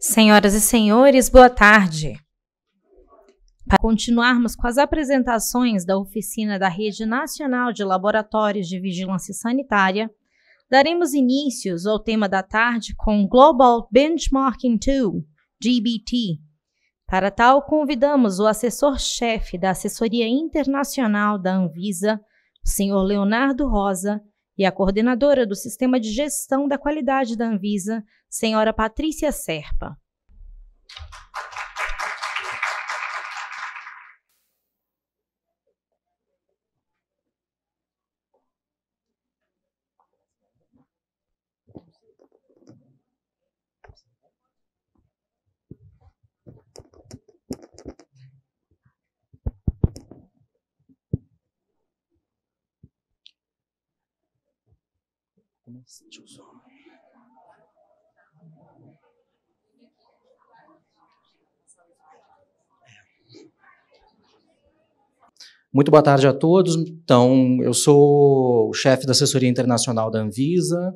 Senhoras e senhores, boa tarde. Para continuarmos com as apresentações da oficina da Rede Nacional de Laboratórios de Vigilância Sanitária, daremos início ao tema da tarde com Global Benchmarking Tool, GBT. Para tal, convidamos o assessor-chefe da Assessoria Internacional da Anvisa, o senhor Leonardo Rosa, e a coordenadora do Sistema de Gestão da Qualidade da Anvisa, senhora Patrícia Serpa. Muito boa tarde a todos. Então, eu sou o chefe da assessoria internacional da Anvisa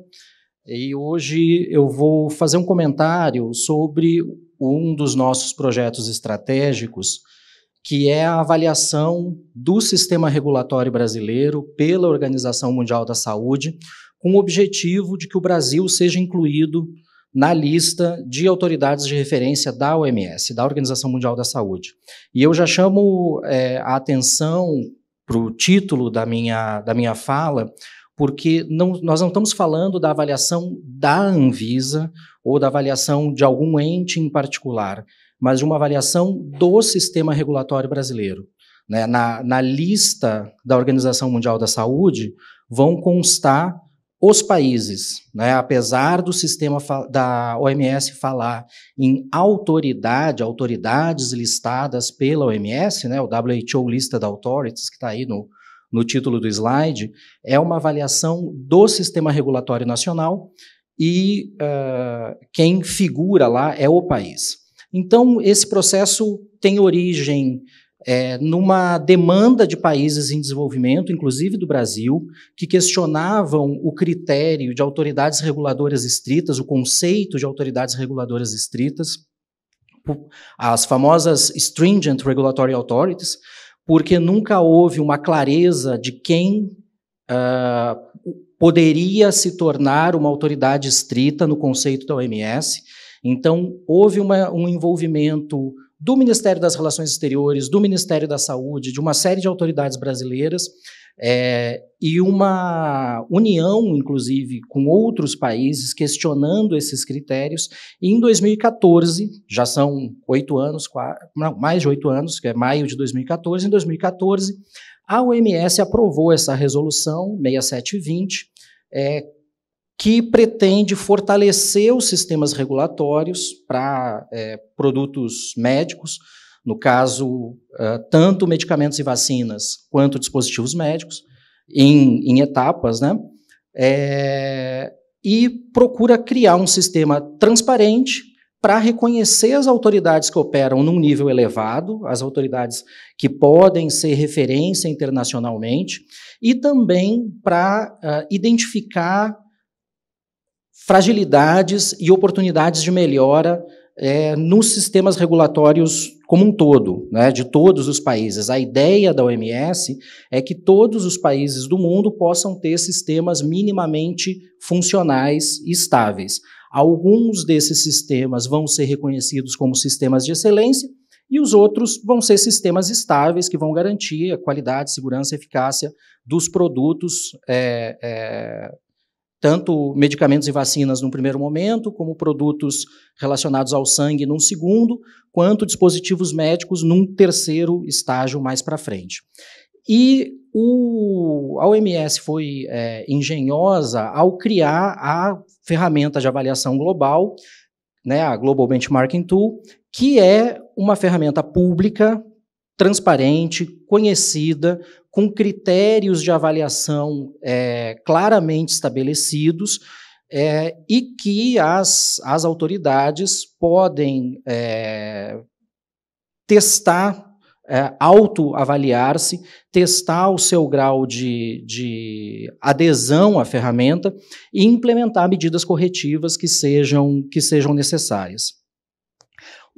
e hoje eu vou fazer um comentário sobre um dos nossos projetos estratégicos, que é a avaliação do sistema regulatório brasileiro pela Organização Mundial da Saúde, com o objetivo de que o Brasil seja incluído na lista de autoridades de referência da OMS, da Organização Mundial da Saúde. E eu já chamo é, a atenção para o título da minha, da minha fala, porque não, nós não estamos falando da avaliação da Anvisa ou da avaliação de algum ente em particular, mas de uma avaliação do sistema regulatório brasileiro. Né? Na, na lista da Organização Mundial da Saúde vão constar os países, né, apesar do sistema da OMS falar em autoridade, autoridades listadas pela OMS, né, o WHO Lista da Authorities, que está aí no, no título do slide, é uma avaliação do sistema regulatório nacional e uh, quem figura lá é o país. Então, esse processo tem origem é, numa demanda de países em desenvolvimento, inclusive do Brasil, que questionavam o critério de autoridades reguladoras estritas, o conceito de autoridades reguladoras estritas, as famosas stringent regulatory authorities, porque nunca houve uma clareza de quem uh, poderia se tornar uma autoridade estrita no conceito da OMS. Então, houve uma, um envolvimento do Ministério das Relações Exteriores, do Ministério da Saúde, de uma série de autoridades brasileiras, é, e uma união, inclusive, com outros países questionando esses critérios. E em 2014, já são oito anos, não, mais de oito anos, que é maio de 2014, em 2014, a OMS aprovou essa resolução 6720, é, que pretende fortalecer os sistemas regulatórios para é, produtos médicos, no caso, é, tanto medicamentos e vacinas quanto dispositivos médicos, em, em etapas, né? É, e procura criar um sistema transparente para reconhecer as autoridades que operam num nível elevado, as autoridades que podem ser referência internacionalmente, e também para uh, é, identificar fragilidades e oportunidades de melhora é, nos sistemas regulatórios como um todo, né, de todos os países. A ideia da OMS é que todos os países do mundo possam ter sistemas minimamente funcionais e estáveis. Alguns desses sistemas vão ser reconhecidos como sistemas de excelência e os outros vão ser sistemas estáveis que vão garantir a qualidade, segurança e eficácia dos produtos é, é, tanto medicamentos e vacinas num primeiro momento, como produtos relacionados ao sangue num segundo, quanto dispositivos médicos num terceiro estágio mais para frente. E o, a OMS foi é, engenhosa ao criar a ferramenta de avaliação global, né, a Global Benchmarking Tool, que é uma ferramenta pública transparente, conhecida, com critérios de avaliação é, claramente estabelecidos é, e que as, as autoridades podem é, testar, é, autoavaliar-se, testar o seu grau de, de adesão à ferramenta e implementar medidas corretivas que sejam, que sejam necessárias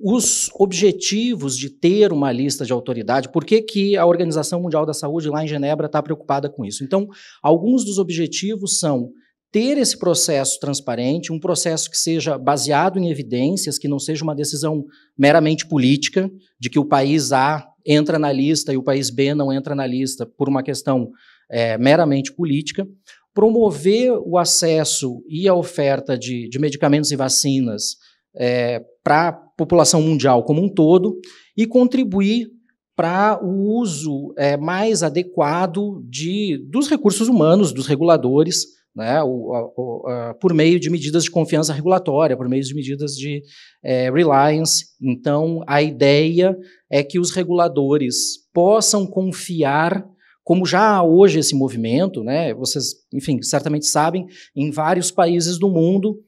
os objetivos de ter uma lista de autoridade, por que, que a Organização Mundial da Saúde lá em Genebra está preocupada com isso? Então, alguns dos objetivos são ter esse processo transparente, um processo que seja baseado em evidências, que não seja uma decisão meramente política, de que o país A entra na lista e o país B não entra na lista por uma questão é, meramente política. Promover o acesso e a oferta de, de medicamentos e vacinas é, para população mundial como um todo e contribuir para o uso é, mais adequado de, dos recursos humanos, dos reguladores, né, o, o, a, por meio de medidas de confiança regulatória, por meio de medidas de é, reliance. Então, a ideia é que os reguladores possam confiar como já há hoje esse movimento, né, vocês, enfim, certamente sabem, em vários países do mundo,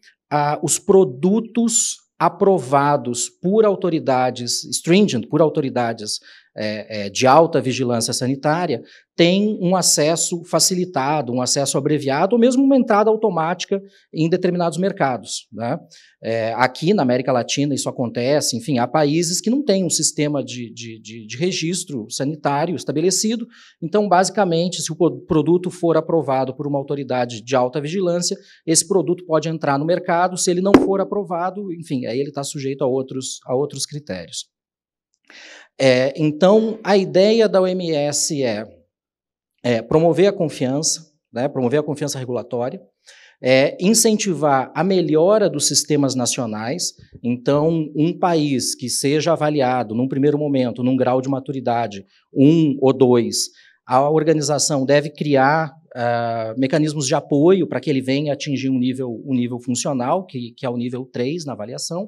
os produtos aprovados por autoridades, stringent, por autoridades é, é, de alta vigilância sanitária tem um acesso facilitado, um acesso abreviado, ou mesmo uma entrada automática em determinados mercados. Né? É, aqui na América Latina isso acontece, enfim, há países que não têm um sistema de, de, de, de registro sanitário estabelecido, então, basicamente, se o produto for aprovado por uma autoridade de alta vigilância, esse produto pode entrar no mercado, se ele não for aprovado, enfim, aí ele está sujeito a outros, a outros critérios. É, então, a ideia da OMS é, é promover a confiança, né, promover a confiança regulatória, é, incentivar a melhora dos sistemas nacionais. Então, um país que seja avaliado num primeiro momento, num grau de maturidade, um ou dois, a organização deve criar uh, mecanismos de apoio para que ele venha atingir um nível, um nível funcional, que, que é o nível 3 na avaliação.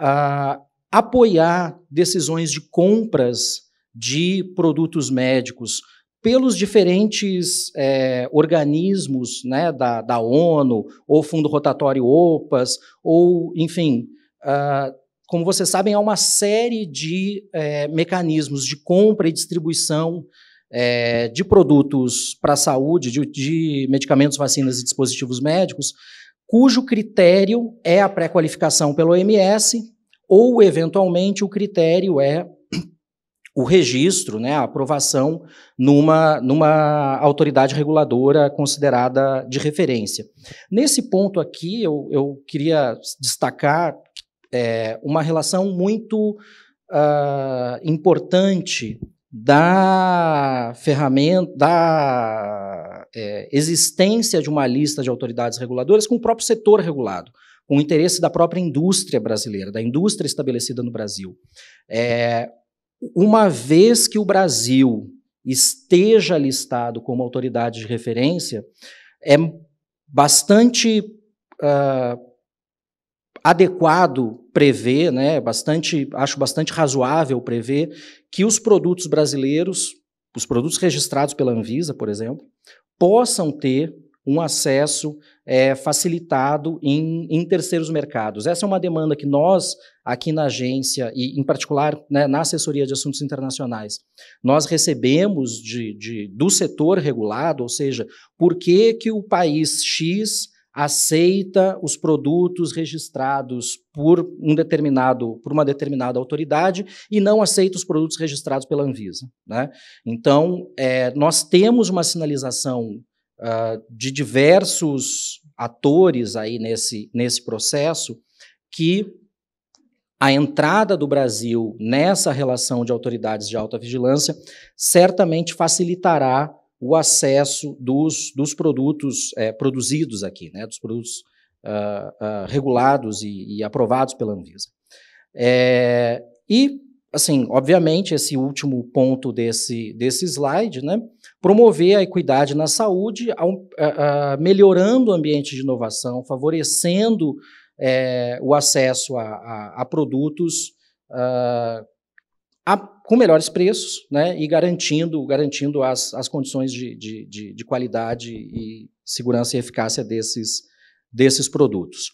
Uh, apoiar decisões de compras de produtos médicos pelos diferentes é, organismos né, da, da ONU, ou Fundo Rotatório OPAS, ou, enfim, uh, como vocês sabem, há uma série de é, mecanismos de compra e distribuição é, de produtos para a saúde, de, de medicamentos, vacinas e dispositivos médicos, cujo critério é a pré-qualificação pelo OMS, ou, eventualmente, o critério é o registro, né, a aprovação numa, numa autoridade reguladora considerada de referência. Nesse ponto aqui, eu, eu queria destacar é, uma relação muito uh, importante da ferramenta, da é, existência de uma lista de autoridades reguladoras com o próprio setor regulado com o interesse da própria indústria brasileira, da indústria estabelecida no Brasil. É, uma vez que o Brasil esteja listado como autoridade de referência, é bastante uh, adequado prever, né, bastante, acho bastante razoável prever que os produtos brasileiros, os produtos registrados pela Anvisa, por exemplo, possam ter um acesso é, facilitado em, em, terceiros mercados. Essa é uma demanda que nós, aqui na agência, e em particular né, na assessoria de assuntos internacionais, nós recebemos de, de, do setor regulado, ou seja, por que, que o país X aceita os produtos registrados por um determinado por uma determinada autoridade e não aceita os produtos registrados pela Anvisa, né? Então é, nós temos uma sinalização uh, de diversos atores aí nesse, nesse processo que a entrada do Brasil nessa relação de autoridades de alta vigilância certamente facilitará o acesso dos, dos produtos é, produzidos aqui, né, dos produtos uh, uh, regulados e, e, aprovados pela Anvisa. É, e assim, obviamente, esse último ponto desse, desse slide, né? Promover a equidade na saúde, a, a, melhorando o ambiente de inovação, favorecendo é, o acesso a, a, a produtos ah, com melhores preços né? e garantindo, garantindo as, as condições de, de, de, de qualidade e segurança e eficácia desses, desses produtos.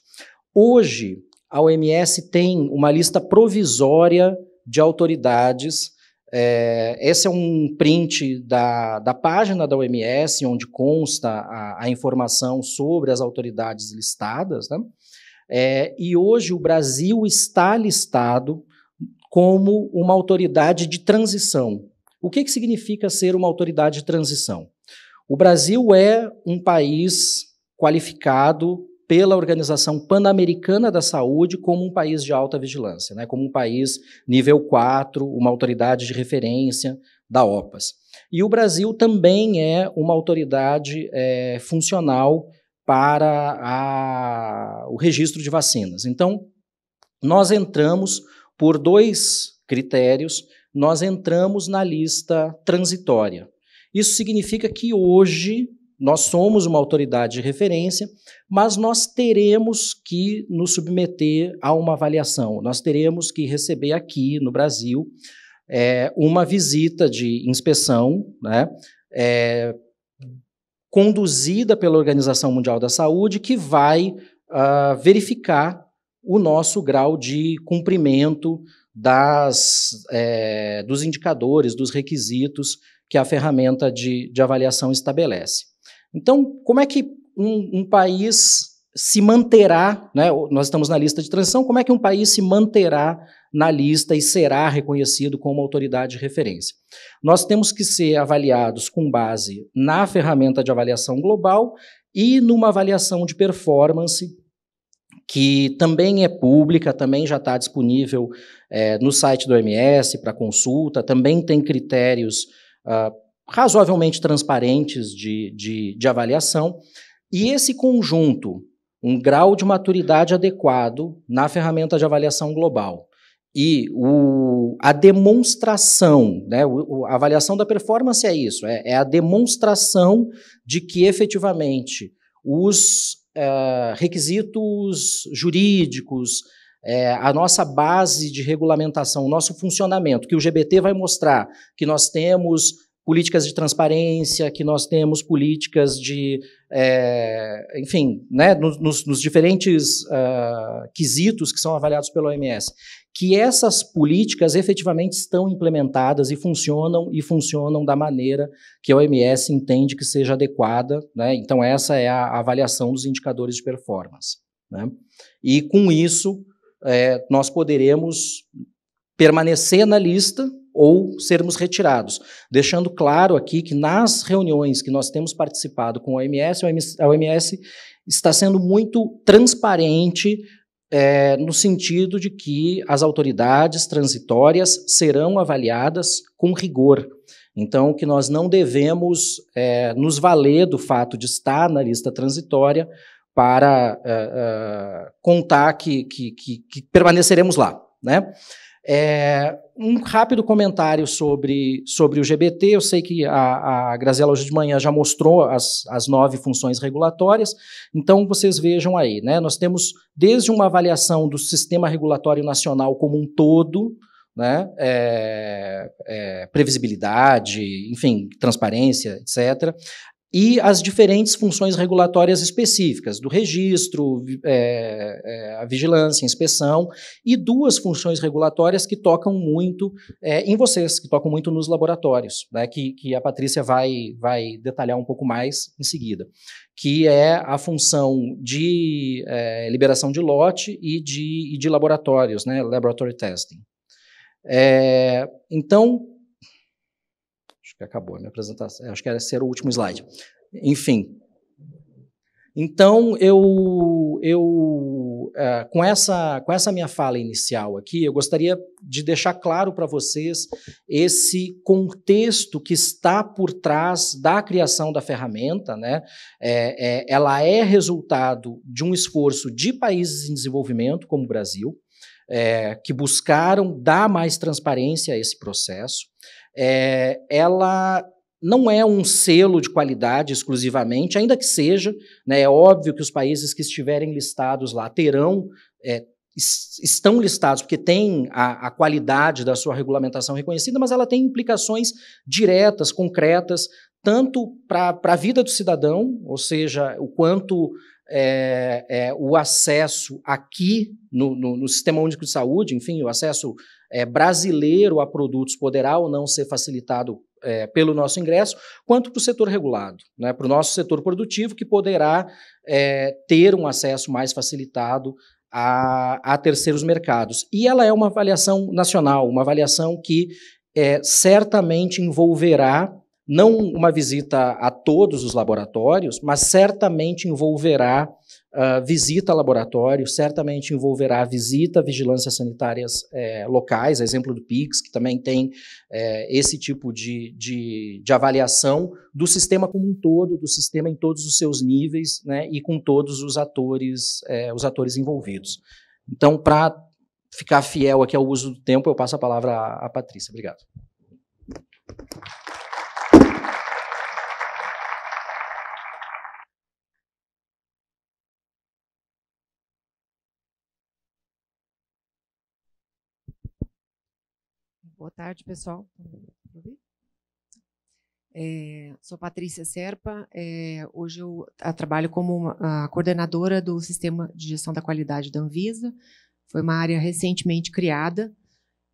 Hoje, a OMS tem uma lista provisória de autoridades. É, esse é um print da, da página da OMS, onde consta a, a informação sobre as autoridades listadas. Né? É, e hoje o Brasil está listado como uma autoridade de transição. O que, que significa ser uma autoridade de transição? O Brasil é um país qualificado pela Organização Pan-Americana da Saúde como um país de alta vigilância, né, como um país nível 4, uma autoridade de referência da OPAS. E o Brasil também é uma autoridade é, funcional para a, o registro de vacinas. Então, nós entramos por dois critérios, nós entramos na lista transitória. Isso significa que hoje nós somos uma autoridade de referência, mas nós teremos que nos submeter a uma avaliação. Nós teremos que receber aqui no Brasil é, uma visita de inspeção, né, é, conduzida pela Organização Mundial da Saúde, que vai uh, verificar o nosso grau de cumprimento das, é, dos indicadores, dos requisitos que a ferramenta de, de avaliação estabelece. Então, como é que um, um país se manterá, né? nós estamos na lista de transição, como é que um país se manterá na lista e será reconhecido como autoridade de referência? Nós temos que ser avaliados com base na ferramenta de avaliação global e numa avaliação de performance que também é pública, também já está disponível é, no site do OMS para consulta, também tem critérios uh, razoavelmente transparentes de, de, de avaliação, e esse conjunto, um grau de maturidade adequado na ferramenta de avaliação global e o, a demonstração, né, a avaliação da performance é isso, é, é a demonstração de que efetivamente os é, requisitos jurídicos, é, a nossa base de regulamentação, o nosso funcionamento, que o GBT vai mostrar que nós temos políticas de transparência, que nós temos políticas de, é, enfim, né, nos, nos diferentes uh, quesitos que são avaliados pela OMS, que essas políticas efetivamente estão implementadas e funcionam e funcionam da maneira que a OMS entende que seja adequada. Né? Então, essa é a avaliação dos indicadores de performance. Né? E com isso, é, nós poderemos permanecer na lista ou sermos retirados. Deixando claro aqui que nas reuniões que nós temos participado com a OMS, a OMS está sendo muito transparente é, no sentido de que as autoridades transitórias serão avaliadas com rigor. Então, que nós não devemos é, nos valer do fato de estar na lista transitória para é, é contar que, que, que, que permaneceremos lá. Né? É, um rápido comentário sobre, sobre o GBT. Eu sei que a, a hoje de manhã já mostrou as, as nove funções regulatórias, então vocês vejam aí. Né? Nós temos desde uma avaliação do sistema regulatório nacional como um todo, né? É, é, previsibilidade, enfim, transparência, etc e as diferentes funções regulatórias específicas, do registro, é, é, a vigilância, inspeção, e duas funções regulatórias que tocam muito é, em vocês, que tocam muito nos laboratórios, né, que, que a Patrícia vai, vai detalhar um pouco mais em seguida, que é a função de é, liberação de lote e de, e de laboratórios, né, laboratory testing. É, então, que acabou a minha apresentação. É, acho que era ser o último slide. Enfim. Então, eu, eu é, com, essa, com essa minha fala inicial aqui, eu gostaria de deixar claro para vocês esse contexto que está por trás da criação da ferramenta. Né? É, é, ela é resultado de um esforço de países em desenvolvimento, como o Brasil, é, que buscaram dar mais transparência a esse processo é, ela não é um selo de qualidade exclusivamente, ainda que seja, né, é óbvio que os países que estiverem listados lá terão, é, estão listados porque têm a, a, qualidade da sua regulamentação reconhecida, mas ela tem implicações diretas, concretas, tanto para a vida do cidadão, ou seja, o quanto é, é, o acesso aqui no, no, no Sistema Único de Saúde, enfim, o acesso é, brasileiro a produtos poderá ou não ser facilitado é, pelo nosso ingresso, quanto para o setor regulado, né, para o nosso setor produtivo, que poderá é, ter um acesso mais facilitado a, a, terceiros mercados. E ela é uma avaliação nacional, uma avaliação que é, certamente envolverá não uma visita a todos os laboratórios, mas certamente envolverá Uh, visita a laboratório, certamente envolverá visita a vigilâncias sanitárias é, locais, exemplo do PIX, que também tem é, esse tipo de, de, de, avaliação do sistema como um todo, do sistema em todos os seus níveis né, e com todos os atores, é, os atores envolvidos. Então, para ficar fiel aqui ao uso do tempo, eu passo a palavra à, à Patrícia. Obrigado. Boa tarde, pessoal. É, sou Patrícia Serpa. É, hoje eu ah, trabalho como uma, a coordenadora do Sistema de Gestão da Qualidade da Anvisa. Foi uma área recentemente criada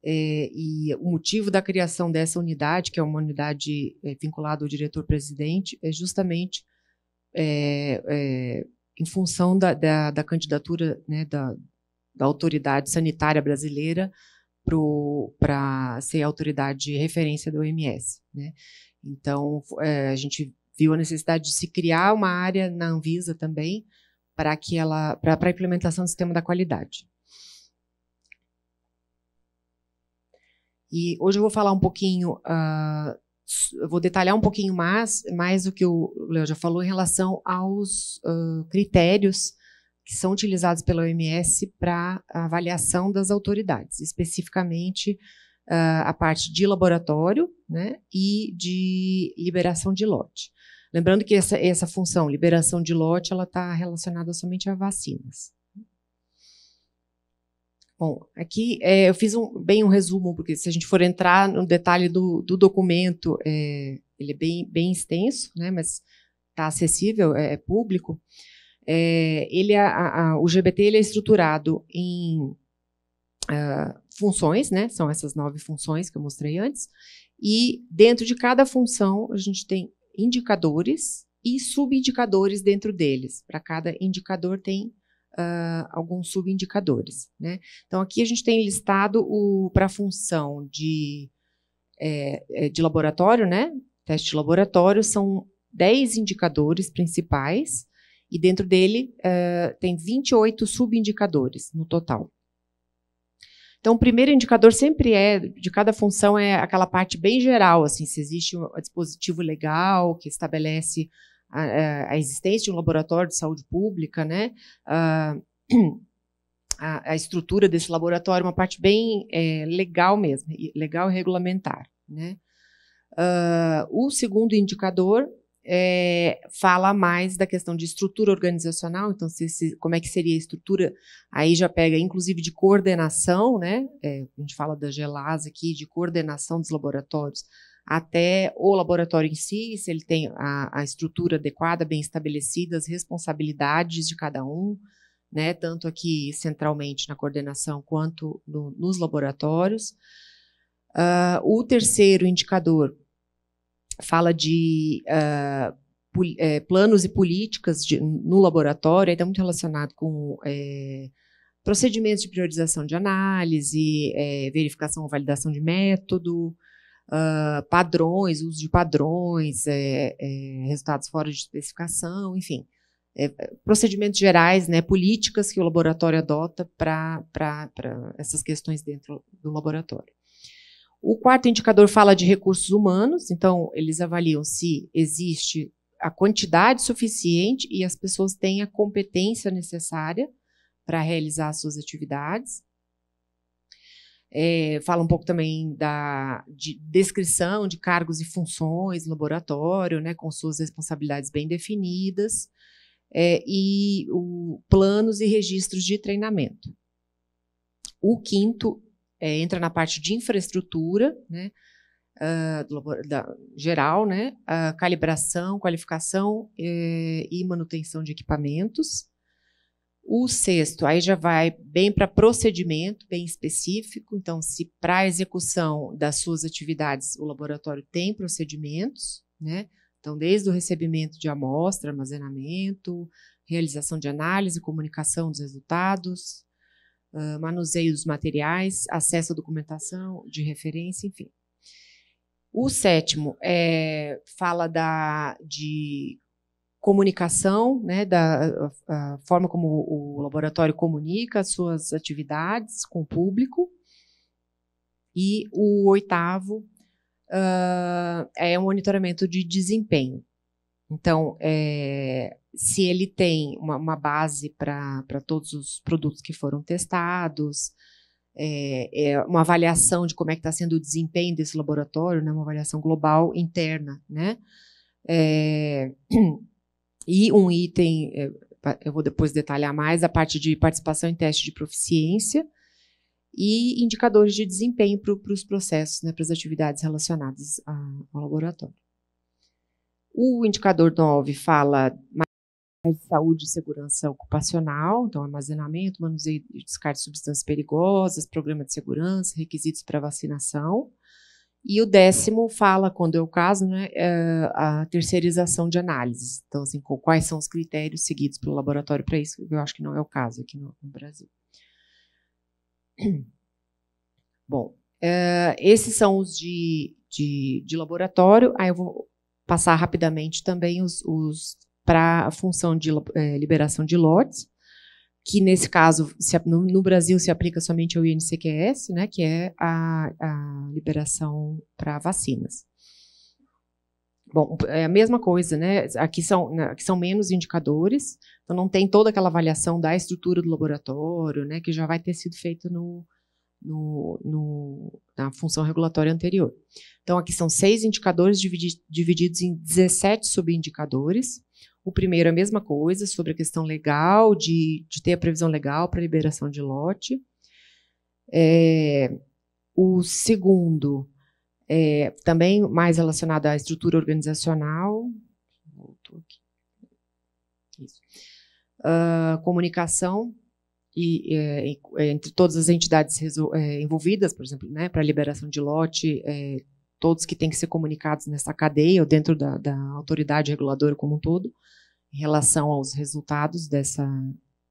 é, e o motivo da criação dessa unidade, que é uma unidade é, vinculada ao diretor-presidente, é justamente é, é, em função da, da, da candidatura né, da, da autoridade sanitária brasileira para ser autoridade de referência da OMS. Né? Então, é, a gente viu a necessidade de se criar uma área na Anvisa também para que ela para a implementação do sistema da qualidade. E hoje eu vou falar um pouquinho, uh, vou detalhar um pouquinho mais mais o que o Léo já falou em relação aos uh, critérios que são utilizados pela OMS para avaliação das autoridades, especificamente uh, a parte de laboratório né, e de liberação de lote. Lembrando que essa, essa função, liberação de lote, ela está relacionada somente a vacinas. Bom, aqui é, eu fiz um, bem um resumo, porque se a gente for entrar no detalhe do, do documento, é, ele é bem, bem extenso, né, mas está acessível, é, é público é, ele é, a, a, o GBT ele é estruturado em ah, funções, né? São essas nove funções que eu mostrei antes. E dentro de cada função a gente tem indicadores e subindicadores dentro deles. Para cada indicador tem uh, alguns subindicadores, né? Então aqui a gente tem listado o para a função de é, é, de laboratório, né? Teste de laboratório são 10 indicadores principais e dentro dele uh, tem 28 subindicadores no total. Então, o primeiro indicador sempre é, de cada função, é aquela parte bem geral, assim, se existe um dispositivo legal que estabelece a, eh, a existência de um laboratório de saúde pública, né? Uh, a, a, estrutura desse laboratório, é uma parte bem é, legal mesmo, legal e regulamentar, né? Uh, o segundo indicador é, fala mais da questão de estrutura organizacional, então se, se, como é que seria a estrutura, aí já pega inclusive de coordenação, né? É, a gente fala da GELAS aqui, de coordenação dos laboratórios, até o laboratório em si, se ele tem a, a estrutura adequada, bem estabelecida, as responsabilidades de cada um, né? Tanto aqui centralmente na coordenação quanto no, nos laboratórios. Uh, o terceiro indicador fala de uh, é, planos e políticas de, no laboratório, ainda tá muito relacionado com é, procedimentos de priorização de análise, é, verificação, validação de método, uh, padrões, uso de padrões, resultados fora de especificação, enfim. É, é, procedimentos gerais, né, políticas que o laboratório adota para essas questões dentro do laboratório. O quarto indicador fala de recursos humanos, então eles avaliam se existe a quantidade suficiente e as pessoas têm a competência necessária para realizar suas atividades. É, fala um pouco também da de descrição de cargos e funções, laboratório, né, com suas responsabilidades bem definidas, é, e o, planos e registros de treinamento. O quinto é, entra na parte de infraestrutura, né? Uh, da, geral, né? Uh, calibração, qualificação eh, e manutenção de equipamentos. O sexto, aí já vai bem para procedimento, bem específico. Então, se para a execução das suas atividades o laboratório tem procedimentos, né? Então, desde o recebimento de amostra, armazenamento, realização de análise, comunicação dos resultados, ah, manuseio dos materiais, acesso à documentação de referência, enfim. O sétimo é, fala da, de comunicação, né, da a, a forma como o laboratório comunica as suas atividades com o público. E o oitavo uh, é o monitoramento de desempenho. Então, é, se ele tem uma, uma base para todos os produtos que foram testados, é, é uma avaliação de como é que está sendo o desempenho desse laboratório, né, uma avaliação global interna, né? É, e um item, é, eu vou depois detalhar mais, a parte de participação em teste de proficiência e indicadores de desempenho para os processos, né, para as atividades relacionadas ao laboratório. O indicador 9 fala de saúde e segurança ocupacional, então armazenamento, manuseio e descarte de substâncias perigosas, programa de segurança, requisitos para vacinação. E o décimo fala, quando é o caso, né, é a terceirização de análises. Então, assim, quais são os critérios seguidos pelo laboratório para isso? Eu acho que não é o caso aqui no, no Brasil. Bom, uh, esses são os de, de, de, laboratório. Aí eu vou passar rapidamente também os, os para a função de é, liberação de lotes, que nesse caso se, no, no, Brasil se aplica somente ao INCQS, né, que é a, a liberação para vacinas. Bom, é a mesma coisa, né? Aqui são, né, aqui são menos indicadores, então não tem toda aquela avaliação da estrutura do laboratório, né, que já vai ter sido feita no, no, no, na função regulatória anterior. Então, aqui são seis indicadores dividi divididos em 17 subindicadores, o primeiro, é a mesma coisa, sobre a questão legal, de, de ter a previsão legal para liberação de lote. É, o segundo, é, também mais relacionado à estrutura organizacional. Voltou aqui. Isso. Uh, comunicação é, e, é, entre todas as entidades é, envolvidas, por exemplo, né, para liberação de lote, todos que têm que ser comunicados nessa cadeia ou dentro da, da autoridade reguladora como um todo, em relação aos resultados dessa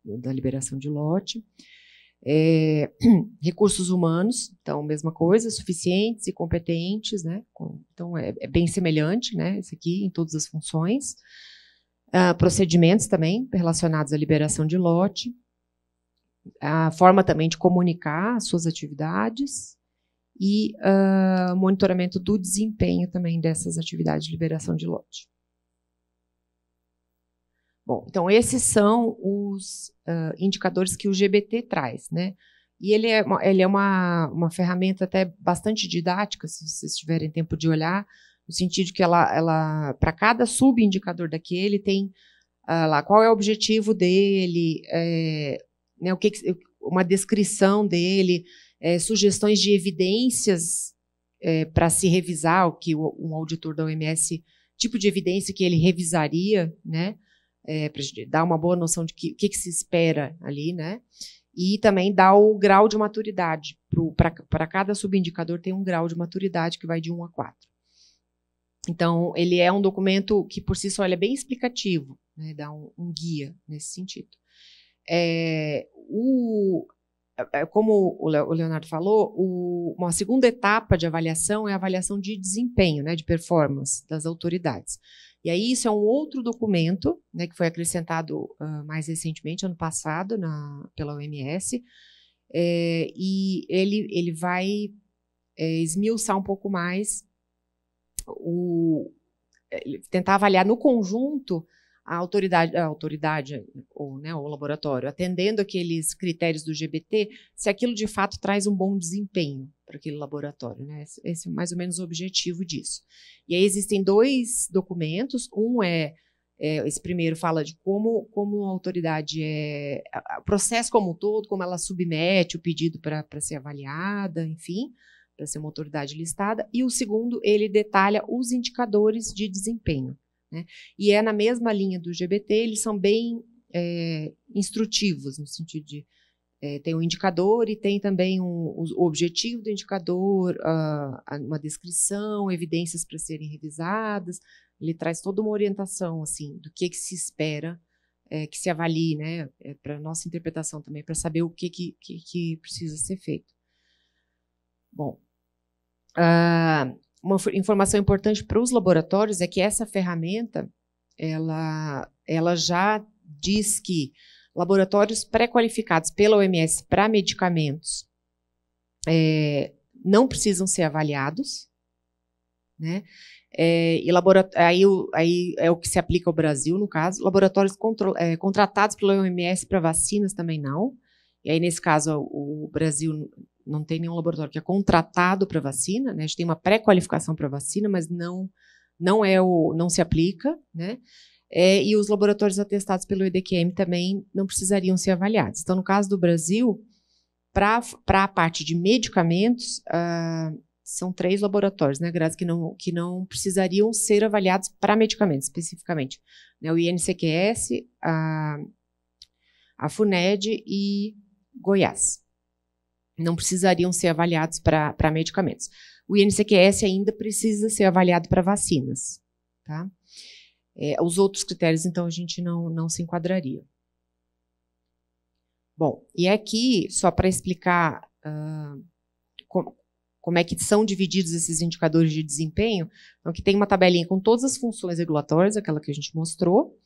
da liberação de lote. É, recursos humanos, então, mesma coisa, suficientes e competentes, né? Então, é, é bem semelhante, né? Isso aqui, em todas as funções. Ah, procedimentos também relacionados à liberação de lote. A forma também de comunicar as suas atividades, e uh, monitoramento do desempenho também dessas atividades de liberação de lote. Bom, então esses são os uh, indicadores que o GBT traz, né? E ele é, uma, ele é uma, uma ferramenta até bastante didática, se vocês tiverem tempo de olhar, no sentido que ela, ela para cada subindicador daquele tem uh, lá qual é o objetivo dele, é, né, o que, uma descrição dele, é, sugestões de evidências é, para se revisar, o que o, um auditor da OMS, tipo de evidência que ele revisaria, né? É, para dar uma boa noção de o que, que, que, se espera ali, né? E também dar o grau de maturidade. Para cada subindicador tem um grau de maturidade que vai de 1 a 4. Então, ele é um documento que, por si só, é bem explicativo, né? dá um, um guia nesse sentido. É, o, é, é como o Leonardo falou, o, uma segunda etapa de avaliação é a avaliação de desempenho, né, de performance das autoridades. E aí isso é um outro documento, né, que foi acrescentado uh, mais recentemente, ano passado, na, pela OMS, é, e ele, ele vai é, esmiuçar um pouco mais o é, tentar avaliar no conjunto a autoridade, a autoridade ou né, o laboratório, atendendo aqueles critérios do GBT, se aquilo de fato traz um bom desempenho para aquele laboratório. Né? Esse é mais ou menos o objetivo disso. E aí existem dois documentos. Um é, é esse primeiro fala de como, como a autoridade é. O processo como um todo, como ela submete o pedido para ser avaliada, enfim, para ser uma autoridade listada. E o segundo, ele detalha os indicadores de desempenho. Né? E é na mesma linha do GBT, eles são bem é, instrutivos, no sentido de é, tem um indicador e tem também um, o objetivo do indicador, uh, uma descrição, evidências para serem revisadas. Ele traz toda uma orientação assim do que, que se espera é, que se avalie, né, é, para nossa interpretação também, para saber o que que, que, que, precisa ser feito. Bom, uh, uma informação importante para os laboratórios é que essa ferramenta ela, ela já diz que laboratórios pré-qualificados pela OMS para medicamentos é, não precisam ser avaliados, né? É, e aí, o, aí é o que se aplica ao Brasil, no caso. Laboratórios é, contratados pela OMS para vacinas também não. E aí, nesse caso, o Brasil não tem nenhum laboratório que é contratado para vacina, né? A gente tem uma pré-qualificação para vacina, mas não não é o não se aplica, né? É, e os laboratórios atestados pelo EDQM também não precisariam ser avaliados. Então, no caso do Brasil, para a parte de medicamentos, uh, são três laboratórios, né, Grazi, que não, que não precisariam ser avaliados para medicamentos especificamente. Né, o INCQS, a, a FUNED e Goiás não precisariam ser avaliados para medicamentos. O INCQS ainda precisa ser avaliado para vacinas. Tá? É, os outros critérios, então, a gente não, não se enquadraria. Bom, e aqui, só para explicar uh, ah, como, como é que são divididos esses indicadores de desempenho, então, aqui tem uma tabelinha com todas as funções regulatórias, aquela que a gente mostrou,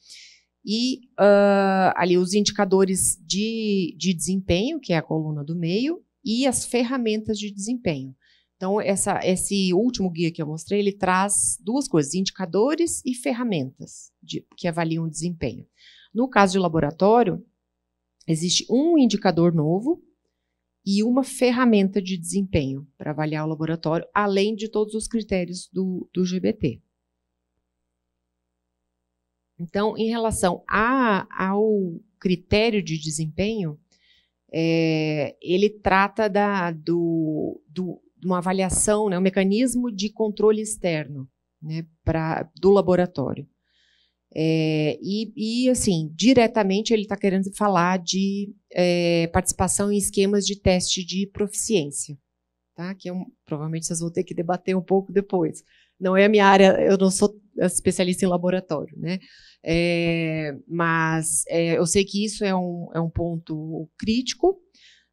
e uh, ali os indicadores de, de desempenho, que é a coluna do meio, e as ferramentas de desempenho. Então, essa, esse último guia que eu mostrei, ele traz duas coisas, indicadores e ferramentas de, que avaliam o desempenho. No caso de laboratório, existe um indicador novo e uma ferramenta de desempenho para avaliar o laboratório, além de todos os critérios do, do GBT. Então, em relação a, ao critério de desempenho, é, ele trata da, do, do, de uma avaliação, né, um mecanismo de controle externo né, pra, do laboratório. É, e, e, assim, diretamente ele está querendo falar de é, participação em esquemas de teste de proficiência, tá? que é um, provavelmente vocês vão ter que debater um pouco depois não é a minha área, eu não sou especialista em laboratório, né? É, mas é, eu sei que isso é um, é um ponto crítico.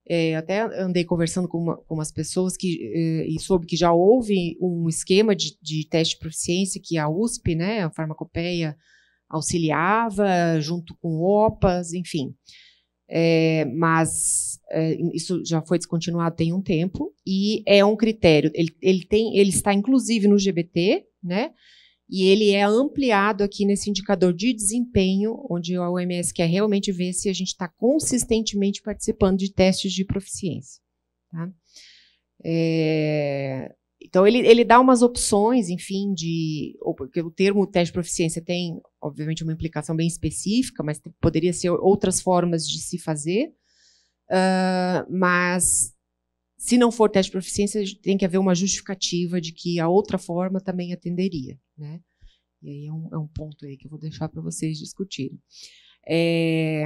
É, até andei conversando com, uma, com umas pessoas que, é, e soube que já houve um esquema de, de teste de proficiência que a USP, né, a farmacopeia, auxiliava, junto com OPAs, enfim é, mas é, isso já foi descontinuado tem um tempo e é um critério. Ele, ele tem, ele está inclusive no GBT, né? E ele é ampliado aqui nesse indicador de desempenho, onde a OMS quer realmente ver se a gente está consistentemente participando de testes de proficiência. Tá? É, então, ele, ele dá umas opções, enfim, de. porque o termo teste de proficiência tem, obviamente, uma implicação bem específica, mas poderia ser outras formas de se fazer. Uh, mas, se não for teste de proficiência, tem que haver uma justificativa de que a outra forma também atenderia. Né? E aí é um, é um ponto aí que eu vou deixar para vocês discutirem. É,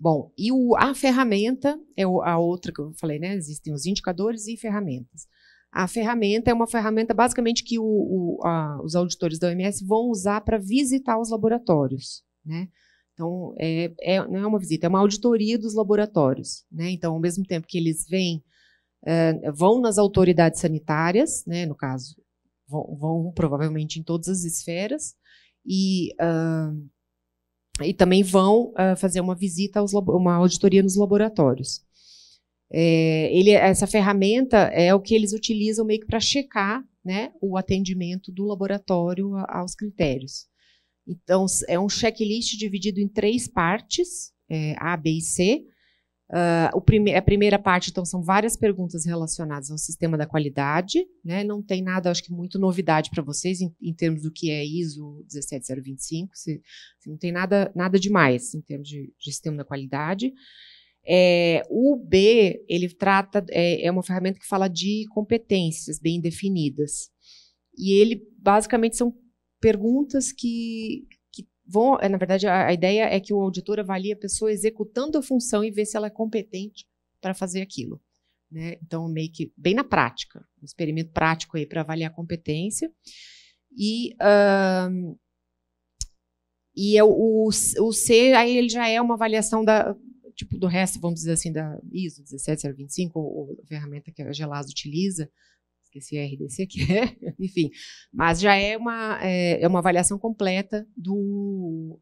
Bom, e o, a ferramenta é a outra que eu falei, né? Existem os indicadores e ferramentas. A ferramenta é uma ferramenta basicamente que o, o, a, os auditores da OMS vão usar para visitar os laboratórios. Né? Então, é, é, não é uma visita, é uma auditoria dos laboratórios. Né? Então, ao mesmo tempo que eles vêm, é, vão nas autoridades sanitárias, né, no caso, vão, vão, provavelmente em todas as esferas, e, uh, e também vão uh, fazer uma visita, aos, uma auditoria nos laboratórios. É, ele, essa ferramenta é o que eles utilizam meio que para checar né, o atendimento do laboratório aos critérios. Então, é um checklist dividido em três partes, é, A, B e C. Uh, prime a primeira parte, então, são várias perguntas relacionadas ao sistema da qualidade. Né? Não tem nada, acho que, muito novidade para vocês em, em, termos do que é ISO 17025. Se, se não tem nada, nada demais em termos de, de sistema da qualidade. É, o B, ele trata, é, é uma ferramenta que fala de competências bem definidas. E ele, basicamente, são perguntas que, Vão, é, na verdade, a, a, ideia é que o auditor avalie a pessoa executando a função e vê se ela é competente para fazer aquilo. Né? Então, meio que bem na prática, um experimento prático aí para avaliar a competência. E, uh, e é o, o, o C, aí ele já é uma avaliação da, tipo do resto, vamos dizer assim, da ISO 17025, ou, ou a ferramenta que a Gelas utiliza, esqueci a RDC que é, enfim, mas já é uma, é, é uma avaliação completa do,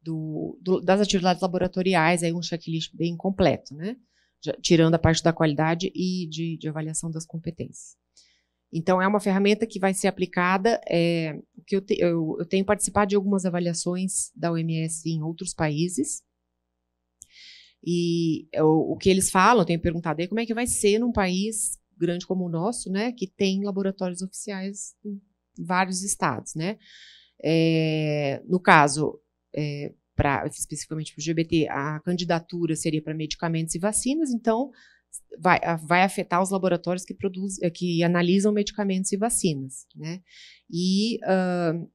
do, do, das atividades laboratoriais, aí um checklist bem completo, né? Já, tirando a parte da qualidade e de, de, avaliação das competências. Então, é uma ferramenta que vai ser aplicada. É, que eu, te, eu, eu tenho participado de algumas avaliações da OMS em outros países, e é, o, o que eles falam, tenho perguntado aí, como é que vai ser num país grande como o nosso, né, que tem laboratórios oficiais em vários estados, né? É, no caso, é, pra, especificamente para o GBT a candidatura seria para medicamentos e vacinas, então vai, vai afetar os laboratórios que produzem, é, que analisam medicamentos e vacinas, né? E uh,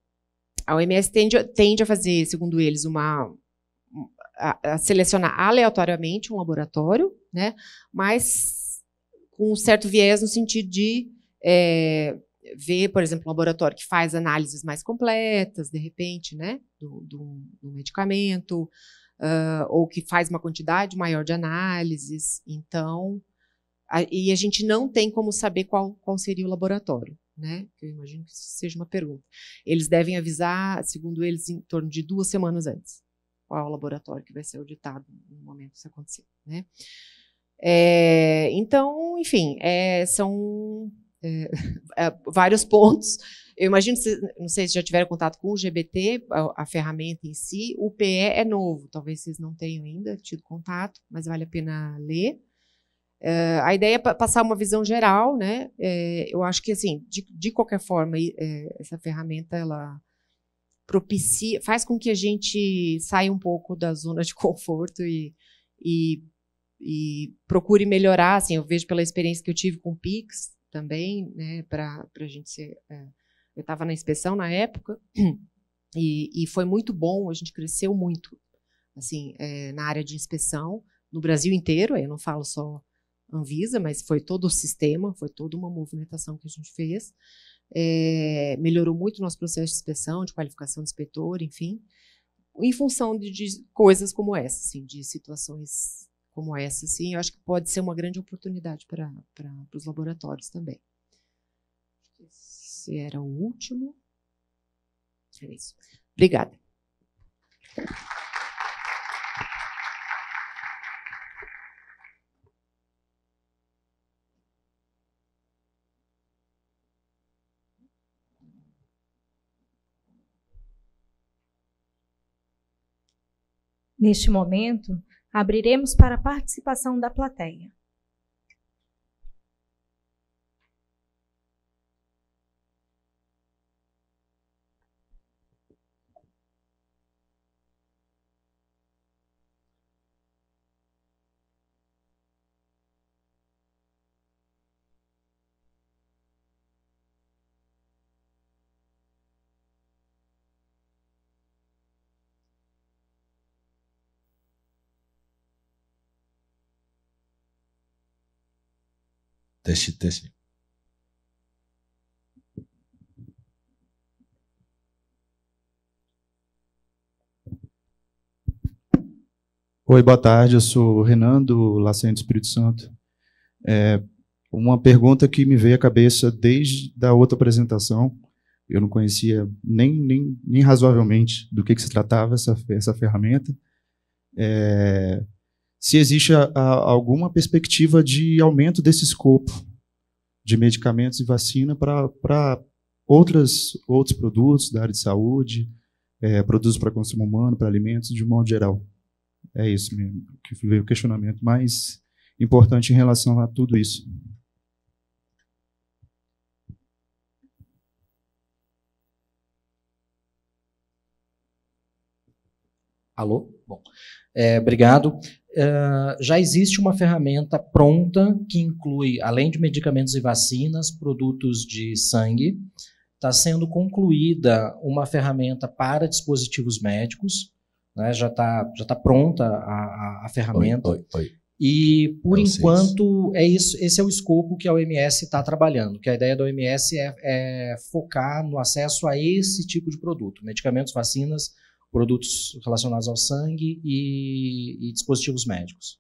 a OMS tende, tende a fazer, segundo eles, uma a, a selecionar aleatoriamente um laboratório, né? mas com um certo viés no sentido de é, ver, por exemplo, um laboratório que faz análises mais completas, de repente, né, do, do, do medicamento, uh, ou que faz uma quantidade maior de análises. Então, a, e a gente não tem como saber qual, qual seria o laboratório, né? Eu imagino que seja uma pergunta. Eles devem avisar, segundo eles, em torno de duas semanas antes qual o laboratório que vai ser auditado no momento que isso acontecer, né? É, então, enfim, é, são é, é, vários pontos. Eu imagino, se, não sei se já tiveram contato com o GBT, a, a, ferramenta em si. O PE é novo, talvez vocês não tenham ainda tido contato, mas vale a pena ler. É, a ideia é passar uma visão geral, né? É, eu acho que assim, de, de qualquer forma, é, essa ferramenta ela propicia, faz com que a gente saia um pouco da zona de conforto e, e, e procure melhorar. Assim, eu vejo pela experiência que eu tive com o Pix também, né, para a gente ser. É, eu estava na inspeção na época e, e, foi muito bom, a gente cresceu muito assim é, na área de inspeção no Brasil inteiro. Eu não falo só Anvisa, mas foi todo o sistema, foi toda uma movimentação que a gente fez é, melhorou muito o nosso processo de inspeção, de qualificação do inspetor, enfim, em função de, de coisas como essa, assim, de situações como essa, assim, eu acho que pode ser uma grande oportunidade para os laboratórios também. Esse era o último. É isso. Obrigada. Neste momento, abriremos para a participação da plateia. teste, teste. Oi, boa tarde. Eu sou o Renan, do Lacente Espírito Santo. É uma pergunta que me veio à cabeça desde da outra apresentação. Eu não conhecia nem, nem, nem razoavelmente do que, que se tratava essa, essa ferramenta. É, se existe a, a, alguma perspectiva de aumento desse escopo de medicamentos e vacina para outros produtos da área de saúde, é, produtos para consumo humano, para alimentos, de um modo geral. É isso mesmo, que veio o questionamento mais importante em relação a tudo isso. Alô? Bom, é, obrigado. Ah, já existe uma ferramenta pronta que inclui, além de medicamentos e vacinas, produtos de sangue. Está sendo concluída uma ferramenta para dispositivos médicos. Né? Já está já tá pronta a, a ferramenta. Oi, oi, oi. E, por então, enquanto, é isso, esse é o escopo que a OMS está trabalhando, que a ideia da OMS é, é focar no acesso a esse tipo de produto, medicamentos, vacinas, produtos relacionados ao sangue e, e dispositivos médicos.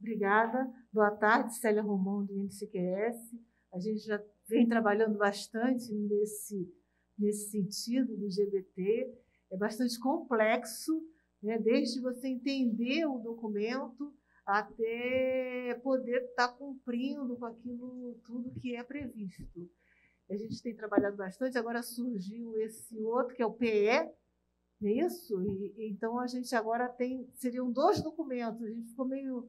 Obrigada. Boa tarde, Célia Romão, do NCQS. A gente já vem trabalhando bastante nesse, nesse sentido do GBT É bastante complexo, né? desde você entender o documento até poder estar tá cumprindo com aquilo tudo que é previsto. A gente tem trabalhado bastante, agora surgiu esse outro, que é o PE, não é isso? E, então, a gente agora tem, seriam dois documentos, a gente ficou meio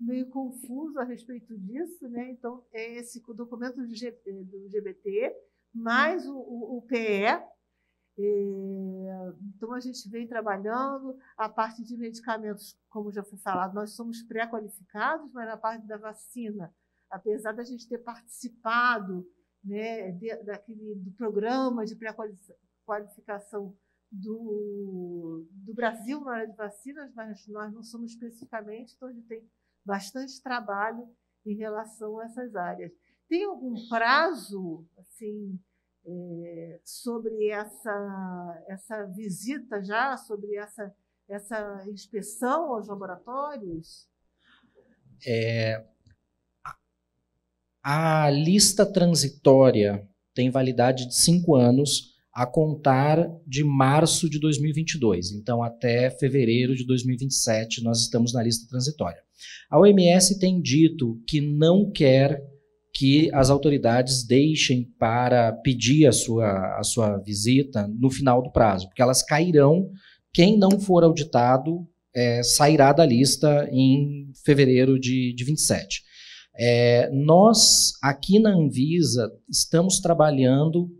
meio confuso a respeito disso, né? Então, é esse documento do, G, é, do GBT, mais o, o, o PE. É, então, a gente vem trabalhando a parte de medicamentos, como já foi falado, nós somos pré-qualificados, mas na parte da vacina, apesar da gente ter participado né, de, daquele, do programa de pré-qualificação do, do Brasil na área de vacinas, mas nós não somos especificamente, então a gente tem bastante trabalho em relação a essas áreas. Tem algum uhum. prazo, assim, é, sobre essa, essa visita já, sobre essa, essa inspeção aos laboratórios? É, a lista transitória tem validade de cinco anos a contar de março de 2022. Então, até fevereiro de 2027, nós estamos na lista transitória. A OMS tem dito que não quer que as autoridades deixem para pedir a sua, a sua visita no final do prazo, porque elas cairão. Quem não for auditado é, sairá da lista em fevereiro de, de 27. É, nós, aqui na Anvisa, estamos trabalhando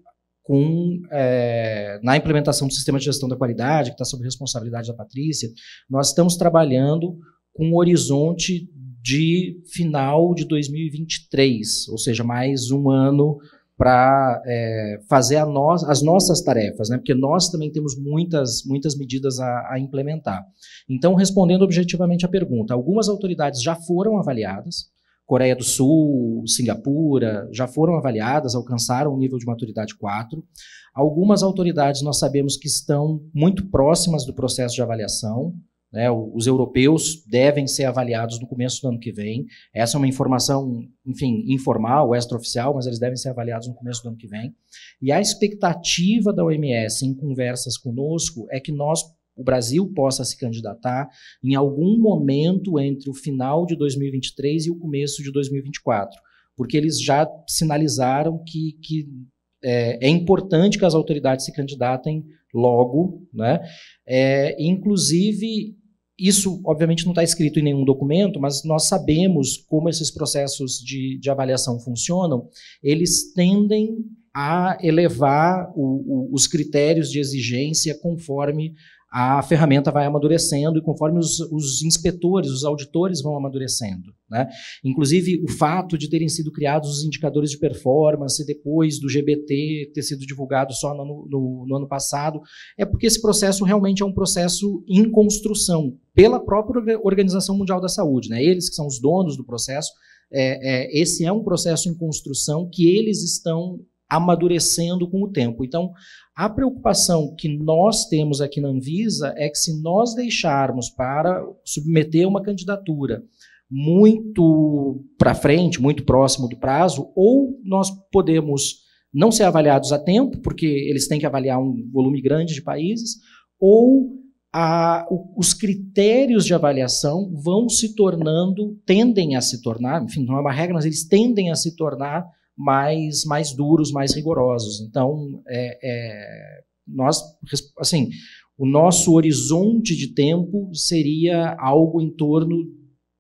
com é, na implementação do sistema de gestão da qualidade, que está sob responsabilidade da Patrícia, nós estamos trabalhando com um horizonte de final de 2023, ou seja, mais um ano para é, fazer no as nossas tarefas, né? porque nós também temos muitas, muitas medidas a, a implementar. Então, respondendo objetivamente à pergunta, algumas autoridades já foram avaliadas, Coreia do Sul, Singapura, já foram avaliadas, alcançaram o nível de maturidade 4. Algumas autoridades nós sabemos que estão muito próximas do processo de avaliação. Né? Os europeus devem ser avaliados no começo do ano que vem. Essa é uma informação, enfim, informal, extraoficial, mas eles devem ser avaliados no começo do ano que vem. E a expectativa da OMS em conversas conosco é que nós o Brasil possa se candidatar em algum momento entre o final de 2023 e o começo de 2024, porque eles já sinalizaram que, que é, é, importante que as autoridades se candidatem logo, né? É, inclusive isso, obviamente, não está escrito em nenhum documento, mas nós sabemos como esses processos de, de avaliação funcionam. Eles tendem a elevar o, o, os critérios de exigência conforme a ferramenta vai amadurecendo e conforme os, os inspetores, os auditores vão amadurecendo. Né? Inclusive, o fato de terem sido criados os indicadores de performance depois do GBT ter sido divulgado só no, no, no ano passado, é porque esse processo realmente é um processo em construção pela própria Organização Mundial da Saúde. Né? Eles que são os donos do processo, é, é, esse é um processo em construção que eles estão amadurecendo com o tempo. Então, a preocupação que nós temos aqui na Anvisa é que se nós deixarmos para submeter uma candidatura muito para frente, muito próximo do prazo, ou nós podemos não ser avaliados a tempo, porque eles têm que avaliar um volume grande de países, ou a, os critérios de avaliação vão se tornando, tendem a se tornar, enfim, não é uma regra, mas eles tendem a se tornar mais, mais duros, mais rigorosos. Então, é, é, nós, assim, o nosso horizonte de tempo seria algo em torno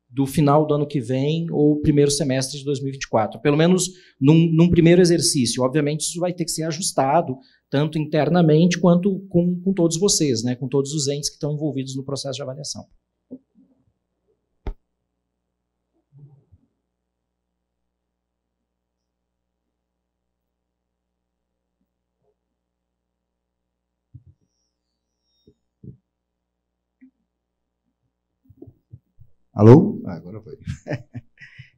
do final do ano que vem ou primeiro semestre de 2024, pelo menos num, num primeiro exercício. Obviamente, isso vai ter que ser ajustado, tanto internamente quanto com, com todos vocês, né, com todos os entes que estão envolvidos no processo de avaliação. Alô? Ah, agora foi.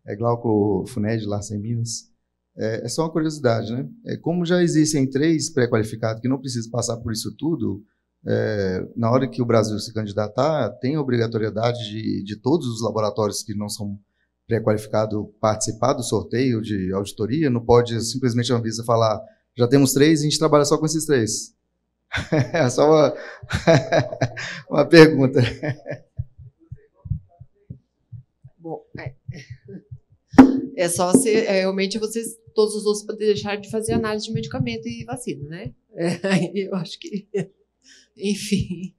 é Glauco Funed, lá sem Minas. É, é, só uma curiosidade, né? É, como já existem três pré-qualificados que não precisam passar por isso tudo, é, na hora que o Brasil se candidatar, tem obrigatoriedade de, de todos os laboratórios que não são pré-qualificados participar do sorteio de auditoria? Não pode simplesmente a Anvisa falar, já temos três e a gente trabalha só com esses três? É só uma, uma pergunta. É só se é, realmente vocês, todos os outros, deixarem de fazer análise de medicamento e vacina, né? É, eu acho que. Enfim.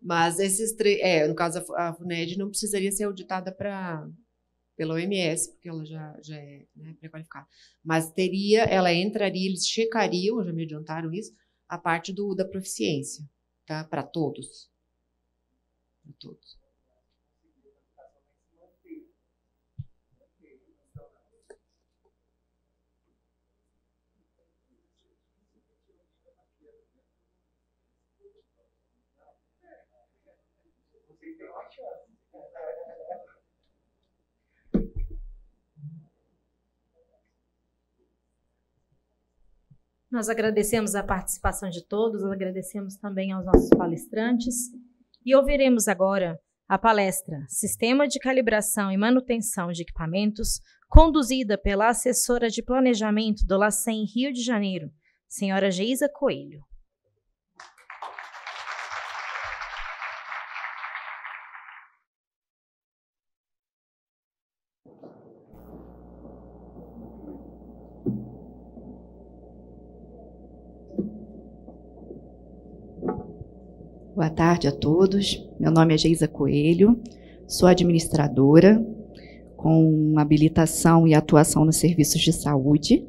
Mas esses três. É, no caso, a FUNED não precisaria ser auditada para pela OMS, porque ela já, já é né, pré-qualificada. Mas teria, ela entraria, eles checariam, já me adiantaram isso, a parte do, da proficiência, tá? Para todos. Para todos. Nós agradecemos a participação de todos, agradecemos também aos nossos palestrantes e ouviremos agora a palestra Sistema de Calibração e Manutenção de Equipamentos, conduzida pela assessora de Planejamento do LACEN Rio de Janeiro, senhora Geisa Coelho. Boa tarde a todos. Meu nome é Geisa Coelho, sou administradora com habilitação e atuação nos serviços de saúde.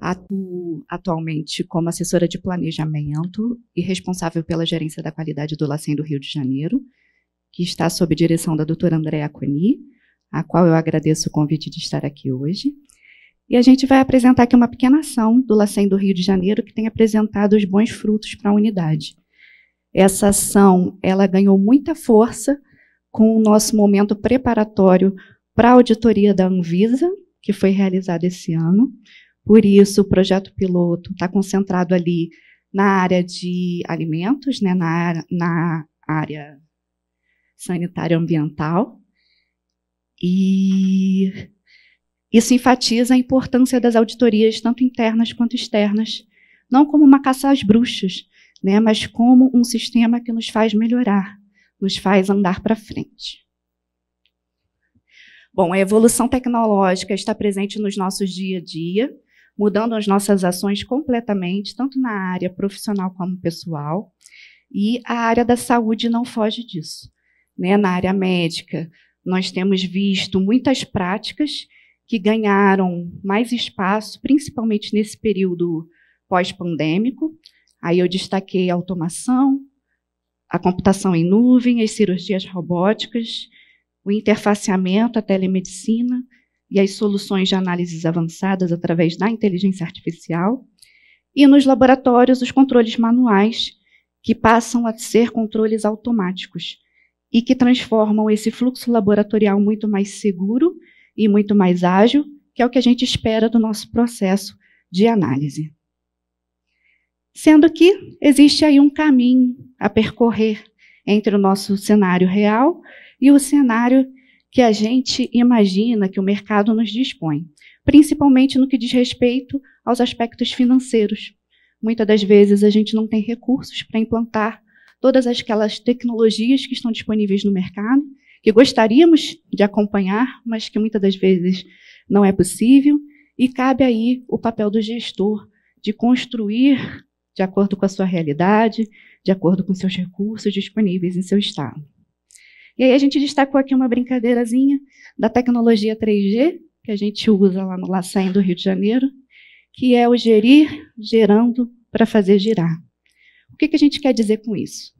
Atuo atualmente como assessora de planejamento e responsável pela gerência da qualidade do LACEN do Rio de Janeiro, que está sob direção da doutora Andréa Coni, a qual eu agradeço o convite de estar aqui hoje. E a gente vai apresentar aqui uma pequena ação do LACEN do Rio de Janeiro, que tem apresentado os bons frutos para a unidade. Essa ação ela ganhou muita força com o nosso momento preparatório para a auditoria da Anvisa, que foi realizada esse ano. Por isso, o projeto piloto está concentrado ali na área de alimentos, né, na, na área sanitária ambiental. E isso enfatiza a importância das auditorias, tanto internas quanto externas, não como uma caça às bruxas, né? mas como um sistema que nos faz melhorar, nos faz andar para frente. Bom, a evolução tecnológica está presente nos nossos dia a dia, mudando as nossas ações completamente, tanto na área profissional como pessoal, e a área da saúde não foge disso. Né? Na área médica, nós temos visto muitas práticas que ganharam mais espaço, principalmente nesse período pós-pandêmico, Aí eu destaquei a automação, a computação em nuvem, as cirurgias robóticas, o interfaceamento, a telemedicina e as soluções de análises avançadas através da inteligência artificial. E nos laboratórios, os controles manuais, que passam a ser controles automáticos e que transformam esse fluxo laboratorial muito mais seguro e muito mais ágil, que é o que a gente espera do nosso processo de análise. Sendo que existe aí um caminho a percorrer entre o nosso cenário real e o cenário que a gente imagina que o mercado nos dispõe, principalmente no que diz respeito aos aspectos financeiros. Muitas das vezes a gente não tem recursos para implantar todas aquelas tecnologias que estão disponíveis no mercado, que gostaríamos de acompanhar, mas que muitas das vezes não é possível, e cabe aí o papel do gestor de construir de acordo com a sua realidade, de acordo com seus recursos disponíveis em seu estado. E aí a gente destacou aqui uma brincadeirazinha da tecnologia 3G, que a gente usa lá no Lacem do Rio de Janeiro, que é o gerir gerando para fazer girar. O que, que a gente quer dizer com isso?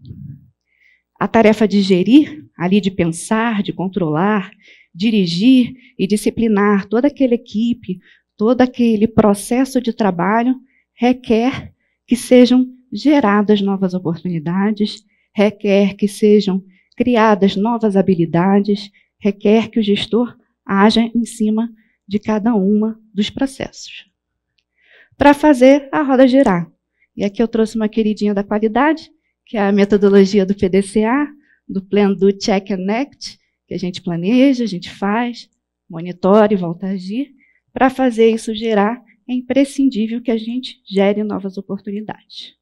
A tarefa de gerir, ali de pensar, de controlar, dirigir e disciplinar toda aquela equipe, todo aquele processo de trabalho requer que sejam geradas novas oportunidades, requer que sejam criadas novas habilidades, requer que o gestor haja em cima de cada uma dos processos. Para fazer a roda girar. E aqui eu trouxe uma queridinha da qualidade, que é a metodologia do PDCA, do plano do Check and Act, que a gente planeja, a gente faz, monitora e volta a agir. Para fazer isso gerar, é imprescindível que a gente gere novas oportunidades.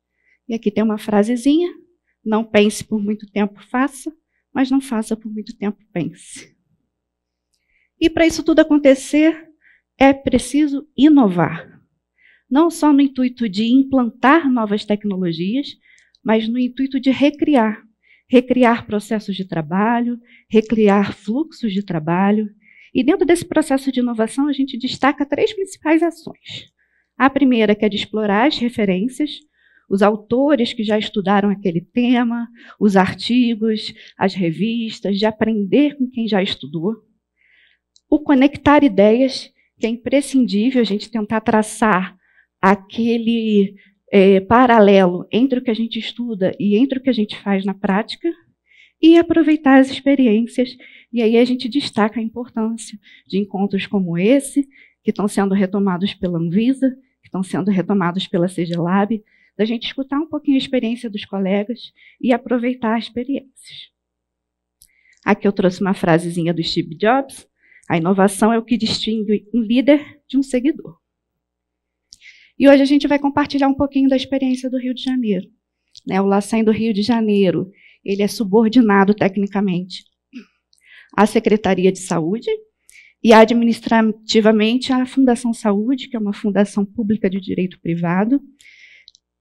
E aqui tem uma frasezinha: não pense por muito tempo, faça, mas não faça por muito tempo, pense. E para isso tudo acontecer, é preciso inovar. Não só no intuito de implantar novas tecnologias, mas no intuito de recriar. Recriar processos de trabalho, recriar fluxos de trabalho, e dentro desse processo de inovação, a gente destaca três principais ações. A primeira, que é de explorar as referências, os autores que já estudaram aquele tema, os artigos, as revistas, de aprender com quem já estudou. O conectar ideias, que é imprescindível a gente tentar traçar aquele é, paralelo entre o que a gente estuda e entre o que a gente faz na prática e aproveitar as experiências. E aí a gente destaca a importância de encontros como esse, que estão sendo retomados pela Anvisa, que estão sendo retomados pela CGLab, da gente escutar um pouquinho a experiência dos colegas e aproveitar as experiências. Aqui eu trouxe uma frasezinha do Steve Jobs: a inovação é o que distingue um líder de um seguidor. E hoje a gente vai compartilhar um pouquinho da experiência do Rio de Janeiro. Né, o LACEN do Rio de Janeiro, ele é subordinado tecnicamente à Secretaria de Saúde e administrativamente à Fundação Saúde, que é uma fundação pública de direito privado,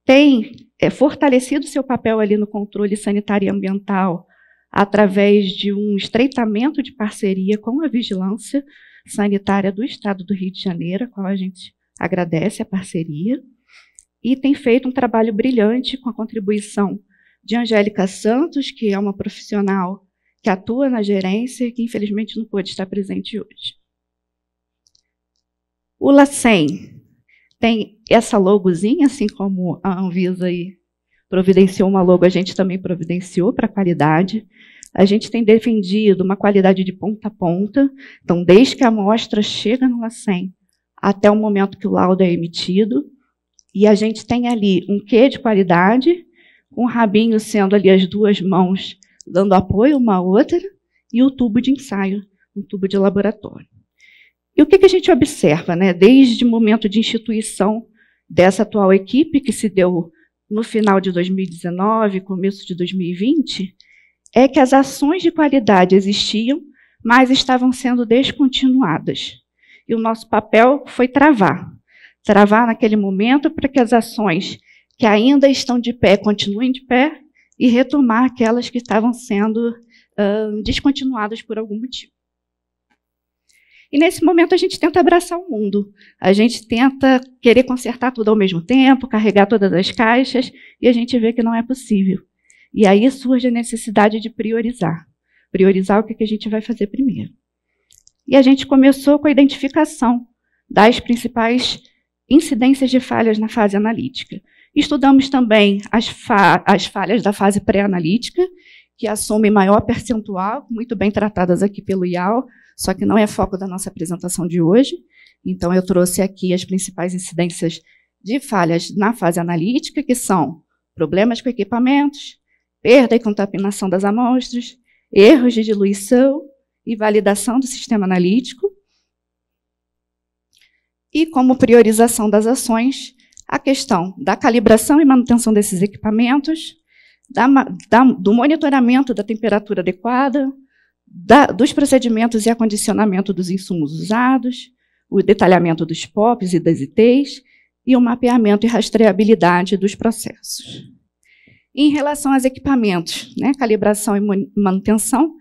tem é, fortalecido seu papel ali no controle sanitário e ambiental através de um estreitamento de parceria com a vigilância sanitária do Estado do Rio de Janeiro, a qual a gente agradece a parceria, e tem feito um trabalho brilhante com a contribuição de Angélica Santos, que é uma profissional que atua na gerência e que infelizmente não pôde estar presente hoje. O LACEN tem essa logozinha, assim como a Anvisa aí providenciou uma logo, a gente também providenciou para a qualidade. A gente tem defendido uma qualidade de ponta a ponta, então desde que a amostra chega no LACEN até o momento que o laudo é emitido, e a gente tem ali um quê de qualidade um rabinho sendo ali as duas mãos dando apoio uma à outra, e o tubo de ensaio, um tubo de laboratório. E o que, que a gente observa, né? desde o momento de instituição dessa atual equipe, que se deu no final de 2019, começo de 2020, é que as ações de qualidade existiam, mas estavam sendo descontinuadas. E o nosso papel foi travar. Travar naquele momento para que as ações que ainda estão de pé, continuem de pé, e retomar aquelas que estavam sendo uh, descontinuadas por algum motivo. E nesse momento a gente tenta abraçar o mundo, a gente tenta querer consertar tudo ao mesmo tempo, carregar todas as caixas, e a gente vê que não é possível. E aí surge a necessidade de priorizar priorizar o que a gente vai fazer primeiro. E a gente começou com a identificação das principais incidências de falhas na fase analítica. Estudamos também as, fa as falhas da fase pré-analítica, que é assumem maior percentual, muito bem tratadas aqui pelo IAL, só que não é foco da nossa apresentação de hoje. Então, eu trouxe aqui as principais incidências de falhas na fase analítica, que são problemas com equipamentos, perda e contaminação das amostras, erros de diluição e validação do sistema analítico, e como priorização das ações a questão da calibração e manutenção desses equipamentos, da, da, do monitoramento da temperatura adequada, da, dos procedimentos e acondicionamento dos insumos usados, o detalhamento dos POPs e das ITs e o mapeamento e rastreabilidade dos processos. Em relação aos equipamentos, né, calibração e manutenção,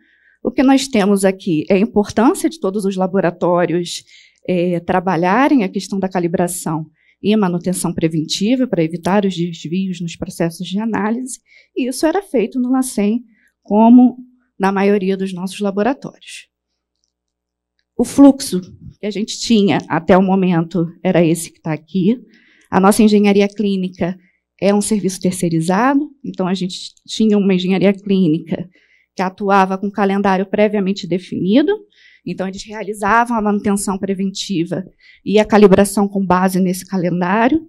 o que nós temos aqui é a importância de todos os laboratórios é, trabalharem a questão da calibração e manutenção preventiva para evitar os desvios nos processos de análise, e isso era feito no LACEN, como na maioria dos nossos laboratórios. O fluxo que a gente tinha até o momento era esse que está aqui. A nossa engenharia clínica é um serviço terceirizado, então a gente tinha uma engenharia clínica que atuava com um calendário previamente definido, então, eles realizavam a manutenção preventiva e a calibração com base nesse calendário,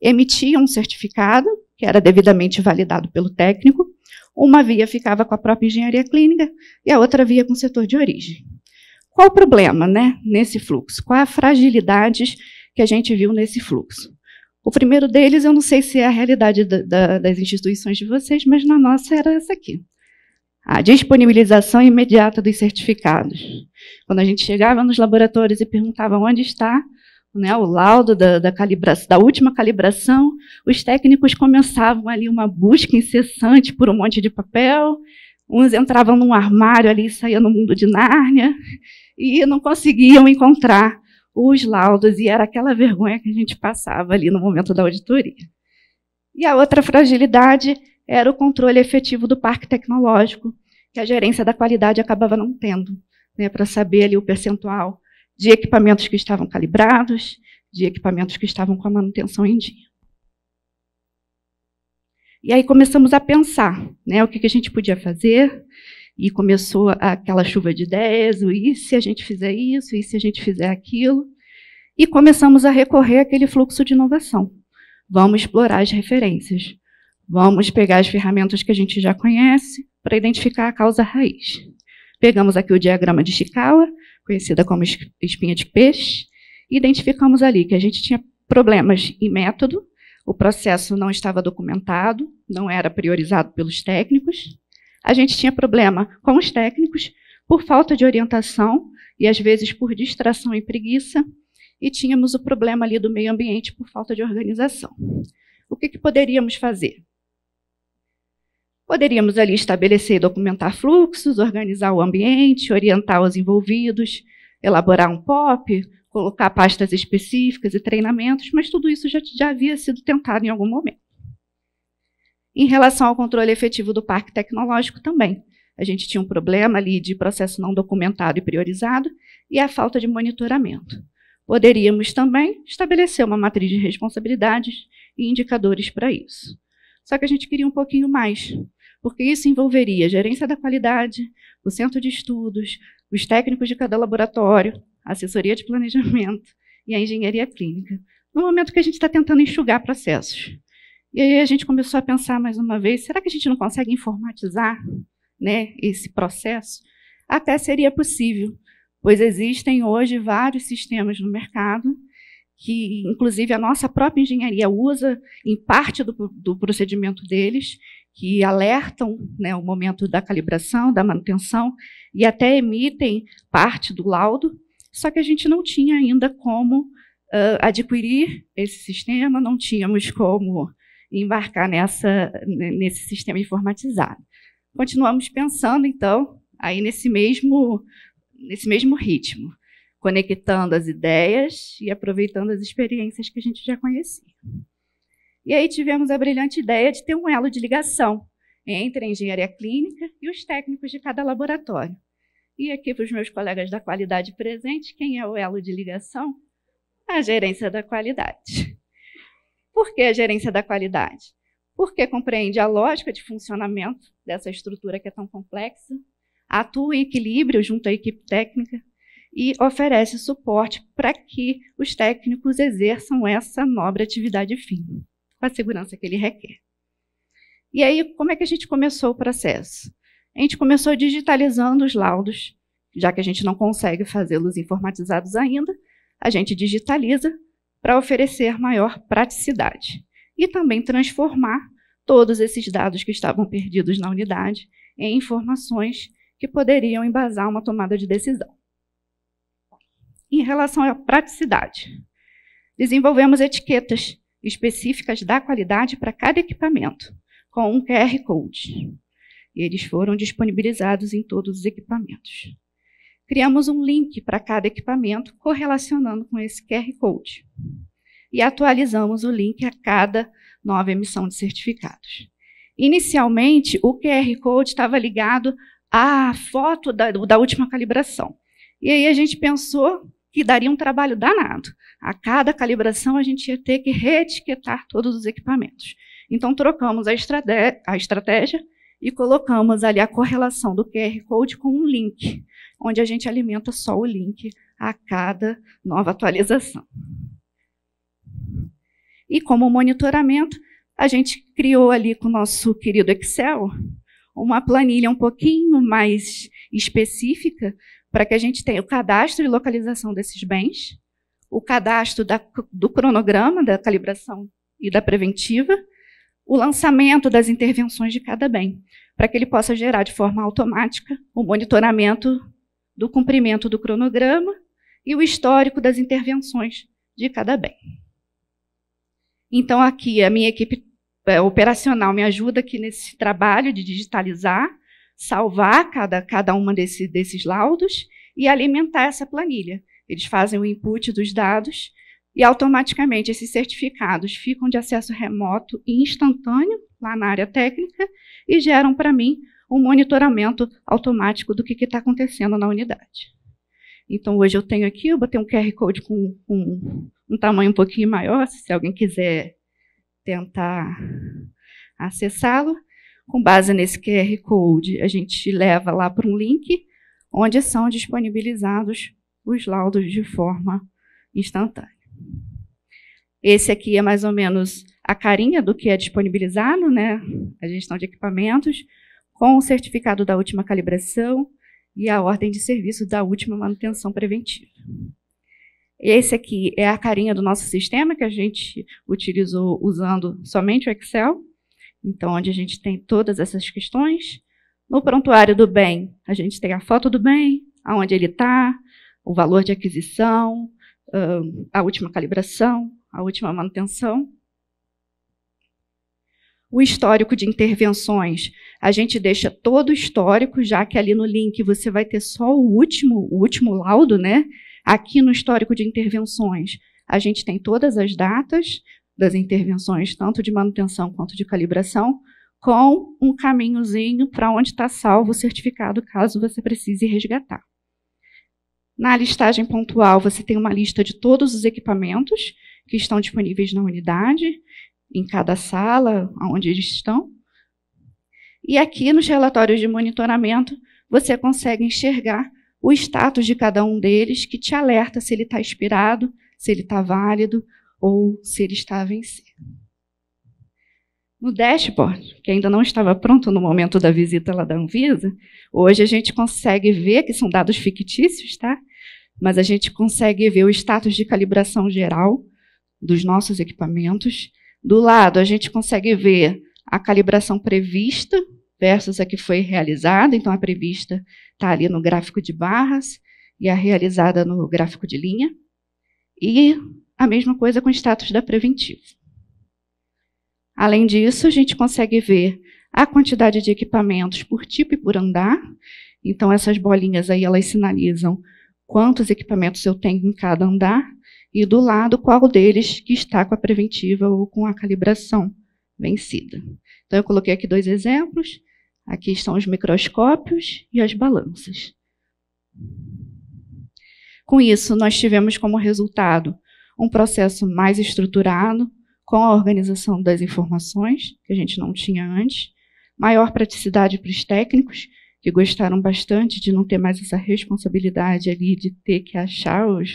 emitiam um certificado, que era devidamente validado pelo técnico, uma via ficava com a própria engenharia clínica e a outra via com o setor de origem. Qual o problema né, nesse fluxo? Qual a fragilidade que a gente viu nesse fluxo? O primeiro deles, eu não sei se é a realidade da, da, das instituições de vocês, mas na nossa era essa aqui a disponibilização imediata dos certificados. Quando a gente chegava nos laboratórios e perguntava onde está né, o laudo da, da, da, última calibração, os técnicos começavam ali uma busca incessante por um monte de papel, uns entravam num armário ali e saíam no mundo de Nárnia, e não conseguiam encontrar os laudos, e era aquela vergonha que a gente passava ali no momento da auditoria. E a outra fragilidade era o controle efetivo do parque tecnológico, que a gerência da qualidade acabava não tendo, né, para saber ali o percentual de equipamentos que estavam calibrados, de equipamentos que estavam com a manutenção em dia. E aí começamos a pensar né, o que, a gente podia fazer, e começou aquela chuva de ideias, e se a gente fizer isso, e se a gente fizer aquilo, e começamos a recorrer àquele fluxo de inovação. Vamos explorar as referências. Vamos pegar as ferramentas que a gente já conhece para identificar a causa raiz. Pegamos aqui o diagrama de Chikawa, conhecida como espinha de peixe, e identificamos ali que a gente tinha problemas em método, o processo não estava documentado, não era priorizado pelos técnicos, a gente tinha problema com os técnicos por falta de orientação e às vezes por distração e preguiça, e tínhamos o problema ali do meio ambiente por falta de organização. O que, que poderíamos fazer? Poderíamos ali estabelecer e documentar fluxos, organizar o ambiente, orientar os envolvidos, elaborar um POP, colocar pastas específicas e treinamentos, mas tudo isso já, já havia sido tentado em algum momento. Em relação ao controle efetivo do parque tecnológico também, a gente tinha um problema ali de processo não documentado e priorizado e a falta de monitoramento. Poderíamos também estabelecer uma matriz de responsabilidades e indicadores para isso. Só que a gente queria um pouquinho mais porque isso envolveria a gerência da qualidade, o centro de estudos, os técnicos de cada laboratório, a assessoria de planejamento e a engenharia clínica. No momento que a gente está tentando enxugar processos. E aí a gente começou a pensar mais uma vez, será que a gente não consegue informatizar né, esse processo? Até seria possível, pois existem hoje vários sistemas no mercado que, inclusive, a nossa própria engenharia usa em parte do, do procedimento deles, que alertam né, o momento da calibração, da manutenção e até emitem parte do laudo, só que a gente não tinha ainda como uh, adquirir esse sistema, não tínhamos como embarcar nessa, né, nesse sistema informatizado. Continuamos pensando, então, aí nesse mesmo, nesse mesmo ritmo, conectando as ideias e aproveitando as experiências que a gente já conhecia. E aí tivemos a brilhante ideia de ter um elo de ligação entre a engenharia clínica e os técnicos de cada laboratório. E aqui para os meus colegas da qualidade presente, quem é o elo de ligação? A gerência da qualidade. Por que a gerência da qualidade? Porque compreende a lógica de funcionamento dessa estrutura que é tão complexa, atua em equilíbrio junto à equipe técnica e oferece suporte para que os técnicos exerçam essa nobre atividade fim com a segurança que ele requer. E aí, como é que a gente começou o processo? A gente começou digitalizando os laudos, já que a gente não consegue fazê-los informatizados ainda, a gente digitaliza para oferecer maior praticidade e também transformar todos esses dados que estavam perdidos na unidade em informações que poderiam embasar uma tomada de decisão. Em relação à praticidade, desenvolvemos etiquetas específicas da qualidade para cada equipamento, com um QR Code. E eles foram disponibilizados em todos os equipamentos. Criamos um link para cada equipamento correlacionando com esse QR Code. E atualizamos o link a cada nova emissão de certificados. Inicialmente, o QR Code estava ligado à foto da, da última calibração. E aí a gente pensou que daria um trabalho danado. A cada calibração, a gente ia ter que reetiquetar todos os equipamentos. Então, trocamos a, estratégia, a estratégia e colocamos ali a correlação do QR Code com um link, onde a gente alimenta só o link a cada nova atualização. E como monitoramento, a gente criou ali com o nosso querido Excel uma planilha um pouquinho mais específica para que a gente tenha o cadastro e localização desses bens, o cadastro da, do cronograma da calibração e da preventiva, o lançamento das intervenções de cada bem, para que ele possa gerar de forma automática o monitoramento do cumprimento do cronograma e o histórico das intervenções de cada bem. Então, aqui a minha equipe é, operacional me ajuda aqui nesse trabalho de digitalizar salvar cada, cada uma desse, desses laudos e alimentar essa planilha. Eles fazem o input dos dados e automaticamente esses certificados ficam de acesso remoto e instantâneo lá na área técnica e geram para mim um monitoramento automático do que está acontecendo na unidade. Então, hoje eu tenho aqui, eu botei um QR Code com, com um tamanho um pouquinho maior, se alguém quiser tentar acessá-lo com base nesse QR Code, a gente leva lá para um link onde são disponibilizados os laudos de forma instantânea. Esse aqui é mais ou menos a carinha do que é disponibilizado, né? A gestão de equipamentos, com o certificado da última calibração e a ordem de serviço da última manutenção preventiva. Esse aqui é a carinha do nosso sistema que a gente utilizou usando somente o Excel. Então, onde a gente tem todas essas questões. No prontuário do bem, a gente tem a foto do bem, aonde ele está, o valor de aquisição, a última calibração, a última manutenção. O histórico de intervenções, a gente deixa todo o histórico, já que ali no link você vai ter só o último, o último laudo, né? Aqui no histórico de intervenções, a gente tem todas as datas, das intervenções, tanto de manutenção quanto de calibração, com um caminhozinho para onde está salvo o certificado, caso você precise resgatar. Na listagem pontual, você tem uma lista de todos os equipamentos que estão disponíveis na unidade, em cada sala, onde eles estão. E aqui nos relatórios de monitoramento, você consegue enxergar o status de cada um deles, que te alerta se ele está expirado, se ele está válido, ou se ele está a vencer. No dashboard, que ainda não estava pronto no momento da visita lá da Anvisa, hoje a gente consegue ver que são dados fictícios, tá? Mas a gente consegue ver o status de calibração geral dos nossos equipamentos. Do lado, a gente consegue ver a calibração prevista versus a que foi realizada. Então, a prevista está ali no gráfico de barras e a realizada no gráfico de linha. E a mesma coisa com o status da preventiva. Além disso, a gente consegue ver a quantidade de equipamentos por tipo e por andar. Então, essas bolinhas aí, elas sinalizam quantos equipamentos eu tenho em cada andar e do lado qual deles que está com a preventiva ou com a calibração vencida. Então, eu coloquei aqui dois exemplos. Aqui estão os microscópios e as balanças. Com isso, nós tivemos como resultado um processo mais estruturado, com a organização das informações, que a gente não tinha antes, maior praticidade para os técnicos, que gostaram bastante de não ter mais essa responsabilidade ali de ter que achar os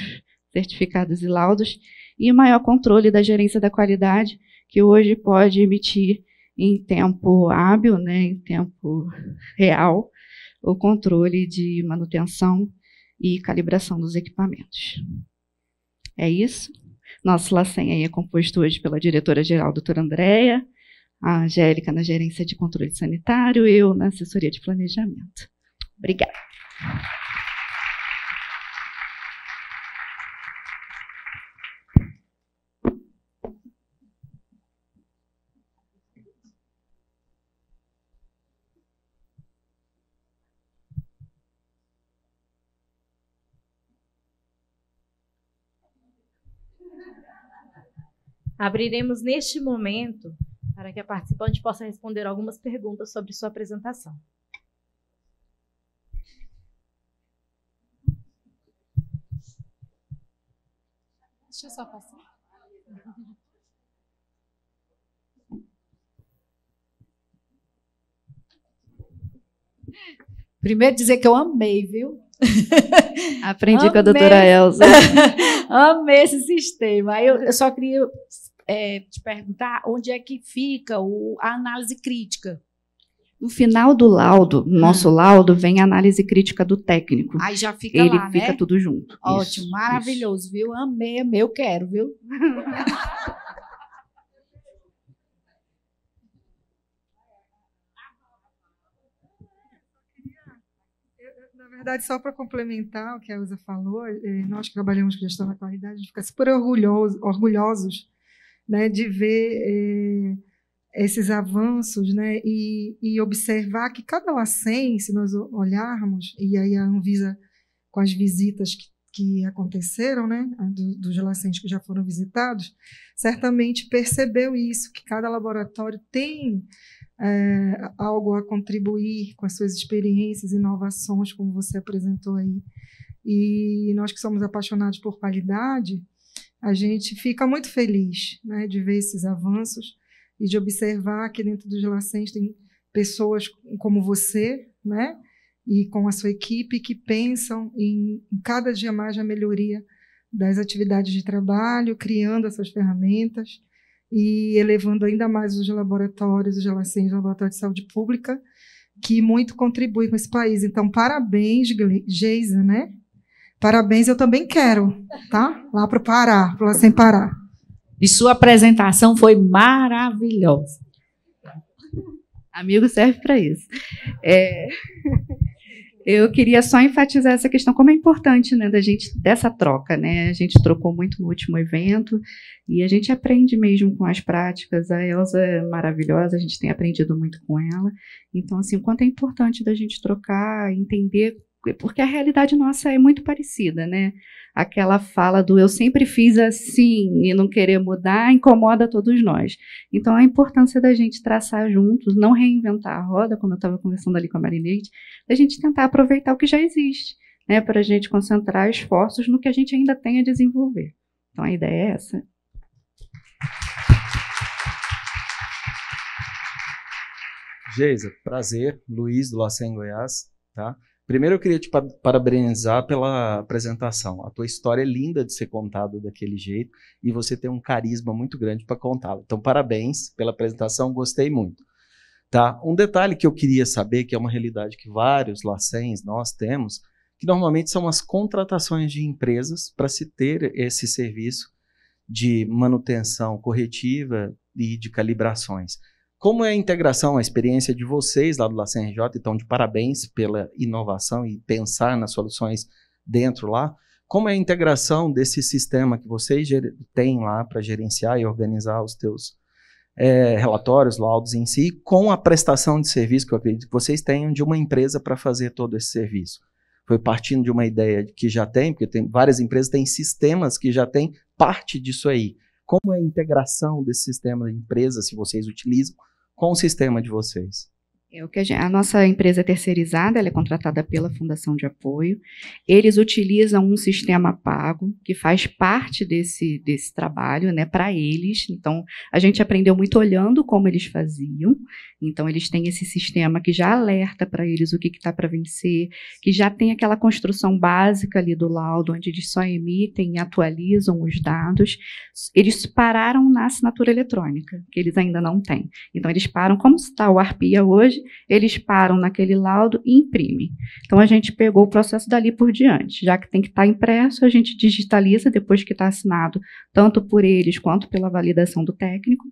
certificados e laudos, e maior controle da gerência da qualidade, que hoje pode emitir em tempo hábil, né, em tempo real, o controle de manutenção e calibração dos equipamentos. É isso. Nosso LACEN aí é composto hoje pela diretora-geral, doutora Andréia, a Angélica na gerência de controle sanitário, eu na assessoria de planejamento. Obrigada. Abriremos neste momento para que a participante possa responder algumas perguntas sobre sua apresentação. Deixa eu só passar. Primeiro dizer que eu amei, viu? Aprendi amei. com a doutora Elza. amei esse sistema. Eu, eu só queria é, te perguntar onde é que fica o, a análise crítica. No final do laudo, nosso ah. laudo, vem a análise crítica do técnico. Aí já fica Ele lá, fica né? tudo junto. Ótimo, isso, maravilhoso, isso. viu? Amei, amei, eu quero, viu? Na verdade, só para complementar o que a Elza falou, eh, nós que trabalhamos com gestão da qualidade, a gente fica super orgulhoso, orgulhosos né, de ver é, esses avanços né, e, e, observar que cada LACEN, é se nós olharmos, e aí a Anvisa, com as visitas que, que aconteceram, né, do, dos LACENs que já foram visitados, certamente percebeu isso, que cada laboratório tem é, algo a contribuir com as suas experiências, inovações, como você apresentou aí. E nós que somos apaixonados por qualidade, a gente fica muito feliz né, de ver esses avanços e de observar que dentro dos Lacens tem pessoas como você, né? E com a sua equipe que pensam em cada dia mais a melhoria das atividades de trabalho, criando essas ferramentas e elevando ainda mais os laboratórios, os Lacens, Laboratório de Saúde Pública, que muito contribui com esse país. Então, parabéns, Geisa, né? Parabéns, eu também quero, tá? Lá para o Pará, para sem parar. E sua apresentação foi maravilhosa. Amigo serve para isso. É, eu queria só enfatizar essa questão como é importante, né, da gente dessa troca, né? A gente trocou muito no último evento e a gente aprende mesmo com as práticas. A Elsa é maravilhosa, a gente tem aprendido muito com ela. Então, assim, o quanto é importante da gente trocar, entender porque a realidade nossa é muito parecida, né? Aquela fala do eu sempre fiz assim e não querer mudar incomoda todos nós. Então a importância da gente traçar juntos, não reinventar a roda, como eu estava conversando ali com a Marineide, da gente tentar aproveitar o que já existe, né? Para a gente concentrar esforços no que a gente ainda tem a desenvolver. Então a ideia é essa. Geisa, prazer, Luiz do Lacen Goiás, tá? Primeiro eu queria te parabenizar pela apresentação. A tua história é linda de ser contada daquele jeito e você tem um carisma muito grande para contá-la. Então parabéns pela apresentação, gostei muito. Tá? Um detalhe que eu queria saber, que é uma realidade que vários lacens nós temos, que normalmente são as contratações de empresas para se ter esse serviço de manutenção corretiva e de calibrações. Como é a integração, a experiência de vocês lá do LacenRJ, então de parabéns pela inovação e pensar nas soluções dentro lá. Como é a integração desse sistema que vocês têm lá para gerenciar e organizar os teus é, relatórios, laudos em si, com a prestação de serviço que eu acredito que vocês tenham de uma empresa para fazer todo esse serviço? Foi partindo de uma ideia que já tem, porque tem várias empresas têm sistemas que já têm parte disso aí. Como é a integração desse sistema da empresa, se vocês utilizam, com o sistema de vocês. É o que a, gente, a nossa empresa é terceirizada, ela é contratada pela Fundação de Apoio. Eles utilizam um sistema pago que faz parte desse, desse trabalho, né, para eles. Então, a gente aprendeu muito olhando como eles faziam. Então, eles têm esse sistema que já alerta para eles o que está para vencer, que já tem aquela construção básica ali do laudo, onde eles só emitem e atualizam os dados. Eles pararam na assinatura eletrônica, que eles ainda não têm. Então, eles param como está o ARPIA hoje eles param naquele laudo e imprimem. Então a gente pegou o processo dali por diante, já que tem que estar tá impresso, a gente digitaliza depois que está assinado, tanto por eles quanto pela validação do técnico,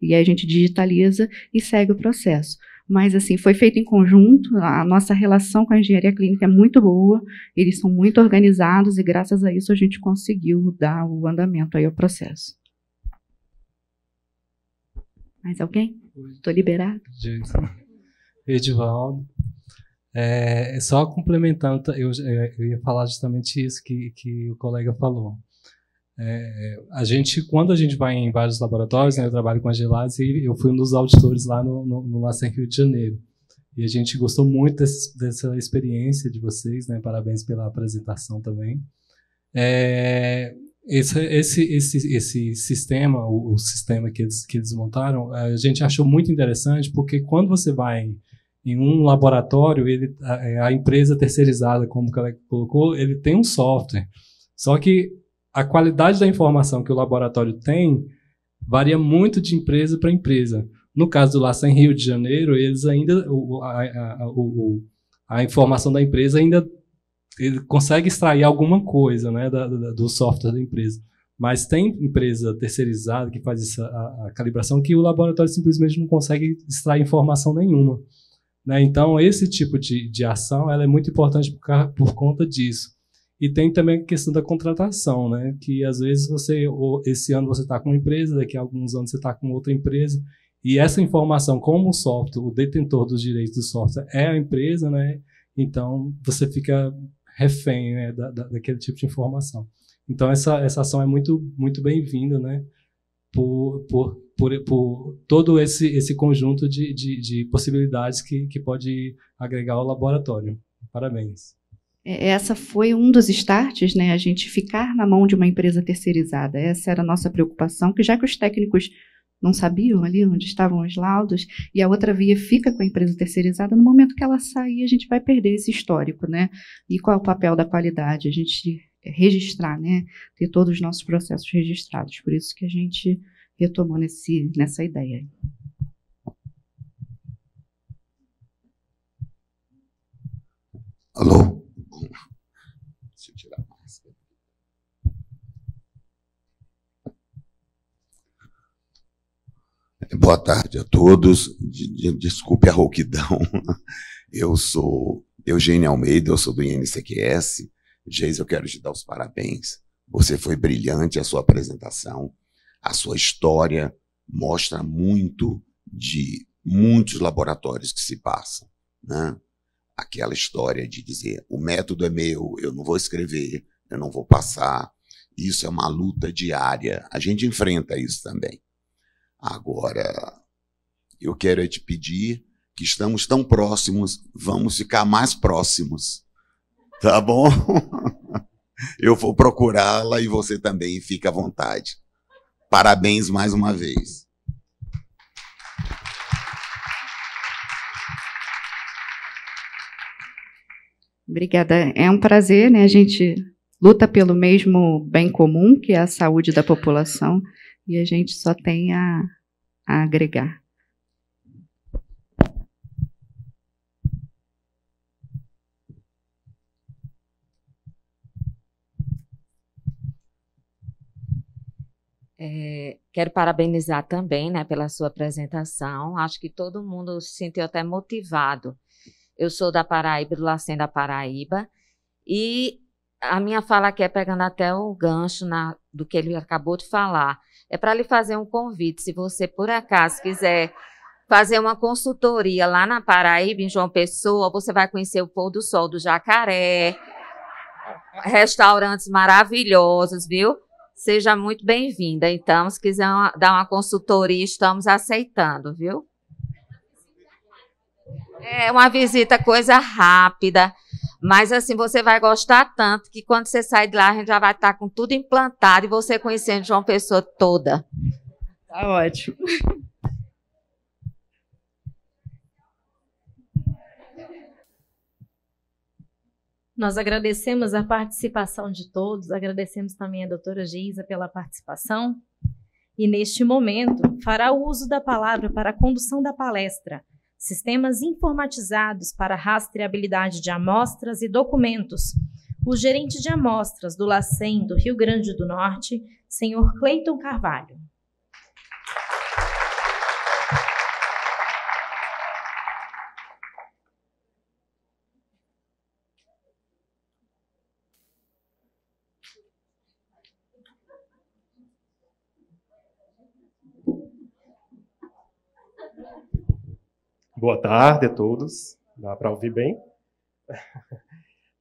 e aí a gente digitaliza e segue o processo. Mas assim, foi feito em conjunto, a nossa relação com a engenharia clínica é muito boa, eles são muito organizados e graças a isso a gente conseguiu dar o andamento aí ao processo. Mais alguém? Estou liberado? Jason. Edivaldo. É, é, só complementando, tá, eu, eu, ia falar justamente isso que, que o colega falou. É, a gente, quando a gente vai em vários laboratórios, né, eu trabalho com a Gelades e eu fui um dos auditores lá no, no, no Rio de Janeiro. E a gente gostou muito desse, dessa experiência de vocês, né? Parabéns pela apresentação também. É, esse, esse, esse, esse sistema, o, o sistema que eles, que eles montaram, a gente achou muito interessante porque quando você vai em um laboratório, ele, a, é, a, empresa terceirizada, como o colocou, ele tem um software. Só que a qualidade da informação que o laboratório tem varia muito de empresa para empresa. No caso do em Rio de Janeiro, eles ainda o, a, a, o, a, informação da empresa ainda ele consegue extrair alguma coisa, né, da, da, do software da empresa. Mas tem empresa terceirizada que faz essa, a calibração que o laboratório simplesmente não consegue extrair informação nenhuma. Né? Então, esse tipo de, de ação ela é muito importante por, por conta disso. E tem também a questão da contratação, né? que às vezes você, esse ano você está com uma empresa, daqui a alguns anos você está com outra empresa, e essa informação, como o software, o detentor dos direitos do software é a empresa, né? então você fica refém né? da, da, daquele tipo de informação. Então, essa, essa ação é muito, muito bem-vinda né? por, por por, por todo esse, esse conjunto de, de, de possibilidades que, que pode agregar ao laboratório. Parabéns. É, essa foi um dos starts, né? A gente ficar na mão de uma empresa terceirizada. Essa era a nossa preocupação, que já que os técnicos não sabiam ali onde estavam os laudos, e a outra via fica com a empresa terceirizada, no momento que ela sair, a gente vai perder esse histórico, né? E qual é o papel da qualidade? A gente registrar, né? Ter todos os nossos processos registrados. Por isso que a gente retomou nesse, nessa ideia. Alô? Deixa eu tirar a Boa tarde a todos. Desculpe a rouquidão. Eu sou Eugênio Almeida, eu sou do INCQS. Geis, eu quero te dar os parabéns. Você foi brilhante a sua apresentação. A sua história mostra muito de muitos laboratórios que se passam. Né? Aquela história de dizer o método é meu, eu não vou escrever, eu não vou passar. Isso é uma luta diária. A gente enfrenta isso também. Agora, eu quero é te pedir que estamos tão próximos, vamos ficar mais próximos. Tá bom? Eu vou procurá-la e você também fica à vontade. Parabéns mais uma vez. Obrigada. É um prazer, né? A gente luta pelo mesmo bem comum, que é a saúde da população, e a gente só tem a, a agregar. É, quero parabenizar também né, pela sua apresentação. Acho que todo mundo se sentiu até motivado. Eu sou da Paraíba, do Lacen da Paraíba, e a minha fala aqui é pegando até o gancho na, do que ele acabou de falar. É para lhe fazer um convite. Se você, por acaso, quiser fazer uma consultoria lá na Paraíba, em João Pessoa, você vai conhecer o pôr do sol do jacaré, restaurantes maravilhosos, viu? Seja muito bem-vinda. Então, se quiser uma, dar uma consultoria, estamos aceitando, viu? É uma visita coisa rápida, mas assim você vai gostar tanto que quando você sair de lá a gente já vai estar com tudo implantado e você conhecendo João Pessoa toda. Tá ótimo. Nós agradecemos a participação de todos, agradecemos também a doutora Geisa pela participação. E neste momento, fará uso da palavra para a condução da palestra Sistemas Informatizados para Rastreabilidade de Amostras e Documentos. O gerente de amostras do LACEN do Rio Grande do Norte, senhor Cleiton Carvalho. Boa tarde a todos. Dá para ouvir bem?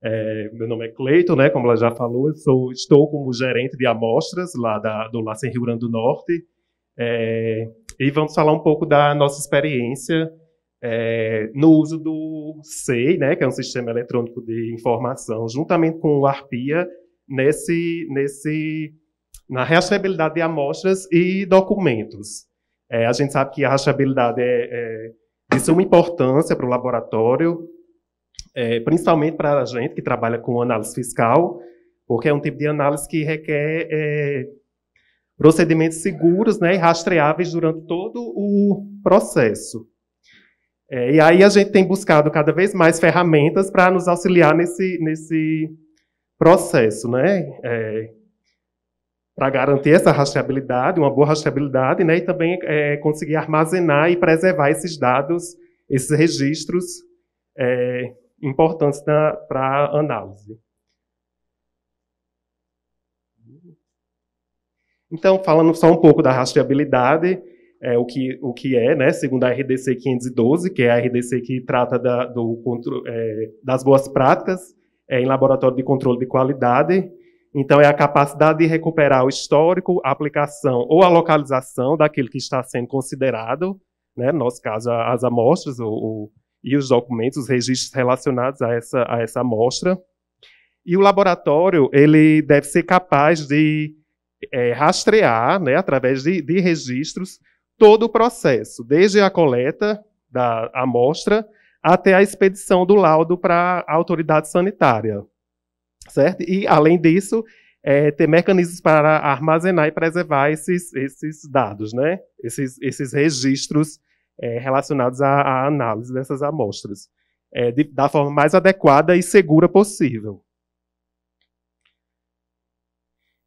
É, meu nome é Cleiton, né? Como ela já falou, eu sou, estou como gerente de amostras lá da, do Lace Rio Grande do Norte. É, e vamos falar um pouco da nossa experiência é, no uso do SEI, né? Que é um sistema eletrônico de informação, juntamente com o ARPIA, nesse, nesse, na rastreabilidade de amostras e documentos. É, a gente sabe que a rastreabilidade é, é de suma importância para o laboratório, é, principalmente para a gente que trabalha com análise fiscal, porque é um tipo de análise que requer é, procedimentos seguros né, e rastreáveis durante todo o processo. É, e aí a gente tem buscado cada vez mais ferramentas para nos auxiliar nesse, nesse processo, né? É, para garantir essa rastreabilidade, uma boa rastreabilidade, né, e também é, conseguir armazenar e preservar esses dados, esses registros é, importantes para análise. Então, falando só um pouco da rastreabilidade, é, o, que, o que é, né, segundo a RDC 512, que é a RDC que trata da, do, é, das boas práticas é, em laboratório de controle de qualidade, então, é a capacidade de recuperar o histórico, a aplicação ou a localização daquilo que está sendo considerado, né? no nosso caso, as amostras ou, e os documentos, os registros relacionados a essa, a essa amostra. E o laboratório ele deve ser capaz de é, rastrear, né, através de, de registros, todo o processo, desde a coleta da amostra até a expedição do laudo para a autoridade sanitária certo? E, além disso, é, ter mecanismos para armazenar e preservar esses, esses dados, né? esses, esses registros é, relacionados à, à, análise dessas amostras, é, de, da forma mais adequada e segura possível.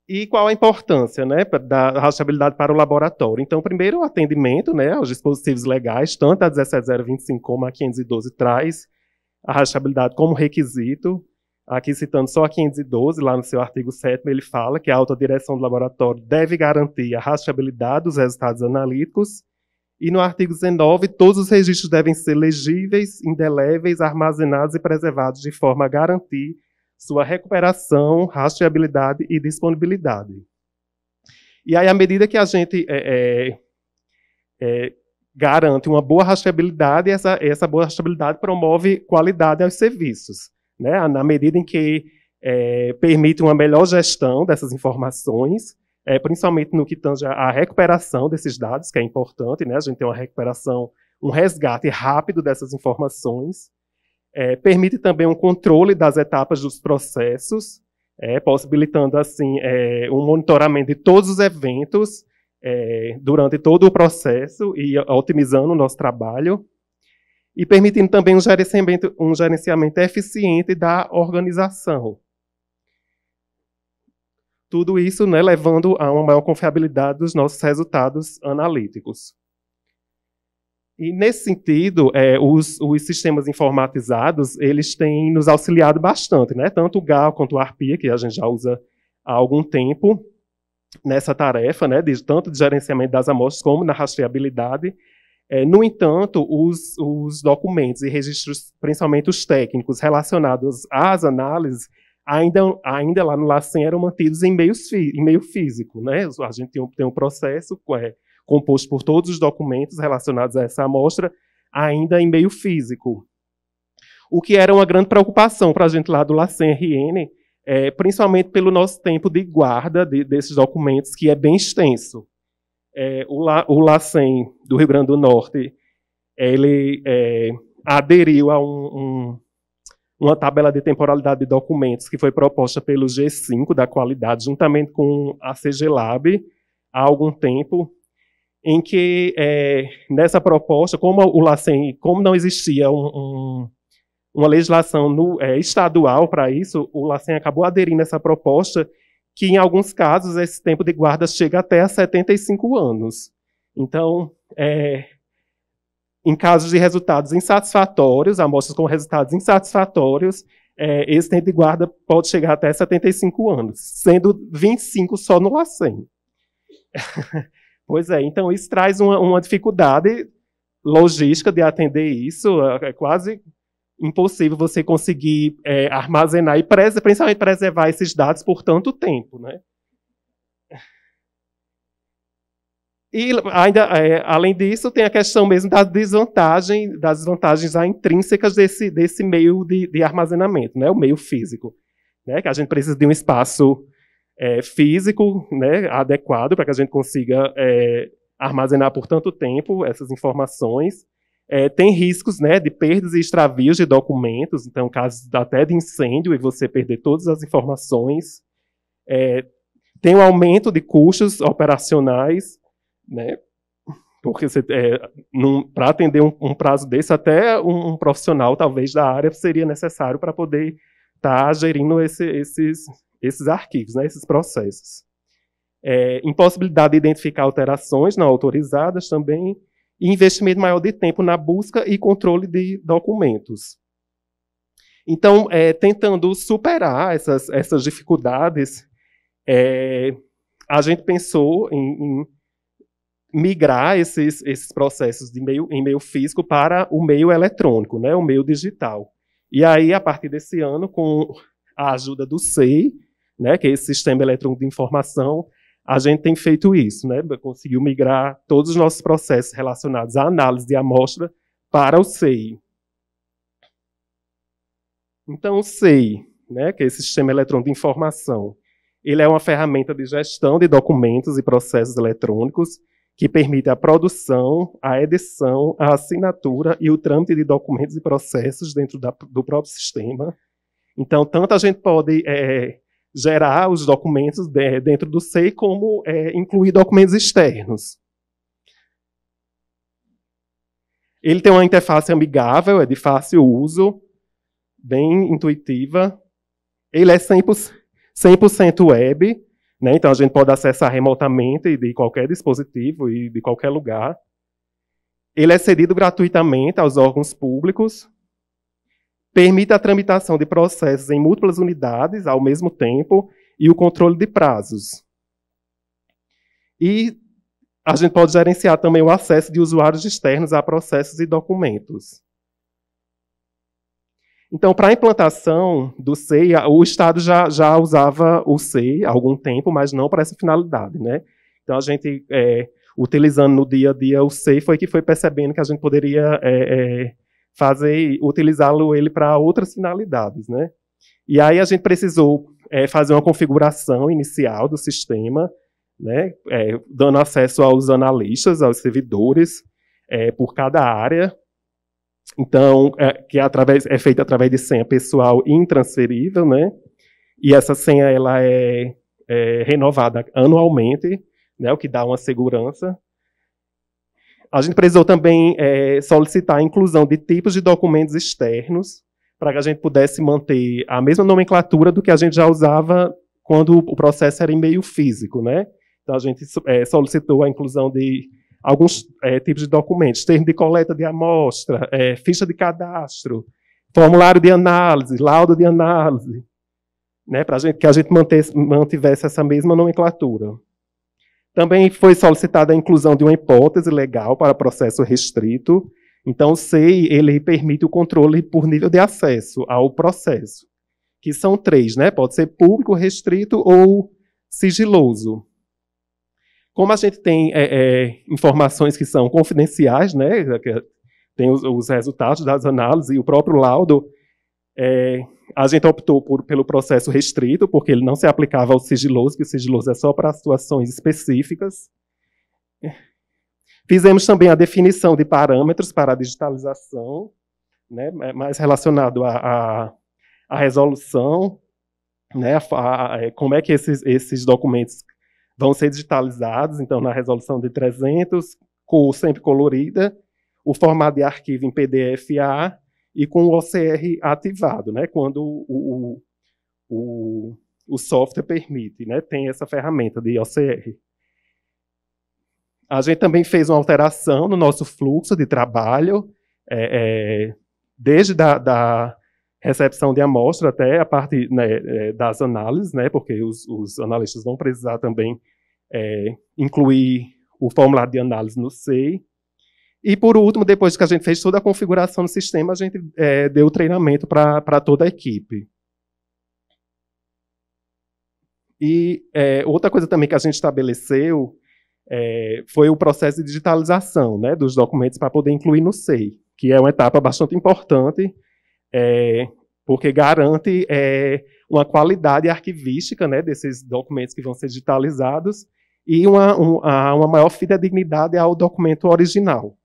E qual a importância né, da rastreabilidade para o laboratório? Então, primeiro, o atendimento né, aos dispositivos legais, tanto a 17025 como a 512 traz a rastreabilidade como requisito, Aqui citando só a 512, lá no seu artigo 7 ele fala que a autodireção do laboratório deve garantir a rastreabilidade dos resultados analíticos. E no artigo 19, todos os registros devem ser legíveis, indeléveis, armazenados e preservados de forma a garantir sua recuperação, rastreabilidade e disponibilidade. E aí, à medida que a gente é, é, é, garante uma boa rastreabilidade, essa, essa boa rastreabilidade promove qualidade aos serviços né? na medida em que é, permite uma melhor gestão dessas informações, é, principalmente no que tange à recuperação desses dados, que é importante, né? a gente tem uma recuperação, um resgate rápido dessas informações, é, permite também um controle das etapas dos processos, é, possibilitando assim é, um monitoramento de todos os eventos é, durante todo o processo e otimizando o nosso trabalho e permitindo também um gerenciamento, um gerenciamento eficiente da organização. Tudo isso né, levando a uma maior confiabilidade dos nossos resultados analíticos. E nesse sentido, é, os, os, sistemas informatizados eles têm nos auxiliado bastante, né? Tanto o GAL quanto o ARPIA, que a gente já usa há algum tempo nessa tarefa, né? De, tanto de gerenciamento das amostras como na rastreabilidade é, no entanto, os, os documentos e registros, principalmente os técnicos relacionados às análises, ainda, ainda lá no LACEN eram mantidos em, meios fi, em meio físico. Né? A gente tem um, tem um processo é, composto por todos os documentos relacionados a essa amostra, ainda em meio físico. O que era uma grande preocupação para a gente lá do LACEN RN, é, principalmente pelo nosso tempo de guarda de, desses documentos, que é bem extenso é, o, La, o LACEN do Rio Grande do Norte ele é, aderiu a um, um, uma tabela de temporalidade de documentos que foi proposta pelo G5 da qualidade, juntamente com a CGLab há algum tempo, em que é, nessa proposta, como o LACEN, como não existia um, uma legislação no, é, estadual para isso, o LACEN acabou aderindo a essa proposta que em alguns casos esse tempo de guarda chega até a 75 anos. Então, é, em casos de resultados insatisfatórios, amostras com resultados insatisfatórios, é, esse tempo de guarda pode chegar até 75 anos, sendo 25 só no LACEN. pois é, então isso traz uma, uma dificuldade logística de atender isso, é, é quase impossível você conseguir é, armazenar e principalmente preservar esses dados por tanto tempo, né? E ainda, é, além disso, tem a questão mesmo da desvantagem, das desvantagens intrínsecas desse, desse meio de, de, armazenamento, né? O meio físico, né? Que a gente precisa de um espaço é, físico, né? Adequado para que a gente consiga é, armazenar por tanto tempo essas informações. É, tem riscos né, de perdas e extravios de documentos, então, casos até de incêndio e você perder todas as informações. É, tem um aumento de custos operacionais, né, porque é, para atender um, um, prazo desse, até um, um, profissional, talvez, da área seria necessário para poder estar tá gerindo esse, esses, esses arquivos, né, esses processos. É, impossibilidade de identificar alterações não autorizadas também, e investimento maior de tempo na busca e controle de documentos. Então, é, tentando superar essas, essas dificuldades, é, a gente pensou em, em migrar esses, esses processos de meio, em meio físico para o meio eletrônico, né, o meio digital. E aí, a partir desse ano, com a ajuda do SEI, né, que é esse Sistema Eletrônico de Informação, a gente tem feito isso, né? Conseguiu migrar todos os nossos processos relacionados à análise de amostra para o SEI. Então, o SEI, né, que é esse Sistema Eletrônico de Informação, ele é uma ferramenta de gestão de documentos e processos eletrônicos que permite a produção, a edição, a assinatura e o trâmite de documentos e processos dentro da, do próprio sistema. Então, tanto a gente pode é, gerar os documentos de, dentro do C, como é, incluir documentos externos. Ele tem uma interface amigável, é de fácil uso, bem intuitiva. Ele é 100%, 100 web, né? então a gente pode acessar remotamente de qualquer dispositivo e de qualquer lugar. Ele é cedido gratuitamente aos órgãos públicos, permite a tramitação de processos em múltiplas unidades ao mesmo tempo e o controle de prazos. E a gente pode gerenciar também o acesso de usuários externos a processos e documentos. Então, para a implantação do SEI, o Estado já, já usava o SEI há algum tempo, mas não para essa finalidade. Né? Então, a gente, é, utilizando no dia a dia o SEI, foi que foi percebendo que a gente poderia é, é, fazer, utilizá-lo ele para outras finalidades, né? E aí a gente precisou é, fazer uma configuração inicial do sistema, né? É, dando acesso aos analistas, aos servidores é, por cada área. Então, é, que é através, é feita através de senha pessoal intransferível, né? E essa senha ela é, é renovada anualmente, né? O que dá uma segurança. A gente precisou também é, solicitar a inclusão de tipos de documentos externos para que a gente pudesse manter a mesma nomenclatura do que a gente já usava quando o processo era em meio físico, né? Então a gente é, solicitou a inclusão de alguns é, tipos de documentos, termo de coleta de amostra, é, ficha de cadastro, formulário de análise, laudo de análise, né? Para que a gente mantesse, mantivesse essa mesma nomenclatura. Também foi solicitada a inclusão de uma hipótese legal para processo restrito. Então, o SEI ele permite o controle por nível de acesso ao processo, que são três, né? Pode ser público, restrito ou sigiloso. Como a gente tem é, é, informações que são confidenciais, né? Tem os, os resultados das análises e o próprio laudo, é, a gente optou por, pelo processo restrito, porque ele não se aplicava ao sigiloso, que o sigiloso é só para situações específicas. Fizemos também a definição de parâmetros para a digitalização, né, mais relacionado à, resolução, né, a, a, é, como é que esses, esses documentos vão ser digitalizados, então, na resolução de 300, cor sempre colorida, o formato de arquivo em PDF-A, e com o OCR ativado, né? Quando o, o, o, o software permite, né? Tem essa ferramenta de OCR. A gente também fez uma alteração no nosso fluxo de trabalho, é, é, desde da, da, recepção de amostra até a parte né, é, das análises, né, porque os, os, analistas vão precisar também é, incluir o formulário de análise no SEI, e, por último, depois que a gente fez toda a configuração do sistema, a gente é, deu treinamento para toda a equipe. E é, outra coisa também que a gente estabeleceu é, foi o processo de digitalização né, dos documentos para poder incluir no SEI, que é uma etapa bastante importante, é, porque garante é, uma qualidade arquivística né, desses documentos que vão ser digitalizados e uma, um, a, uma maior fidedignidade ao documento original.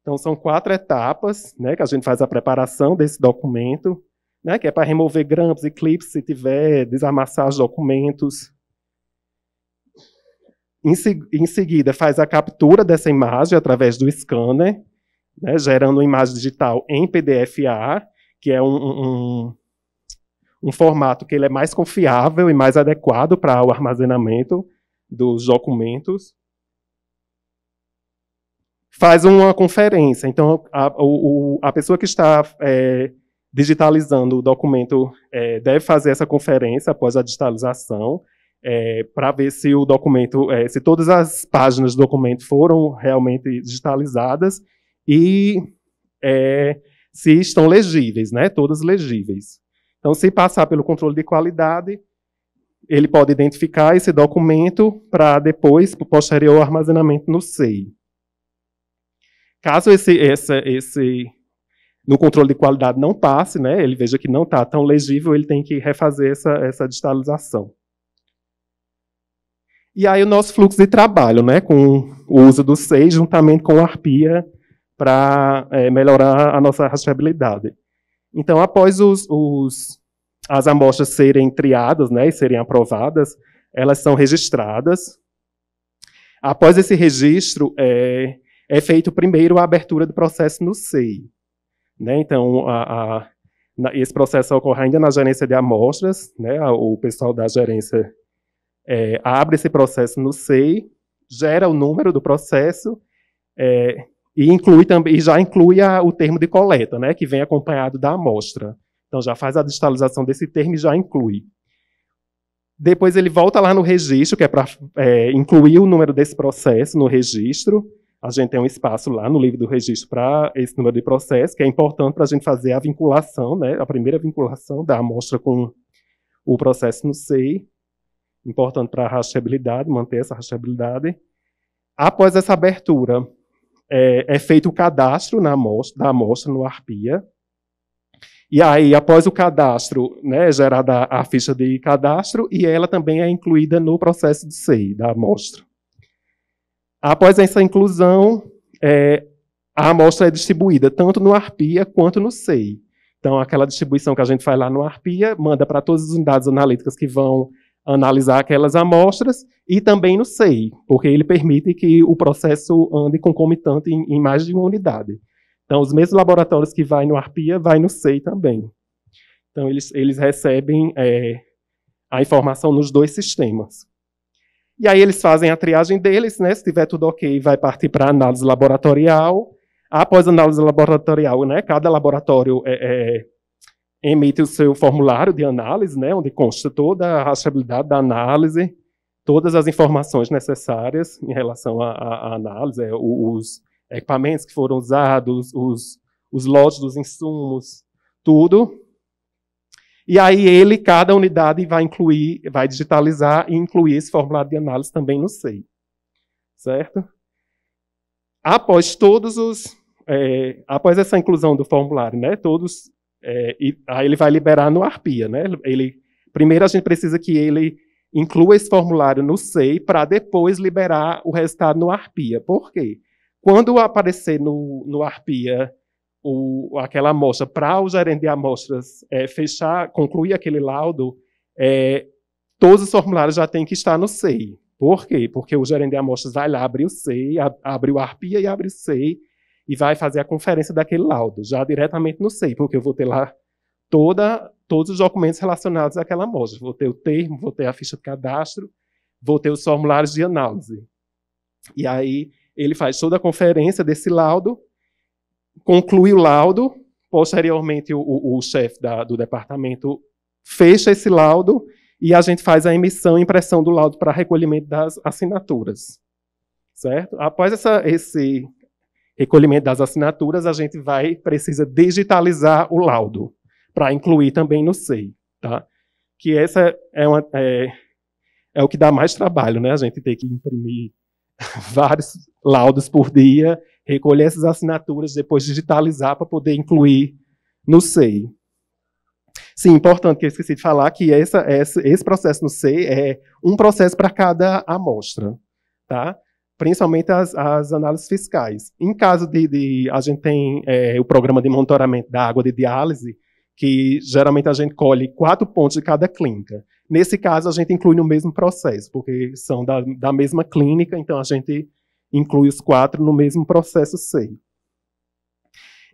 Então, são quatro etapas né, que a gente faz a preparação desse documento, né, que é para remover grampos e clips se tiver, desamassar os documentos. Em, em seguida, faz a captura dessa imagem através do scanner, né, gerando uma imagem digital em PDFA, que é um, um, um formato que ele é mais confiável e mais adequado para o armazenamento dos documentos faz uma conferência. Então, a, o, a pessoa que está é, digitalizando o documento é, deve fazer essa conferência após a digitalização é, para ver se o documento, é, se todas as páginas do documento foram realmente digitalizadas e é, se estão legíveis, né? Todas legíveis. Então, se passar pelo controle de qualidade, ele pode identificar esse documento para depois, para posterior armazenamento no SEI. Caso esse, essa, esse no controle de qualidade não passe, né, ele veja que não está tão legível, ele tem que refazer essa, essa digitalização. E aí o nosso fluxo de trabalho, né, com o uso do SEI juntamente com o ARPIA para é, melhorar a nossa rastreabilidade. Então, após os, os, as amostras serem triadas né, e serem aprovadas, elas são registradas. Após esse registro, é, é feito primeiro a abertura do processo no SEI. Né? Então, a, a, na, esse processo ocorre ainda na gerência de amostras, né? a, o pessoal da gerência é, abre esse processo no SEI, gera o número do processo é, e inclui também e já inclui a, o termo de coleta, né, que vem acompanhado da amostra. Então já faz a digitalização desse termo e já inclui. Depois ele volta lá no registro, que é para é, incluir o número desse processo no registro a gente tem um espaço lá no livro do registro para esse número de processo, que é importante para a gente fazer a vinculação, né, a primeira vinculação da amostra com o processo no SEI, importante para a rastreabilidade, manter essa rastreabilidade. Após essa abertura, é, é feito o cadastro na amostra, da amostra no ARPIA, e aí, após o cadastro, né, é gerada a ficha de cadastro e ela também é incluída no processo de SEI, da amostra. Após essa inclusão, é, a amostra é distribuída tanto no ARPIA quanto no SEI. Então, aquela distribuição que a gente faz lá no ARPIA, manda para todas as unidades analíticas que vão analisar aquelas amostras e também no SEI, porque ele permite que o processo ande concomitante em, em mais de uma unidade. Então, os mesmos laboratórios que vai no ARPIA, vai no SEI também. Então, eles, eles recebem é, a informação nos dois sistemas. E aí eles fazem a triagem deles, né? Se tiver tudo ok, vai partir para análise laboratorial. Após análise laboratorial, né? Cada laboratório é, é, emite o seu formulário de análise, né? Onde consta toda a rastreabilidade da análise, todas as informações necessárias em relação à análise, é, os equipamentos que foram usados, os, os lotes dos insumos, tudo. E aí ele, cada unidade, vai incluir, vai digitalizar e incluir esse formulário de análise também no SEI. Certo? Após todos os. É, após essa inclusão do formulário, né? Todos. É, e, aí ele vai liberar no ARPIA, né? Ele, primeiro a gente precisa que ele inclua esse formulário no SEI para depois liberar o resultado no ARPIA. Por quê? Quando aparecer no, no ARPIA o, aquela amostra, para o gerente de amostras é, fechar, concluir aquele laudo, é, todos os formulários já têm que estar no SEI. Por quê? Porque o gerente de amostras vai lá, abre o SEI, abre o ARPIA e abre o SEI, e vai fazer a conferência daquele laudo, já diretamente no SEI, porque eu vou ter lá toda, todos os documentos relacionados àquela amostra. Vou ter o termo, vou ter a ficha de cadastro, vou ter os formulários de análise. E aí ele faz toda a conferência desse laudo, Conclui o laudo, posteriormente o, o, o chefe do departamento fecha esse laudo e a gente faz a emissão e impressão do laudo para recolhimento das assinaturas. Certo? Após essa, esse recolhimento das assinaturas, a gente vai precisa digitalizar o laudo para incluir também no SEI, tá? Que essa é, uma, é, é o que dá mais trabalho, né? A gente tem que imprimir vários laudos por dia recolher essas assinaturas, depois digitalizar para poder incluir no SEI. Sim, importante que eu esqueci de falar que essa, essa, esse processo no SEI é um processo para cada amostra, tá? principalmente as, as, análises fiscais. Em caso de, de a gente tem é, o programa de monitoramento da água de diálise, que geralmente a gente colhe quatro pontos de cada clínica. Nesse caso, a gente inclui no mesmo processo, porque são da, da mesma clínica, então a gente inclui os quatro no mesmo processo SEI.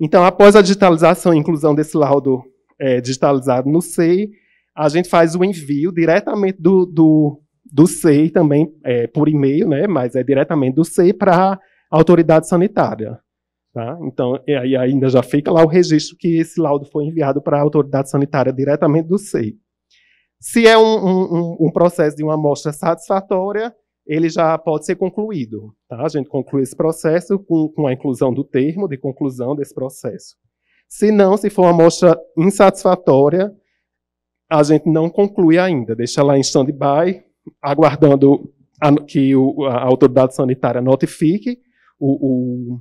Então, após a digitalização e inclusão desse laudo é, digitalizado no SEI, a gente faz o envio diretamente do, do, do SEI também, é, por e-mail, né, mas é diretamente do SEI para a autoridade sanitária. Tá? Então, aí ainda já fica lá o registro que esse laudo foi enviado para a autoridade sanitária diretamente do SEI. Se é um, um, um processo de uma amostra satisfatória, ele já pode ser concluído. Tá? A gente conclui esse processo com, com a inclusão do termo de conclusão desse processo. Se não, se for uma amostra insatisfatória, a gente não conclui ainda, deixa lá em stand-by, aguardando a, que o, a autoridade sanitária notifique o, o,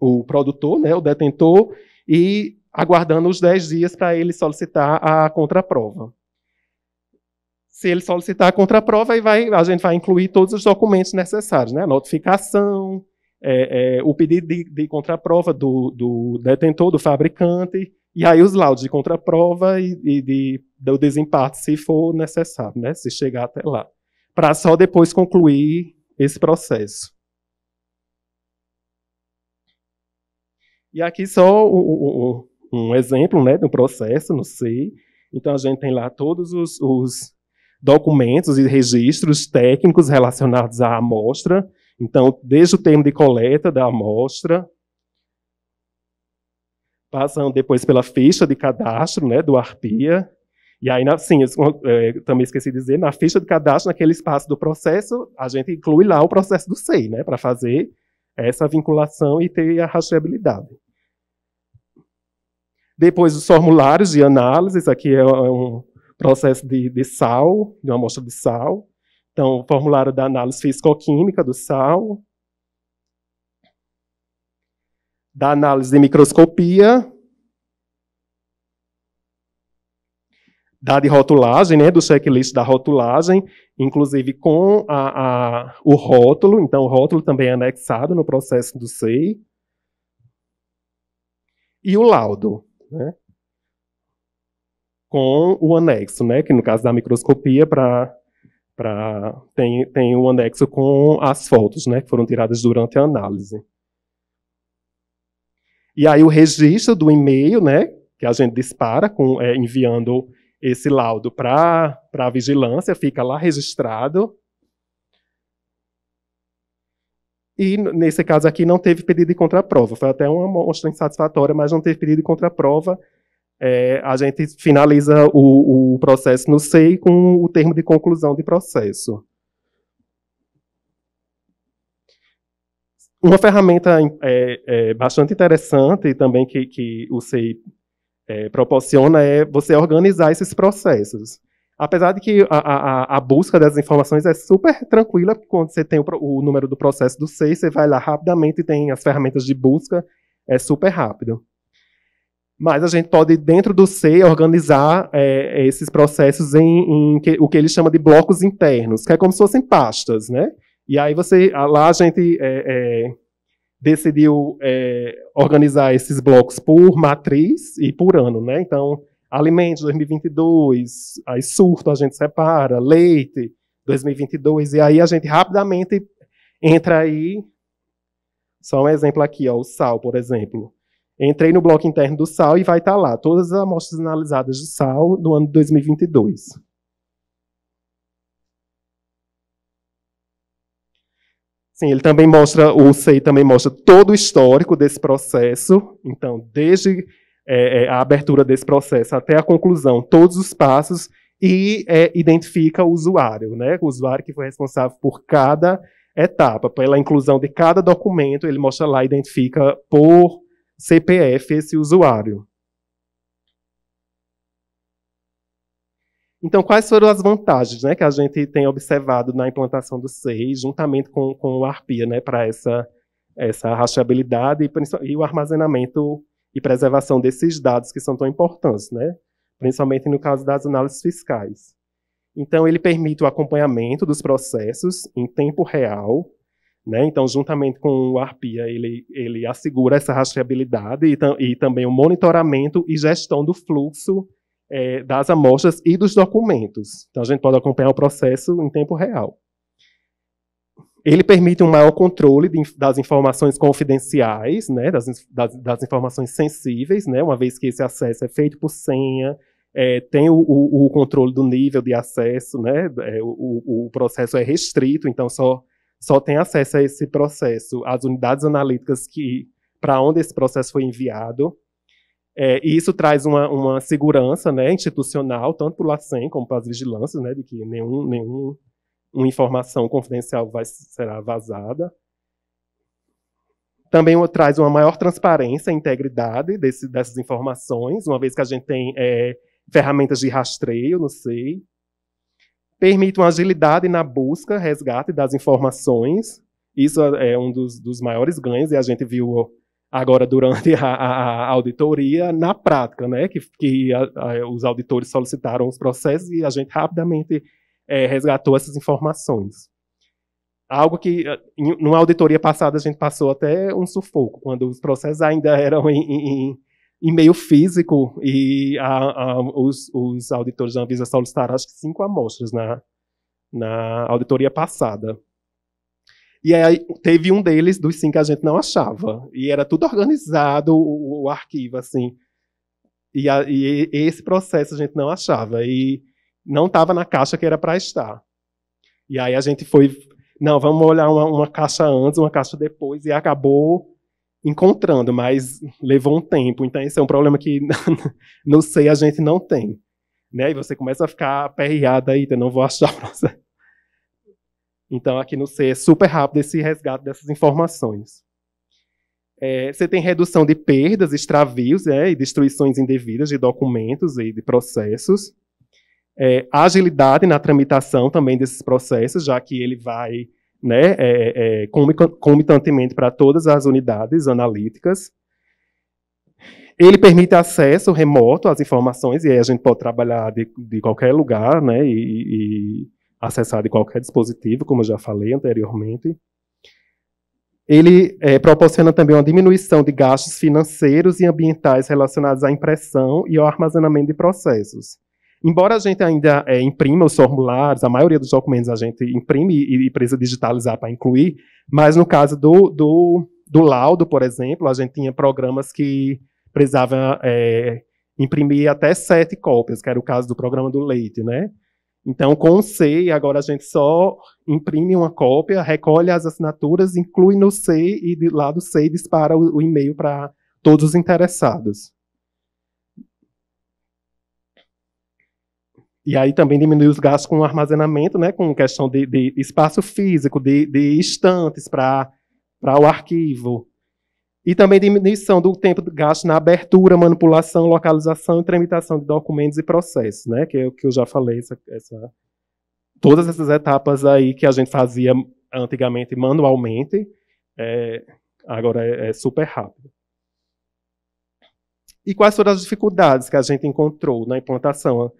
o, produtor, né, o detentor, e aguardando os 10 dias para ele solicitar a contraprova se ele solicitar a contraprova, aí vai, a gente vai incluir todos os documentos necessários, né? a notificação, é, é, o pedido de, de contraprova do, do, detentor, do fabricante, e aí os laudos de contraprova e, e de, do desempate, se for necessário, né? se chegar até lá, para só depois concluir esse processo. E aqui só o, o, um exemplo né, do processo no SEI. Então, a gente tem lá todos os, os documentos e registros técnicos relacionados à amostra. Então, desde o termo de coleta da amostra, passam depois pela ficha de cadastro né, do ARPIA, e aí, sim, é, também esqueci de dizer, na ficha de cadastro, naquele espaço do processo, a gente inclui lá o processo do SEI, né, para fazer essa vinculação e ter a rastreabilidade. Depois, os formulários de análises, aqui é, é um, processo de, de sal, de uma amostra de sal. Então, o formulário da análise fisicoquímica do sal, da análise de microscopia, da de rotulagem, né, do checklist da rotulagem, inclusive com a, a, o rótulo, então o rótulo também é anexado no processo do SEI, e o laudo. Né? com o anexo, né? Que no caso da microscopia, para Pra, tem, tem um anexo com as fotos né, que foram tiradas durante a análise. E aí o registro do e-mail, né, que a gente dispara com, é, enviando esse laudo para a vigilância, fica lá registrado. E nesse caso aqui não teve pedido de contraprova. Foi até uma amostra insatisfatória, mas não teve pedido de contraprova. prova é, a gente finaliza o, o processo no SEI com o termo de conclusão de processo. Uma ferramenta é, é, bastante interessante também que, que o SEI é, proporciona é você organizar esses processos. Apesar de que a, a, a busca dessas informações é super tranquila, quando você tem o, o, número do processo do SEI, você vai lá rapidamente, e tem as ferramentas de busca, é super rápido. Mas a gente pode, dentro do C, organizar é, esses processos em, em que, o que ele chama de blocos internos, que é como se fossem pastas, né? E aí você, lá a gente é, é, decidiu é, organizar esses blocos por matriz e por ano, né? Então, alimento 2022, aí surto a gente separa, leite 2022, e aí a gente rapidamente entra aí, só um exemplo aqui, ó, o sal, por exemplo. Entrei no bloco interno do SAL e vai estar tá lá todas as amostras analisadas de SAL do ano de 2022. Sim, ele também mostra, o sei também mostra todo o histórico desse processo. Então, desde é, é, a abertura desse processo até a conclusão, todos os passos, e é, identifica o usuário, né? o usuário que foi responsável por cada etapa, pela inclusão de cada documento, ele mostra lá, identifica por CPF esse usuário. Então, quais foram as vantagens né, que a gente tem observado na implantação do SEI, juntamente com, com o ARPIA, né, para essa, essa rastreabilidade e, e, o armazenamento e preservação desses dados que são tão importantes, né, principalmente no caso das análises fiscais. Então, ele permite o acompanhamento dos processos em tempo real, né? Então, juntamente com o ARPIA, ele, ele assegura essa rastreabilidade e, e também o monitoramento e gestão do fluxo é, das amostras e dos documentos. Então, a gente pode acompanhar o processo em tempo real. Ele permite um maior controle de, das informações confidenciais, né? das, das, das, informações sensíveis, né? uma vez que esse acesso é feito por senha, é, tem o, o, o, controle do nível de acesso, né? é, o, o processo é restrito, então só só tem acesso a esse processo as unidades analíticas que para onde esse processo foi enviado. É, e isso traz uma, uma segurança né, institucional, tanto para o LACEN como para as vigilâncias, né, de que nenhum, nenhum, uma informação confidencial vai, será vazada. Também traz uma maior transparência e integridade desse, dessas informações, uma vez que a gente tem é, ferramentas de rastreio, não sei, permitam agilidade na busca, resgate das informações. Isso é, é um dos, dos maiores ganhos, e a gente viu agora durante a, a, a auditoria na prática, né? Que, que a, os auditores solicitaram os processos e a gente rapidamente é, resgatou essas informações. Algo que, eh, em, numa auditoria passada, a gente passou até um sufoco, quando os processos ainda eram em, em e-mail físico e a, a, os, os, auditores da Anvisa solicitaram acho que cinco amostras na, na auditoria passada. E aí teve um deles, dos cinco, que a gente não achava. E era tudo organizado, o, o arquivo, assim. E, a, e, esse processo a gente não achava. E não estava na caixa que era para estar. E aí a gente foi, não, vamos olhar uma, uma caixa antes, uma caixa depois, e acabou encontrando, mas levou um tempo. Então, esse é um problema que não sei, a gente não tem. Né? E você começa a ficar aperreada aí, então não vou achar processo. Então, aqui no C é super rápido esse resgate dessas informações. É, você tem redução de perdas, extravios é, e destruições indevidas de documentos e de processos. É, agilidade na tramitação também desses processos, já que ele vai né, é, é, é para todas as unidades analíticas. Ele permite acesso remoto às informações, e aí a gente pode trabalhar de, de qualquer lugar né, e, e acessar de qualquer dispositivo, como eu já falei anteriormente. Ele é, proporciona também uma diminuição de gastos financeiros e ambientais relacionados à impressão e ao armazenamento de processos. Embora a gente ainda é, imprima os formulários, a maioria dos documentos a gente imprime e, e precisa digitalizar para incluir, mas no caso do, do, do laudo, por exemplo, a gente tinha programas que precisavam é, eh, imprimir até sete cópias, que era o caso do programa do leite, né? Então, com o C, agora a gente só imprime uma cópia, recolhe as assinaturas, inclui no C e de lá do C dispara o, o e-mail para todos os interessados. E aí também diminuir os gastos com armazenamento, né, com questão de, de espaço físico, de, de estantes para o arquivo. E também diminuição do tempo de gasto na abertura, manipulação, localização e tramitação de documentos e processos, né, que, é que eu já falei, essa, essa, todas essas etapas aí que a gente fazia antigamente manualmente, é, agora é, é super rápido. E quais foram as dificuldades que a gente encontrou na implantação?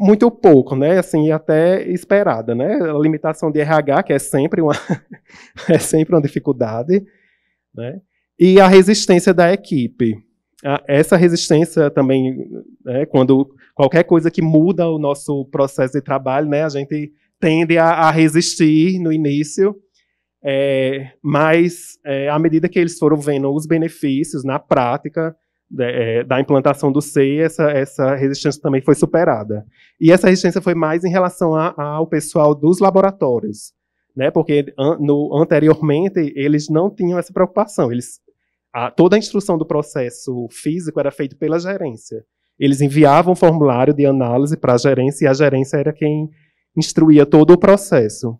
muito pouco, né? Assim, até esperada, né? A limitação de RH, que é sempre uma, é sempre uma dificuldade, né? E a resistência da equipe. Essa resistência também, né, quando qualquer coisa que muda o nosso processo de trabalho, né, a gente tende a, a resistir no início, é, mas é, à medida que eles foram vendo os benefícios na prática, né, é, da implantação do SEI, essa, essa resistência também foi superada. E essa resistência foi mais em relação a, ao pessoal dos laboratórios, né? porque an, no, anteriormente eles não tinham essa preocupação. Eles, a, toda a instrução do processo físico era feita pela gerência. Eles enviavam um formulário de análise para a gerência e a gerência era quem instruía todo o processo.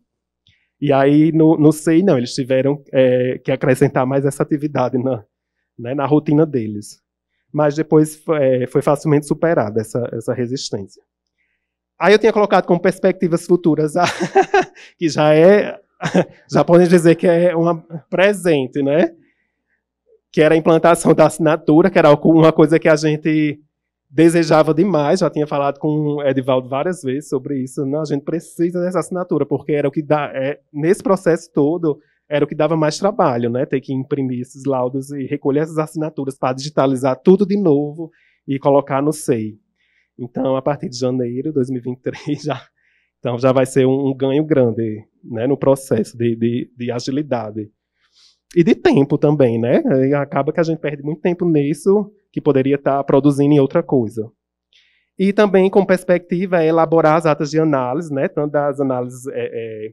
E aí, no, no SEI, não, eles tiveram é, que acrescentar mais essa atividade na, né, na rotina deles mas depois é, foi facilmente superada essa, essa resistência. Aí eu tinha colocado como perspectivas futuras, a, que já é, já podem dizer que é uma presente, né? Que era a implantação da assinatura, que era uma coisa que a gente desejava demais, já tinha falado com o Edivaldo várias vezes sobre isso, não, a gente precisa dessa assinatura, porque era o que dá, é, nesse processo todo, era o que dava mais trabalho, né? Ter que imprimir esses laudos e recolher essas assinaturas para digitalizar tudo de novo e colocar no SEI. Então, a partir de janeiro de 2023, já, então já vai ser um, ganho grande né, no processo de, de, de, agilidade. E de tempo também, né? E acaba que a gente perde muito tempo nisso, que poderia estar tá produzindo em outra coisa. E também, com perspectiva, é elaborar as atas de análise, né? Tanto das análises é, é,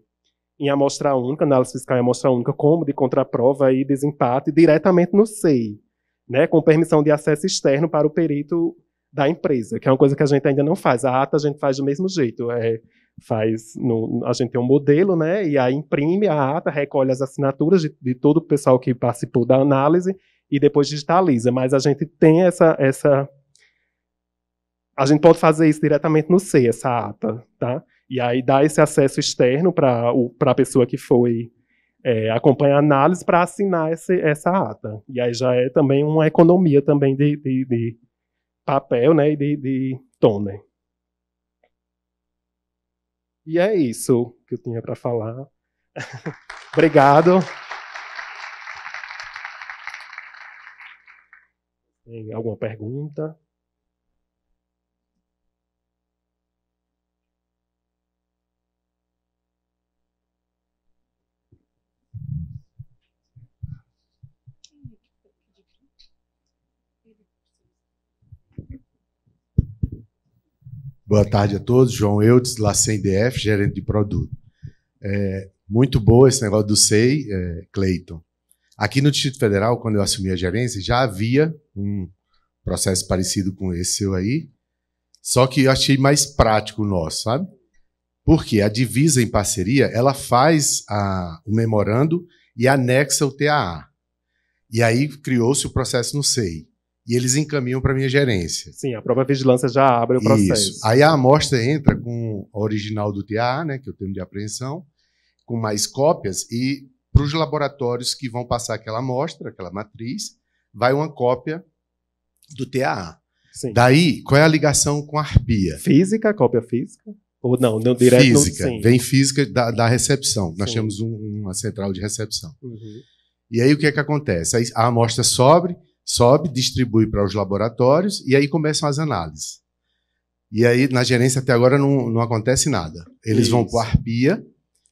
em amostra única, análise fiscal em amostra única, como de contraprova e desempate diretamente no SEI, né, com permissão de acesso externo para o perito da empresa, que é uma coisa que a gente ainda não faz. A ata a gente faz do mesmo jeito, é, faz no, a gente tem um modelo, né, e aí imprime a ata, recolhe as assinaturas de, de todo o pessoal que participou da análise e depois digitaliza. Mas a gente tem essa essa a gente pode fazer isso diretamente no SEI, essa ata, tá? E aí dá esse acesso externo para a pessoa que foi é, acompanhar a análise para assinar esse, essa ata. E aí já é também uma economia também de, de, de papel né, e de, de E é isso que eu tinha para falar. Obrigado. Tem alguma pergunta? Boa tarde a todos. João Eudes, lá CNDF, gerente de produto. É, muito boa esse negócio do SEI, é, Cleiton. Aqui no Distrito Federal, quando eu assumi a gerência, já havia um processo parecido com esse seu aí, só que eu achei mais prático o nosso, sabe? Porque a divisa em parceria, ela faz a, o memorando e anexa o TAA. E aí criou-se o processo no SEI e eles encaminham para minha gerência. Sim, a própria vigilância já abre o processo. Isso. Aí a amostra entra com a original do TA, né, que eu tenho de apreensão, com mais cópias e para os laboratórios que vão passar aquela amostra, aquela matriz, vai uma cópia do TA. Sim. Daí, qual é a ligação com a arpia? Física, cópia física? Ou não, não direto? Física, sim. vem física da, da recepção. Sim. Nós temos um, uma central de recepção. Uhum. E aí o que é que acontece? Aí, a amostra sobe, sobe, distribui para os laboratórios e aí começam as análises. E aí, na gerência, até agora não, não acontece nada. Eles Isso. vão para o ARPIA,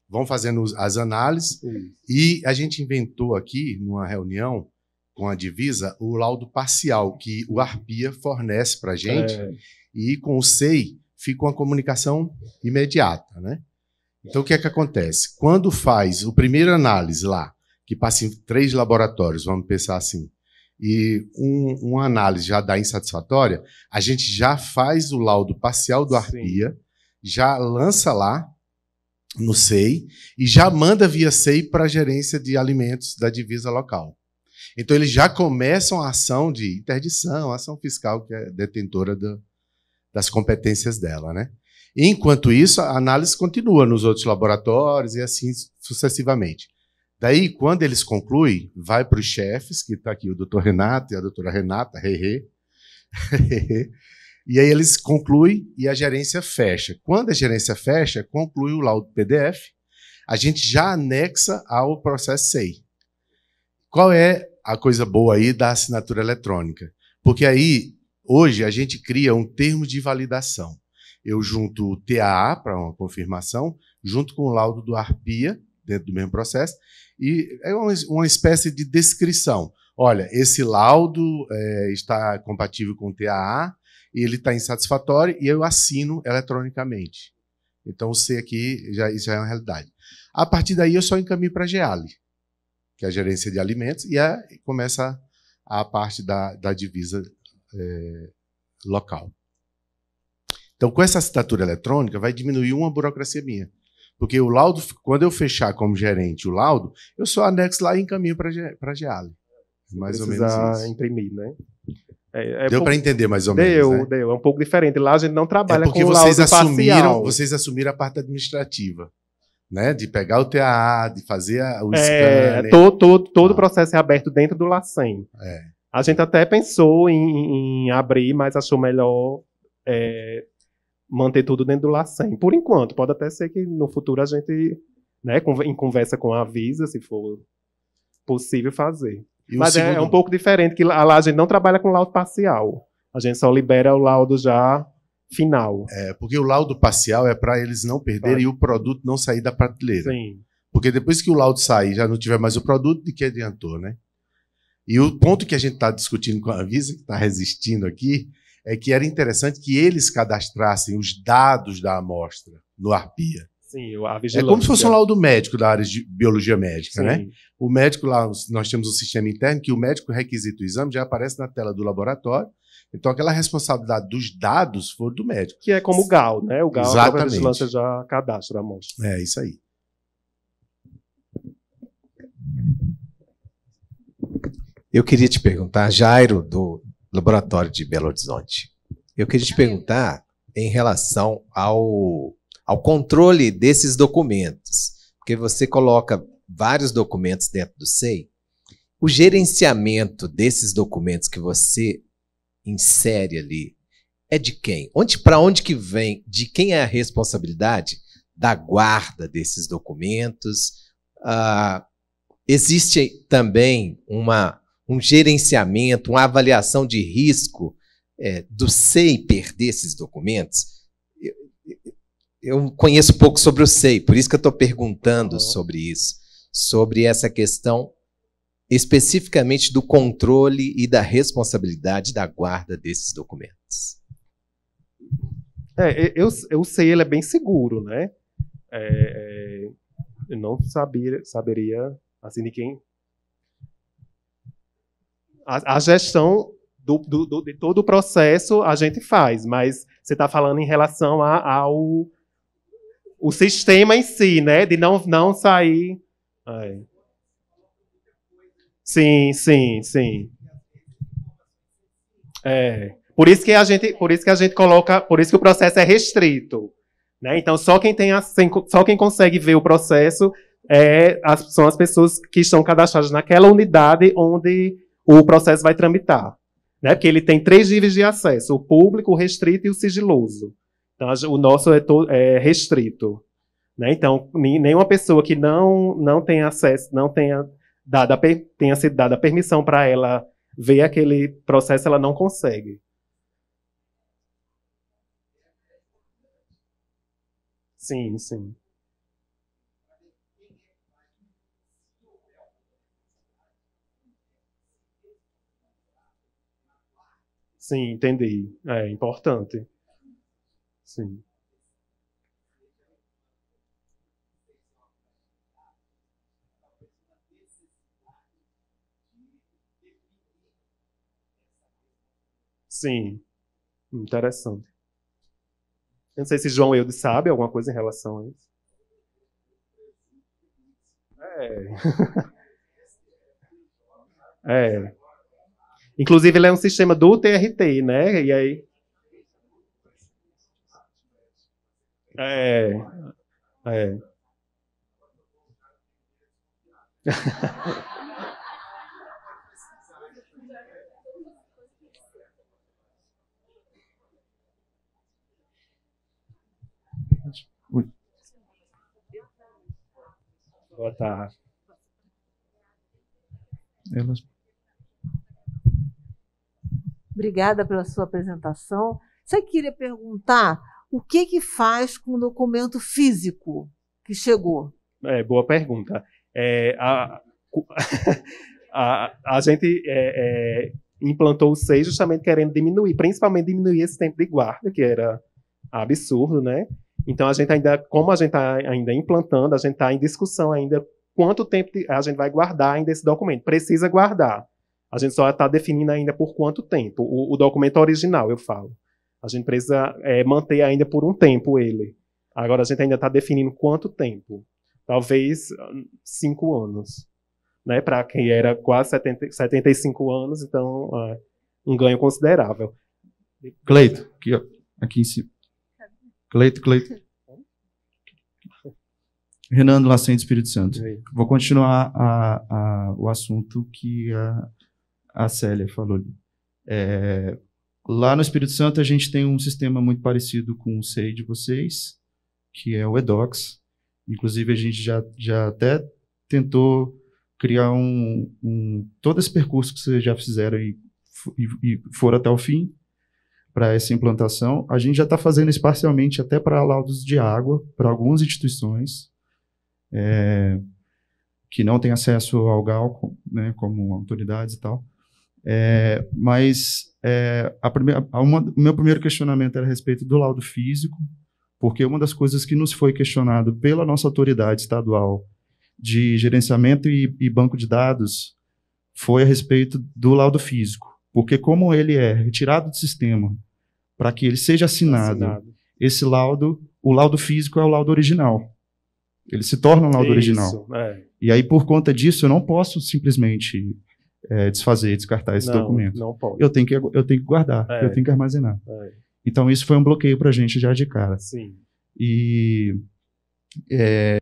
vão fazendo as análises, Isso. e a gente inventou aqui, numa reunião com a divisa, o laudo parcial que o ARPIA fornece para a gente, é. e com o SEI fica uma comunicação imediata. Né? Então, o que é que acontece? Quando faz o primeiro análise lá, que passa em três laboratórios, vamos pensar assim, e um, uma análise já dá insatisfatória, a gente já faz o laudo parcial do Arpia, já lança lá no SEI e já manda via SEI para a gerência de alimentos da divisa local. Então eles já começam a ação de interdição, ação fiscal que é detentora do, das competências dela, né? Enquanto isso, a análise continua nos outros laboratórios e assim sucessivamente. Daí, quando eles concluem, vai para os chefes, que está aqui o doutor Renato e a doutora Renata, He. e aí eles concluem e a gerência fecha. Quando a gerência fecha, conclui o laudo PDF, a gente já anexa ao processo SEI. Qual é a coisa boa aí da assinatura eletrônica? Porque aí, hoje, a gente cria um termo de validação. Eu junto o TAA para uma confirmação, junto com o laudo do ARPIA, dentro do mesmo processo, e é uma espécie de descrição. Olha, esse laudo é, está compatível com o TAA, ele está insatisfatório e eu assino eletronicamente. Então, o C aqui já, isso já é uma realidade. A partir daí, eu só encaminho para a GEALI, que é a Gerência de Alimentos, e é, começa a, a parte da, da divisa é, local. Então, com essa assinatura eletrônica, vai diminuir uma burocracia minha. Porque o laudo, quando eu fechar como gerente o laudo, eu só anexo lá e encaminho para a Geale. Mais ou menos isso. imprimir, né? É, é deu para entender mais ou menos. Deu, né? deu. É um pouco diferente. Lá a gente não trabalha é porque com vocês assumiram, parcial. vocês assumiram a parte administrativa. Né, de pegar o TAA, de fazer a, o é, scanner. Todo, todo, todo ah. o processo é aberto dentro do LACEN. É. A gente até pensou em, em abrir, mas achou melhor é, manter tudo dentro do LACEN. Por enquanto, pode até ser que no futuro a gente, né, em conversa com a Avisa, se for possível fazer. E Mas é, é, um pouco diferente, que lá, lá a gente não trabalha com laudo parcial. A gente só libera o laudo já final. É, porque o laudo parcial é para eles não perderem e o produto não sair da prateleira. Sim. Porque depois que o laudo sair já não tiver mais o produto, de que adiantou, né? E o ponto que a gente está discutindo com a Visa, que está resistindo aqui, é que era interessante que eles cadastrassem os dados da amostra no ARPIA. Sim, é como se fosse um laudo médico da área de biologia médica, né? Sim. né? O médico lá, nós temos um sistema interno que o médico requisita o exame, já aparece na tela do laboratório. Então, aquela responsabilidade dos dados for do médico. Que é como o GAL, né? O GAL, Exatamente. a vigilância já cadastra a amostra. É, isso aí. Eu queria te perguntar, Jairo, do, laboratório de Belo Horizonte. Eu queria te perguntar em relação ao, ao controle desses documentos, porque você coloca vários documentos dentro do SEI. O gerenciamento desses documentos que você insere ali é de quem? Onde para onde que vem? De quem é a responsabilidade da guarda desses documentos? Uh, existe também uma um gerenciamento, uma avaliação de risco é, do SEI perder esses documentos? Eu, conheço pouco sobre o SEI, por isso que eu estou perguntando uhum. sobre isso, sobre essa questão especificamente do controle e da responsabilidade da guarda desses documentos. É, eu, eu sei, ele é bem seguro, né? É, é eu não sabia, saberia, assim, de quem a, a gestão do, do, do, de todo o processo a gente faz, mas você está falando em relação a, ao o sistema em si, né? De não, não sair. Ai. É. Sim, sim, sim. É. Por isso que a gente, por isso que a gente coloca, por isso que o processo é restrito, né? Então só quem tem, a, só quem consegue ver o processo é, as, são as pessoas que estão cadastradas naquela unidade onde o processo vai tramitar. Né? Porque ele tem três níveis de acesso: o público, o restrito e o sigiloso. Então, o nosso é, to, é restrito. Né? Então, nenhuma pessoa que não, não tenha acesso, não tenha, dado a, tenha sido dada permissão para ela ver aquele processo, ela não consegue. Sim, sim. Sim, entendi. É importante. Sim. Sim, interessante. Eu não sei se João Eudes sabe alguma coisa em relação a isso. É. É. Inclusive, ele é um sistema do TRT, né? E aí. É. É. Boa tarde. Elas Obrigada pela sua apresentação. Você queria perguntar o que, que faz com o documento físico que chegou? É, boa pergunta. É, a, a, a gente é, é, implantou o SEI justamente querendo diminuir, principalmente diminuir esse tempo de guarda, que era absurdo, né? Então a gente ainda, como a gente está ainda implantando, a gente está em discussão ainda quanto tempo a gente vai guardar ainda esse documento. Precisa guardar. A gente só está definindo ainda por quanto tempo. O, o, documento original, eu falo. A gente precisa é, manter ainda por um tempo ele. Agora a gente ainda está definindo quanto tempo. Talvez ah, cinco anos. Né? Para quem era quase 70, 75 anos, então é, um ganho considerável. Cleito, aqui, aqui em cima. Cleito, Cleito. Renan do Espírito Santo. Vou continuar a, a, o assunto que a ah, a Célia falou ali. É, lá no Espírito Santo a gente tem um sistema muito parecido com o SEI de vocês, que é o EDOX. Inclusive a gente já, já até tentou criar um, um todo esse percurso que vocês já fizeram e, e, e foram até o fim para essa implantação. A gente já está fazendo isso parcialmente até para laudos de água, para algumas instituições. É, que não têm acesso ao GALCO, né, como autoridades e tal. É, mas é, a primeira, uma, o meu primeiro questionamento era a respeito do laudo físico, porque uma das coisas que nos foi questionado pela nossa autoridade estadual de gerenciamento e, e banco de dados foi a respeito do laudo físico, porque como ele é retirado do sistema para que ele seja assinado, assinado, esse laudo, o laudo físico é o laudo original. Ele se torna um laudo Isso, original. É. E aí, por conta disso, eu não posso simplesmente é, desfazer, descartar esse não, documento. Não pode. Eu tenho que, eu tenho que guardar, é. eu tenho que armazenar. É. Então, isso foi um bloqueio para a gente já de cara. Sim. E é,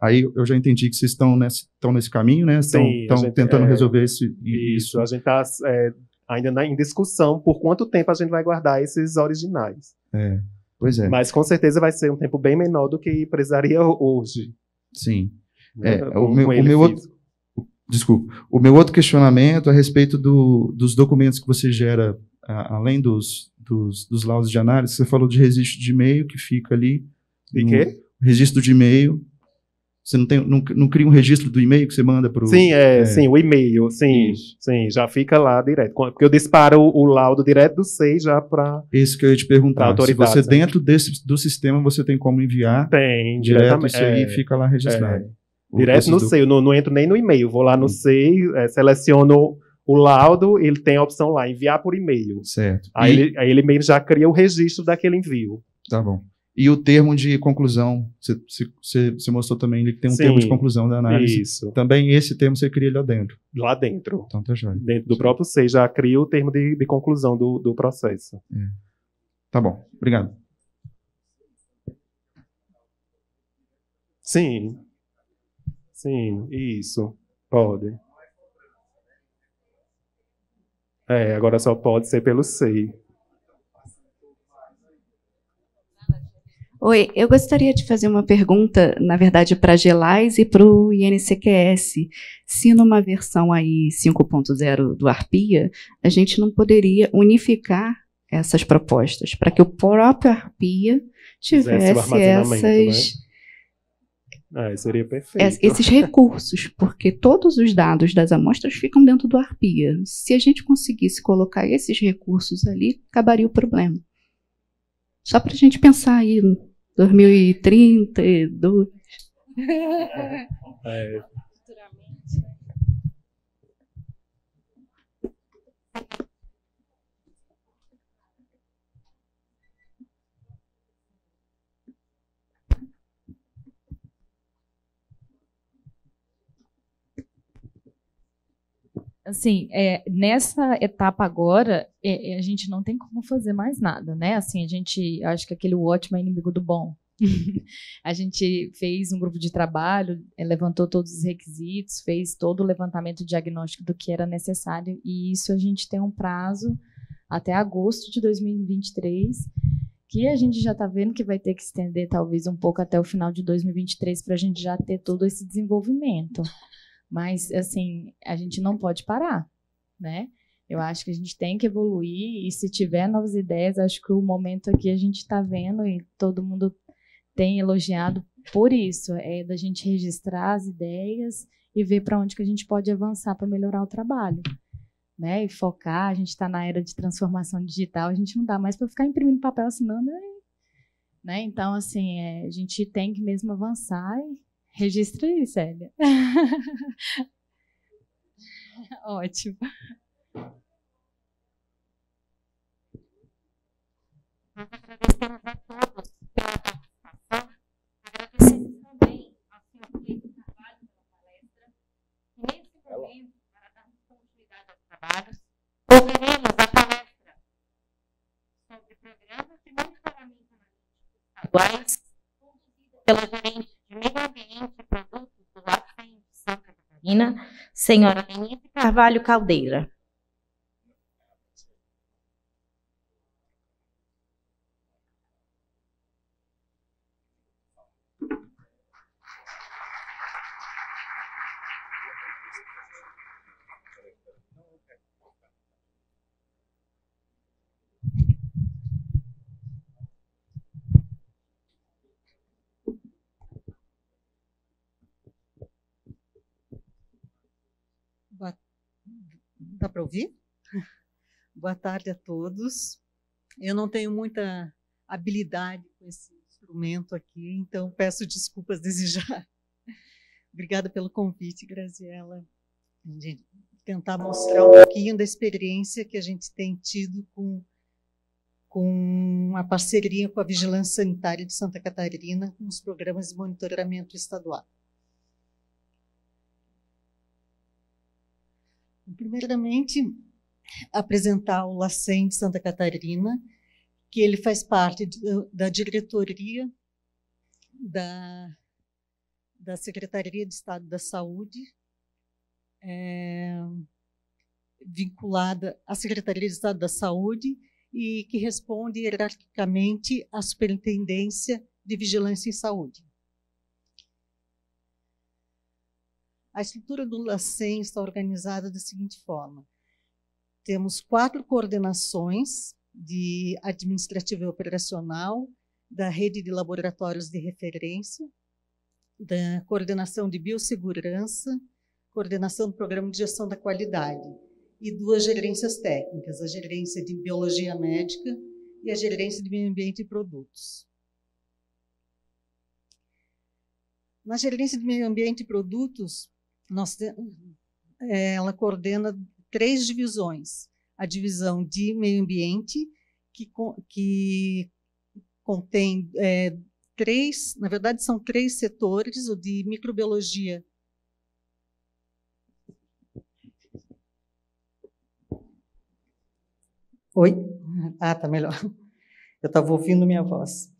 aí eu já entendi que vocês estão nesse, estão nesse caminho, né? Estão, Sim, estão gente, tentando é, resolver esse, isso. isso. A gente está é, ainda na, em discussão por quanto tempo a gente vai guardar esses originais. É, pois é. Mas com certeza vai ser um tempo bem menor do que precisaria hoje. Sim. Né? É, o meu, o meu outro, Desculpa. O meu outro questionamento é a respeito do, dos documentos que você gera, a, além dos, dos, dos, laudos de análise, você falou de registro de e-mail que fica ali. E quê? Registro de e-mail. Você não, tem, não, não cria um registro do e-mail que você manda para o. Sim, é, é, sim, o e-mail, sim. Isso. Sim, já fica lá direto. Porque eu disparo o, laudo direto do SEI já para. Isso que eu ia te perguntar. Se você, né? dentro desse, do sistema, você tem como enviar. Tem, direto isso aí é, fica lá registrado. É. Direto no do... seio, não, não entro nem no e-mail. Vou lá no seio, hum. eh, é, seleciono o laudo, ele tem a opção lá, enviar por e-mail. Certo. Aí, e... ele, aí ele mesmo já cria o registro daquele envio. Tá bom. E o termo de conclusão, você mostrou também que tem um Sim, termo de conclusão da análise. Isso. Também esse termo você cria lá dentro. Lá dentro. Então tá joia. Dentro do Sim. próprio SEI, já cria o termo de, de conclusão do, do processo. É. Tá bom. Obrigado. Sim. Sim, isso. Pode. É, agora só pode ser pelo SEI. Oi, eu gostaria de fazer uma pergunta, na verdade, para a Gelais e para o INCQS. Se numa versão aí 5.0 do Arpia, a gente não poderia unificar essas propostas para que o próprio Arpia tivesse né? essas ah, isso seria é, perfeito. Esses recursos, porque todos os dados das amostras ficam dentro do ARPIA. Se a gente conseguisse colocar esses recursos ali, acabaria o problema. Só para a gente pensar aí, 2032. É, é assim, é, nessa etapa agora, é, é, a gente não tem como fazer mais nada, né? Assim, a gente, acho que aquele ótimo é inimigo do bom. a gente fez um grupo de trabalho, é, levantou todos os requisitos, fez todo o levantamento diagnóstico do que era necessário, e isso a gente tem um prazo até agosto de 2023, que a gente já está vendo que vai ter que estender talvez um pouco até o final de 2023 para a gente já ter todo esse desenvolvimento. Mas, assim, a gente não pode parar, né? Eu acho que a gente tem que evoluir e se tiver novas ideias, acho que o momento aqui a gente está vendo e todo mundo tem elogiado por isso, é da gente registrar as ideias e ver para onde que a gente pode avançar para melhorar o trabalho. Né, e focar, a gente está na era de transformação digital, a gente não dá mais para ficar imprimindo papel assinando. Né? Então, assim, é, a gente tem que mesmo avançar e Registra aí, Célia. Ótimo. Agradecendo também a senhora Cleide Carvalho pela palestra. Nesse momento, para darmos continuidade aos trabalhos, ouviremos a palestra sobre programas de monitoramento analítico estaduais, conduzida pela gerente meio ambiente e produtos do Lago Santa Catarina, senhora Lenita Carvalho Caldeira. Dá para ouvir? Boa tarde a todos. Eu não tenho muita habilidade com esse instrumento aqui, então peço desculpas desde já. Obrigada pelo convite, Graziela, de tentar mostrar um pouquinho da experiência que a gente tem tido com, com a parceria com a Vigilância Sanitária de Santa Catarina, com os programas de monitoramento estadual. Primeiramente, apresentar o LACEN de Santa Catarina, que ele faz parte da diretoria da, da Secretaria de Estado da Saúde, é, vinculada à Secretaria de Estado da Saúde e que responde hierarquicamente à Superintendência de Vigilância em Saúde. A estrutura do LACEN está organizada da seguinte forma: temos quatro coordenações de administrativa e operacional, da rede de laboratórios de referência, da coordenação de biossegurança, coordenação do programa de gestão da qualidade e duas gerências técnicas, a gerência de biologia médica e a gerência de meio ambiente e produtos. Na gerência de meio ambiente e produtos, nós é, ela coordena três divisões. A divisão de meio ambiente, que, que contém é, três, na verdade são três setores, o de microbiologia, Oi? Ah, tá melhor. Eu estava ouvindo minha voz.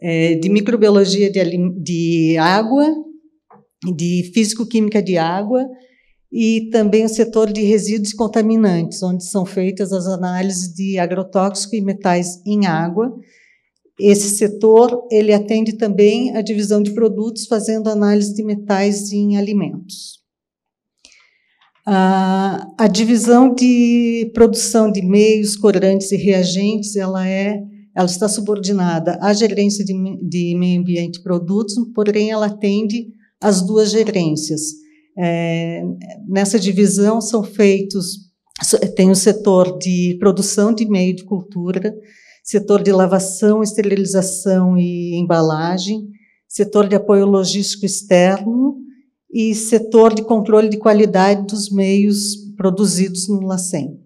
É, de microbiologia de, de água, de físico-química de água e também o setor de resíduos e contaminantes, onde são feitas as análises de agrotóxico e metais em água. Esse setor ele atende também a divisão de produtos, fazendo análise de metais em alimentos. A, ah, a divisão de produção de meios, corantes e reagentes, ela é ela está subordinada à gerência de, de meio ambiente e produtos, porém ela atende as duas gerências. É, nessa divisão são feitos tem o setor de produção de meio de cultura, setor de lavação, esterilização e embalagem, setor de apoio logístico externo e setor de controle de qualidade dos meios produzidos no LACEN.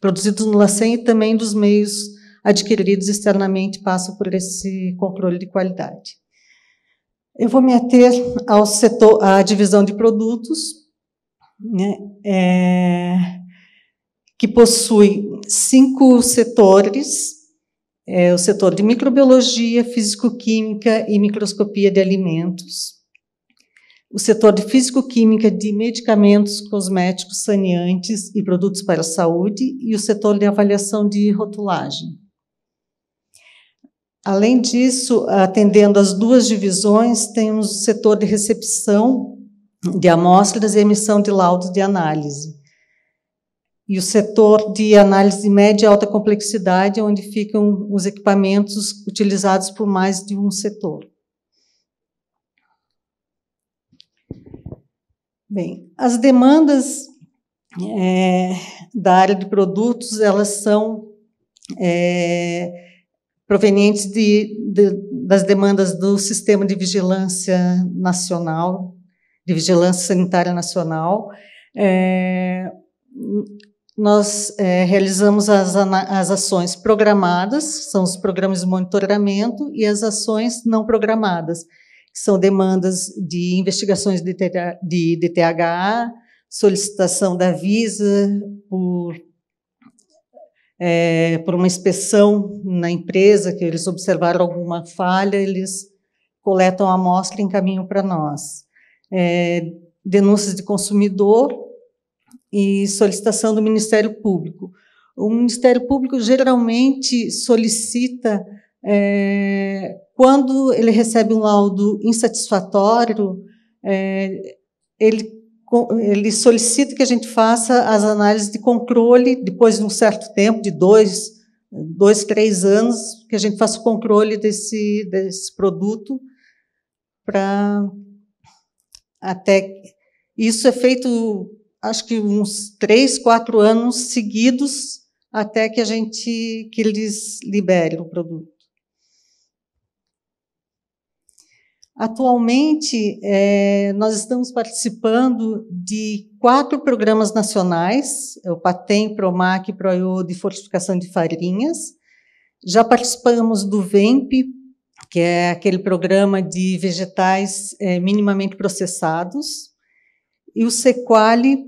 Produzidos no LACEN e também dos meios adquiridos externamente passam por esse controle de qualidade. Eu vou me ater ao setor, à divisão de produtos, né, é, que possui cinco setores: é, o setor de microbiologia, físico-química e microscopia de alimentos, o setor de físico-química de medicamentos, cosméticos, saneantes e produtos para a saúde, e o setor de avaliação de rotulagem. Além disso, atendendo as duas divisões, temos o setor de recepção de amostras e emissão de laudos de análise. E o setor de análise de média e alta complexidade, onde ficam os equipamentos utilizados por mais de um setor. Bem, as demandas é, da área de produtos, elas são é, provenientes de, de, das demandas do Sistema de Vigilância Nacional, de Vigilância Sanitária Nacional. É, nós é, realizamos as, as ações programadas, são os programas de monitoramento, e as ações não programadas, que são demandas de investigações de, de DTH, solicitação da Visa por é, por uma inspeção na empresa, que eles observaram alguma falha, eles coletam a amostra e encaminham para nós. É, denúncias de consumidor e solicitação do Ministério Público. O Ministério Público geralmente solicita, é, quando ele recebe um laudo insatisfatório, é, ele ele solicita que a gente faça as análises de controle depois de um certo tempo, de dois, dois três anos, que a gente faça o controle desse, desse produto para até isso é feito acho que uns três, quatro anos seguidos até que a gente que eles liberem o produto. Atualmente, é, nós estamos participando de quatro programas nacionais, é o PATEM, PROMAC, PROIO de fortificação de farinhas. Já participamos do VEMP, que é aquele programa de vegetais é, minimamente processados. E o Sequale,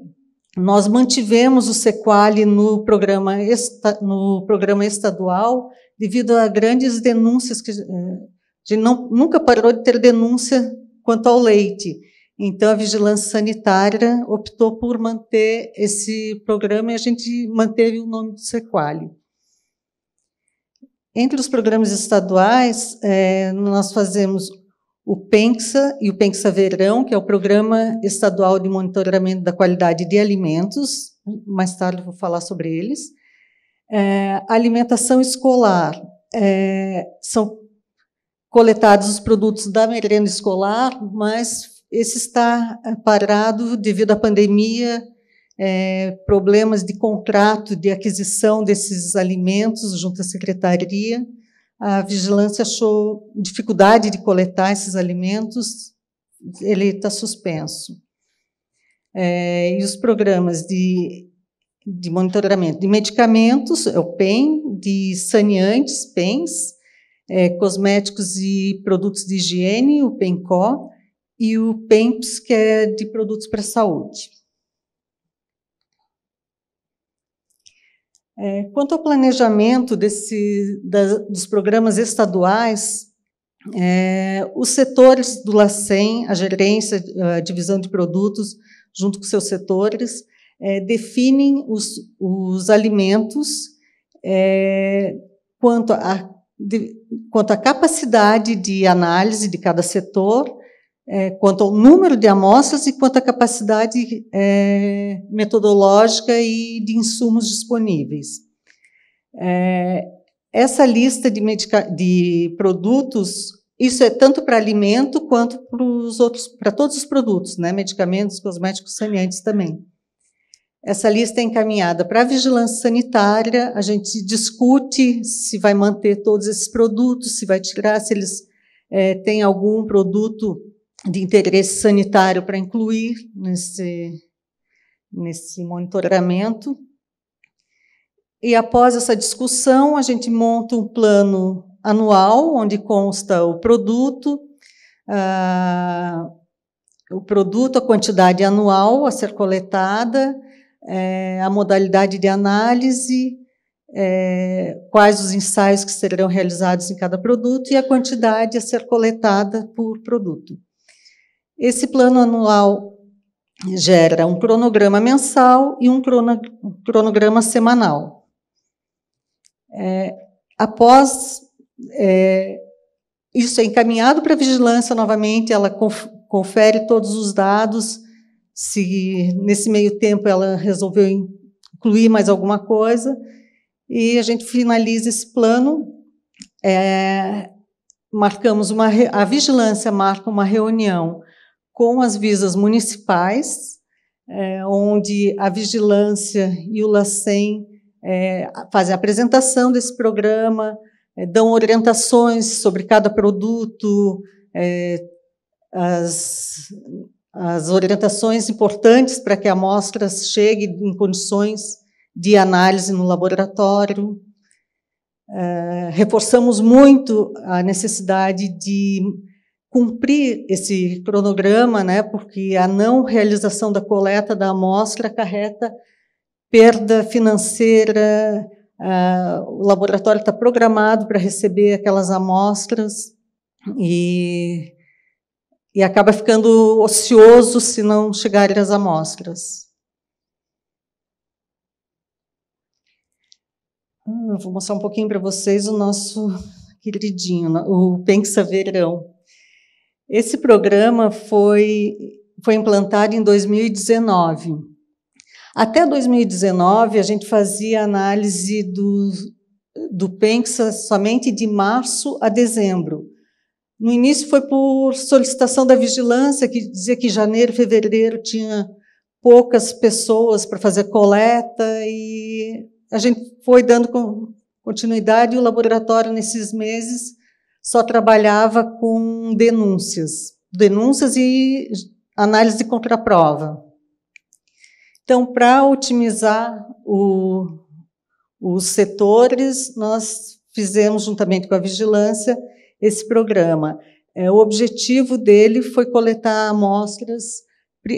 nós mantivemos o Sequale no programa, esta, no programa estadual, devido a grandes denúncias que, é, a gente não, nunca parou de ter denúncia quanto ao leite. Então, a vigilância sanitária optou por manter esse programa e a gente manteve o nome do Sequale. Entre os programas estaduais, é, nós fazemos o PENSA e o PENSA Verão, que é o Programa Estadual de Monitoramento da Qualidade de Alimentos. Mais tarde vou falar sobre eles. É, alimentação escolar. É, são coletados os produtos da merenda escolar, mas esse está eh, parado devido à pandemia, é, problemas de contrato de aquisição desses alimentos junto à secretaria. A vigilância achou dificuldade de coletar esses alimentos, ele está suspenso. É, e os programas de, de monitoramento de medicamentos, é o PEN, de saneantes, PENs, é, Cosméticos e Produtos de Higiene, o PENCO, e o PEMPS, que é de produtos para a saúde. É, quanto ao planejamento desse, da, dos programas estaduais, é, os setores do LACEN, a gerência, a divisão de produtos, junto com seus setores, é, definem os, os alimentos é, quanto a de, quanto à capacidade de análise de cada setor, é, quanto ao número de amostras e quanto à capacidade é, metodológica e de insumos disponíveis. É, essa lista de, de produtos isso é tanto para alimento quanto para os outros, para todos os produtos, né? Medicamentos, cosméticos, saneantes também. Essa lista é encaminhada para a vigilância sanitária, a gente discute se vai manter todos esses produtos, se vai tirar, se eles é, têm algum produto de interesse sanitário para incluir nesse, nesse monitoramento. E após essa discussão, a gente monta um plano anual, onde consta o produto, a, o produto, a quantidade anual a ser coletada, é, a modalidade de análise, é, quais os ensaios que serão realizados em cada produto e a quantidade a ser coletada por produto. Esse plano anual gera um cronograma mensal e um, crono, um cronograma semanal. É, após é, isso é encaminhado para a vigilância novamente, ela confere todos os dados se nesse meio tempo ela resolveu incluir mais alguma coisa e a gente finaliza esse plano. É, marcamos uma a vigilância marca uma reunião com as visas municipais, é, onde a vigilância e o Lacem é, fazem a apresentação desse programa, é, dão orientações sobre cada produto, é, as as orientações importantes para que a amostra chegue em condições de análise no laboratório. É, reforçamos muito a necessidade de cumprir esse cronograma, né, porque a não realização da coleta da amostra acarreta perda financeira. É, o laboratório está programado para receber aquelas amostras e e acaba ficando ocioso se não chegarem as amostras. Ah, eu vou mostrar um pouquinho para vocês o nosso queridinho, o Pensa Verão. Esse programa foi, foi implantado em 2019. Até 2019, a gente fazia análise do, do Pensa somente de março a dezembro. No início foi por solicitação da vigilância, que dizia que janeiro, fevereiro tinha poucas pessoas para fazer coleta e a gente foi dando continuidade e o laboratório nesses meses só trabalhava com denúncias, denúncias e análise de contraprova. Então, para otimizar o, os setores, nós fizemos juntamente com a vigilância esse programa. É, o objetivo dele foi coletar amostras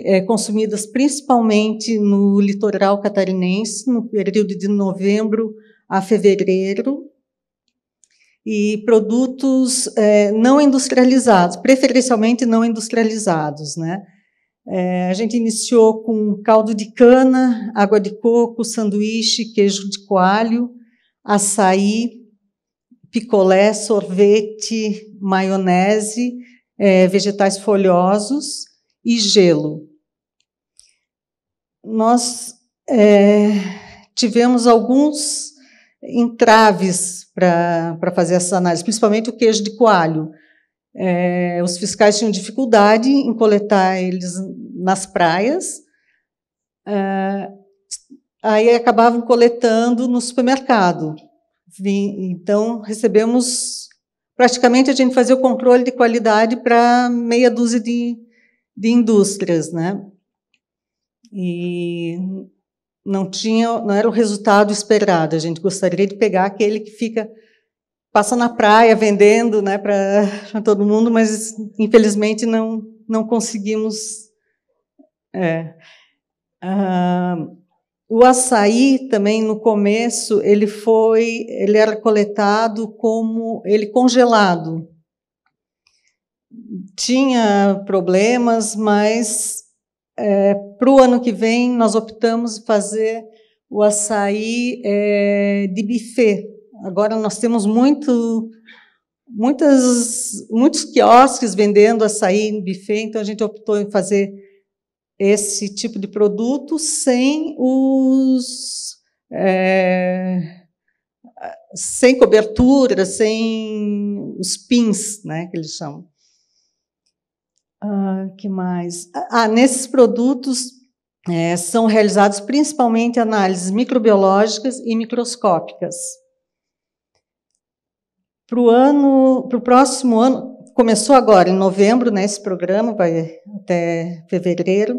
é, consumidas principalmente no litoral catarinense, no período de novembro a fevereiro, e produtos é, não industrializados, preferencialmente não industrializados. Né? É, a gente iniciou com caldo de cana, água de coco, sanduíche, queijo de coalho, açaí, picolé, sorvete, maionese, é, vegetais folhosos e gelo. Nós é, tivemos alguns entraves para fazer essa análise, principalmente o queijo de coalho. É, os fiscais tinham dificuldade em coletar eles nas praias, é, aí acabavam coletando no supermercado. Então, recebemos. Praticamente a gente fazia o controle de qualidade para meia dúzia de, de indústrias, né? E não tinha, não era o resultado esperado. A gente gostaria de pegar aquele que fica passa na praia vendendo, né, para todo mundo, mas infelizmente não não conseguimos. É, uh, o açaí também no começo ele foi, ele era coletado como ele congelado. Tinha problemas, mas é, para o ano que vem nós optamos fazer o açaí é, de buffet. Agora nós temos muito, muitas, muitos quiosques vendendo açaí em buffet, então a gente optou em fazer esse tipo de produto sem os é, sem cobertura, sem os pins, né, que eles chamam. Ah, que mais? Ah, nesses produtos é, são realizados principalmente análises microbiológicas e microscópicas. Para o ano, para o próximo ano, começou agora em novembro, né, esse programa vai até fevereiro.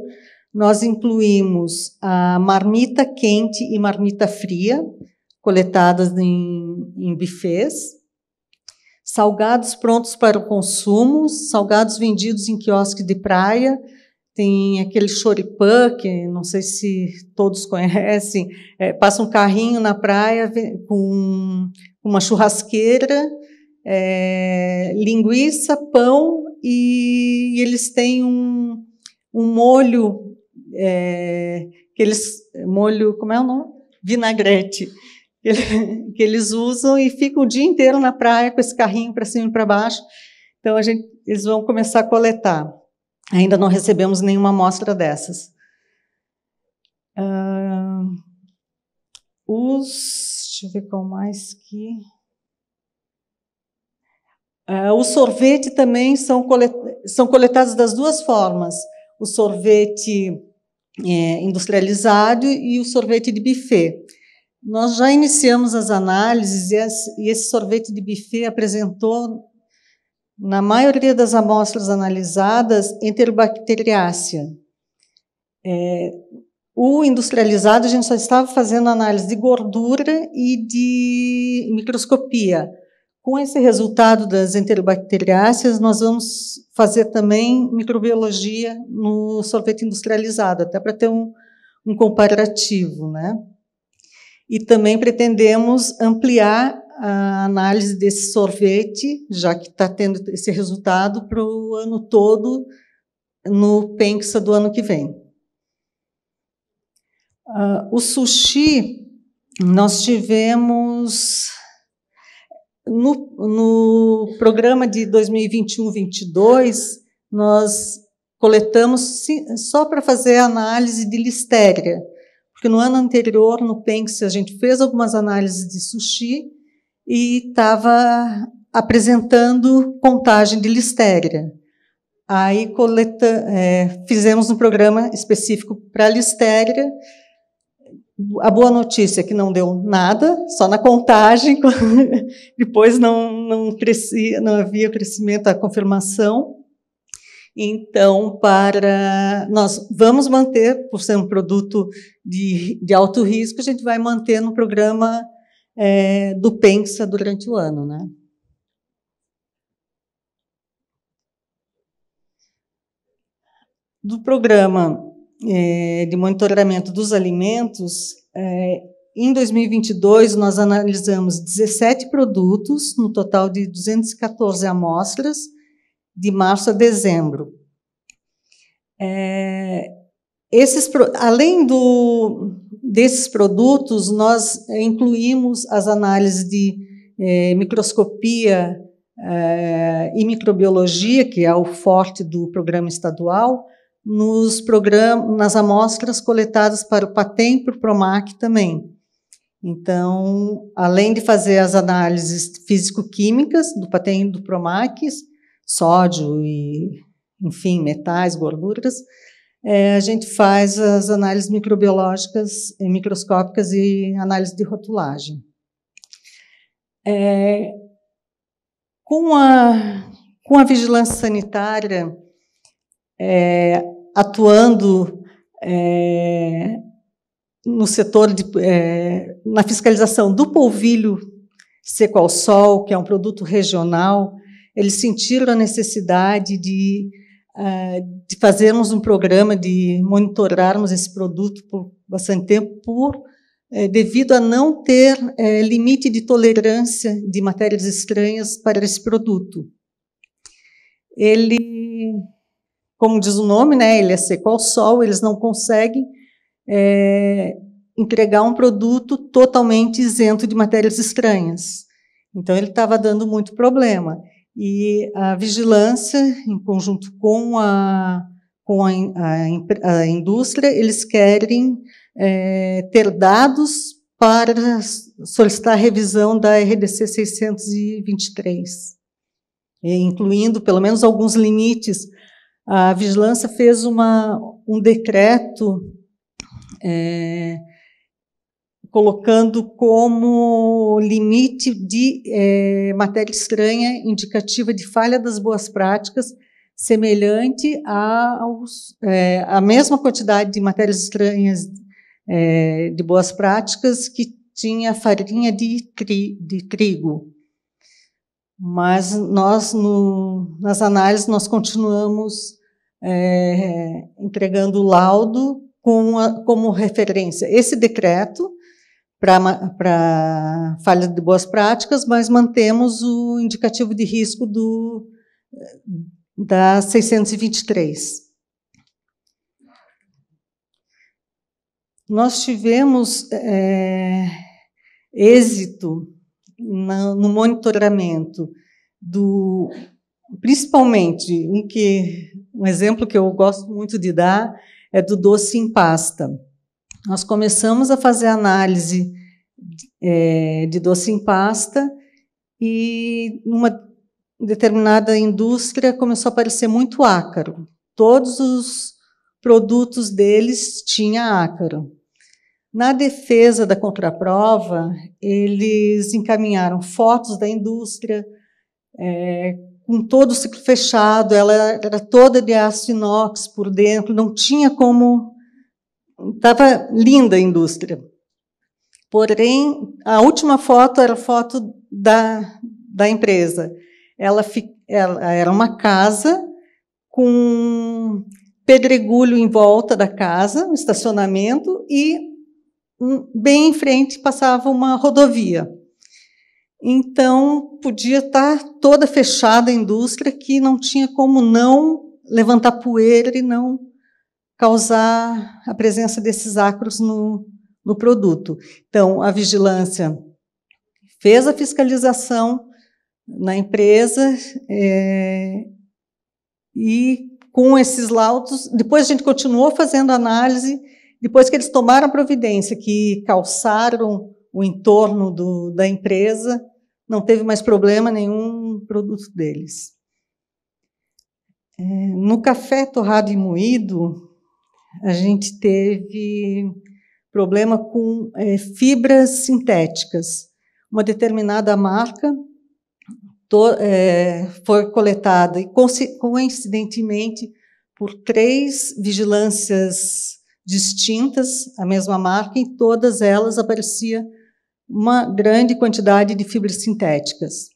Nós incluímos a marmita quente e marmita fria, coletadas em, em buffets, salgados prontos para o consumo, salgados vendidos em quiosque de praia, tem aquele choripã, que não sei se todos conhecem, é, passa um carrinho na praia com uma churrasqueira é, linguiça, pão e eles têm um, um molho, é, que eles, molho, como é o nome? Vinagrete, que, que eles usam e ficam o dia inteiro na praia com esse carrinho para cima e para baixo. Então a gente, eles vão começar a coletar. Ainda não recebemos nenhuma amostra dessas. Uh, os, deixa eu ver qual mais que. Uh, o sorvete também são, colet são coletados das duas formas: o sorvete é, industrializado e o sorvete de buffet. Nós já iniciamos as análises e, as, e esse sorvete de buffet apresentou, na maioria das amostras analisadas, enterobacteriácea. É, o industrializado, a gente só estava fazendo análise de gordura e de microscopia. Com esse resultado das enterobacteriáceas, nós vamos fazer também microbiologia no sorvete industrializado, até para ter um, um comparativo, né? E também pretendemos ampliar a análise desse sorvete, já que está tendo esse resultado, para o ano todo, no PENXA do ano que vem. Uh, o sushi, nós tivemos no, no programa de 2021-22, nós coletamos só para fazer análise de listéria, porque no ano anterior, no Penx, a gente fez algumas análises de sushi e estava apresentando contagem de listéria. Aí coleta, é, fizemos um programa específico para listéria a boa notícia é que não deu nada, só na contagem, depois não, não, crescia, não havia crescimento, a confirmação. Então, para nós vamos manter, por ser um produto de, de alto risco, a gente vai manter no programa é, do Pensa durante o ano, né? Do programa é, de monitoramento dos alimentos, é, em 2022 nós analisamos 17 produtos, no total de 214 amostras, de março a dezembro. É, esses, além do, desses produtos, nós é, incluímos as análises de é, microscopia é, e microbiologia, que é o forte do programa estadual, nos programas, nas amostras coletadas para o PATEM e para o PROMAC também. Então, além de fazer as análises físico-químicas do PATEM e do PROMAC, sódio e, enfim, metais, gorduras, é, a gente faz as análises microbiológicas, e eh, microscópicas e análise de rotulagem. É, com, a, com a vigilância sanitária, é, atuando é, no setor de, é, na fiscalização do polvilho seco ao sol, que é um produto regional, eles sentiram a necessidade de, é, de fazermos um programa, de monitorarmos esse produto por bastante tempo, por, é, devido a não ter é, limite de tolerância de matérias estranhas para esse produto. Ele como diz o nome, né, ele é seco ao sol, eles não conseguem é, entregar um produto totalmente isento de matérias estranhas. Então, ele estava dando muito problema. E a vigilância, em conjunto com a, com a, a, a indústria, eles querem é, ter dados para solicitar a revisão da RDC 623, é, incluindo pelo menos alguns limites a vigilância fez uma, um decreto é, colocando como limite de é, matéria estranha indicativa de falha das boas práticas semelhante aos, é, a mesma quantidade de matérias estranhas é, de boas práticas que tinha farinha de, tri, de trigo. Mas nós, no, nas análises, nós continuamos é, entregando o laudo com a, como referência esse decreto para falha de boas práticas, mas mantemos o indicativo de risco do, da 623. Nós tivemos é, êxito na, no monitoramento do, principalmente, um que um exemplo que eu gosto muito de dar é do doce em pasta. Nós começamos a fazer análise é, de doce em pasta e numa determinada indústria começou a aparecer muito ácaro. Todos os produtos deles tinha ácaro. Na defesa da contraprova, eles encaminharam fotos da indústria, é, com todo o ciclo fechado, ela era toda de aço inox por dentro, não tinha como. Estava linda a indústria. Porém, a última foto era foto da, da empresa. Ela, fi, ela era uma casa com pedregulho em volta da casa, um estacionamento, e bem em frente passava uma rodovia. Então, podia estar toda fechada a indústria que não tinha como não levantar poeira e não causar a presença desses acros no, no produto. Então, a vigilância fez a fiscalização na empresa é, e com esses laudos, depois a gente continuou fazendo análise depois que eles tomaram providência, que calçaram o entorno do, da empresa, não teve mais problema nenhum produto deles. É, no café torrado e moído, a gente teve problema com é, fibras sintéticas. Uma determinada marca to, é, foi coletada e, coincidentemente, por três vigilâncias distintas, a mesma marca, em todas elas aparecia uma grande quantidade de fibras sintéticas.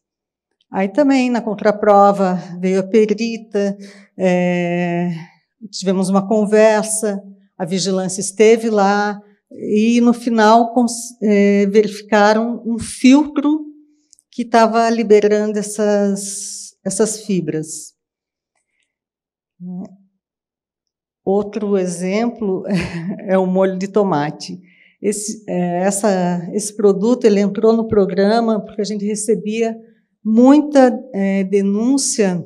Aí também, na contraprova, veio a perita, é, tivemos uma conversa, a vigilância esteve lá, e no final é, verificaram um filtro que estava liberando essas, essas fibras. Outro exemplo é o molho de tomate. Esse, é, essa, esse produto ele entrou no programa porque a gente recebia muita é, denúncia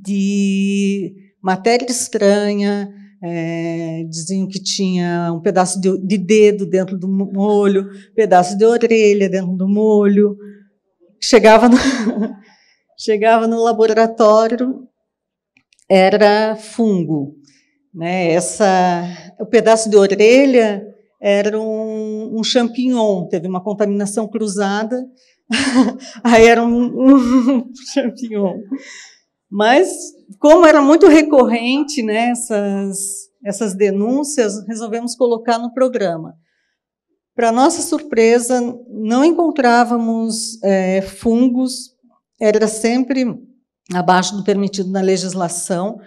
de matéria estranha, é, diziam que tinha um pedaço de, de, dedo dentro do molho, pedaço de orelha dentro do molho. Chegava no, chegava no laboratório, era fungo. Né? Essa, o pedaço de orelha era um, um champignon, teve uma contaminação cruzada, aí era um, um champignon. Mas, como era muito recorrente né, essas, essas denúncias, resolvemos colocar no programa. Para nossa surpresa, não encontrávamos é, fungos, era sempre abaixo do permitido na legislação.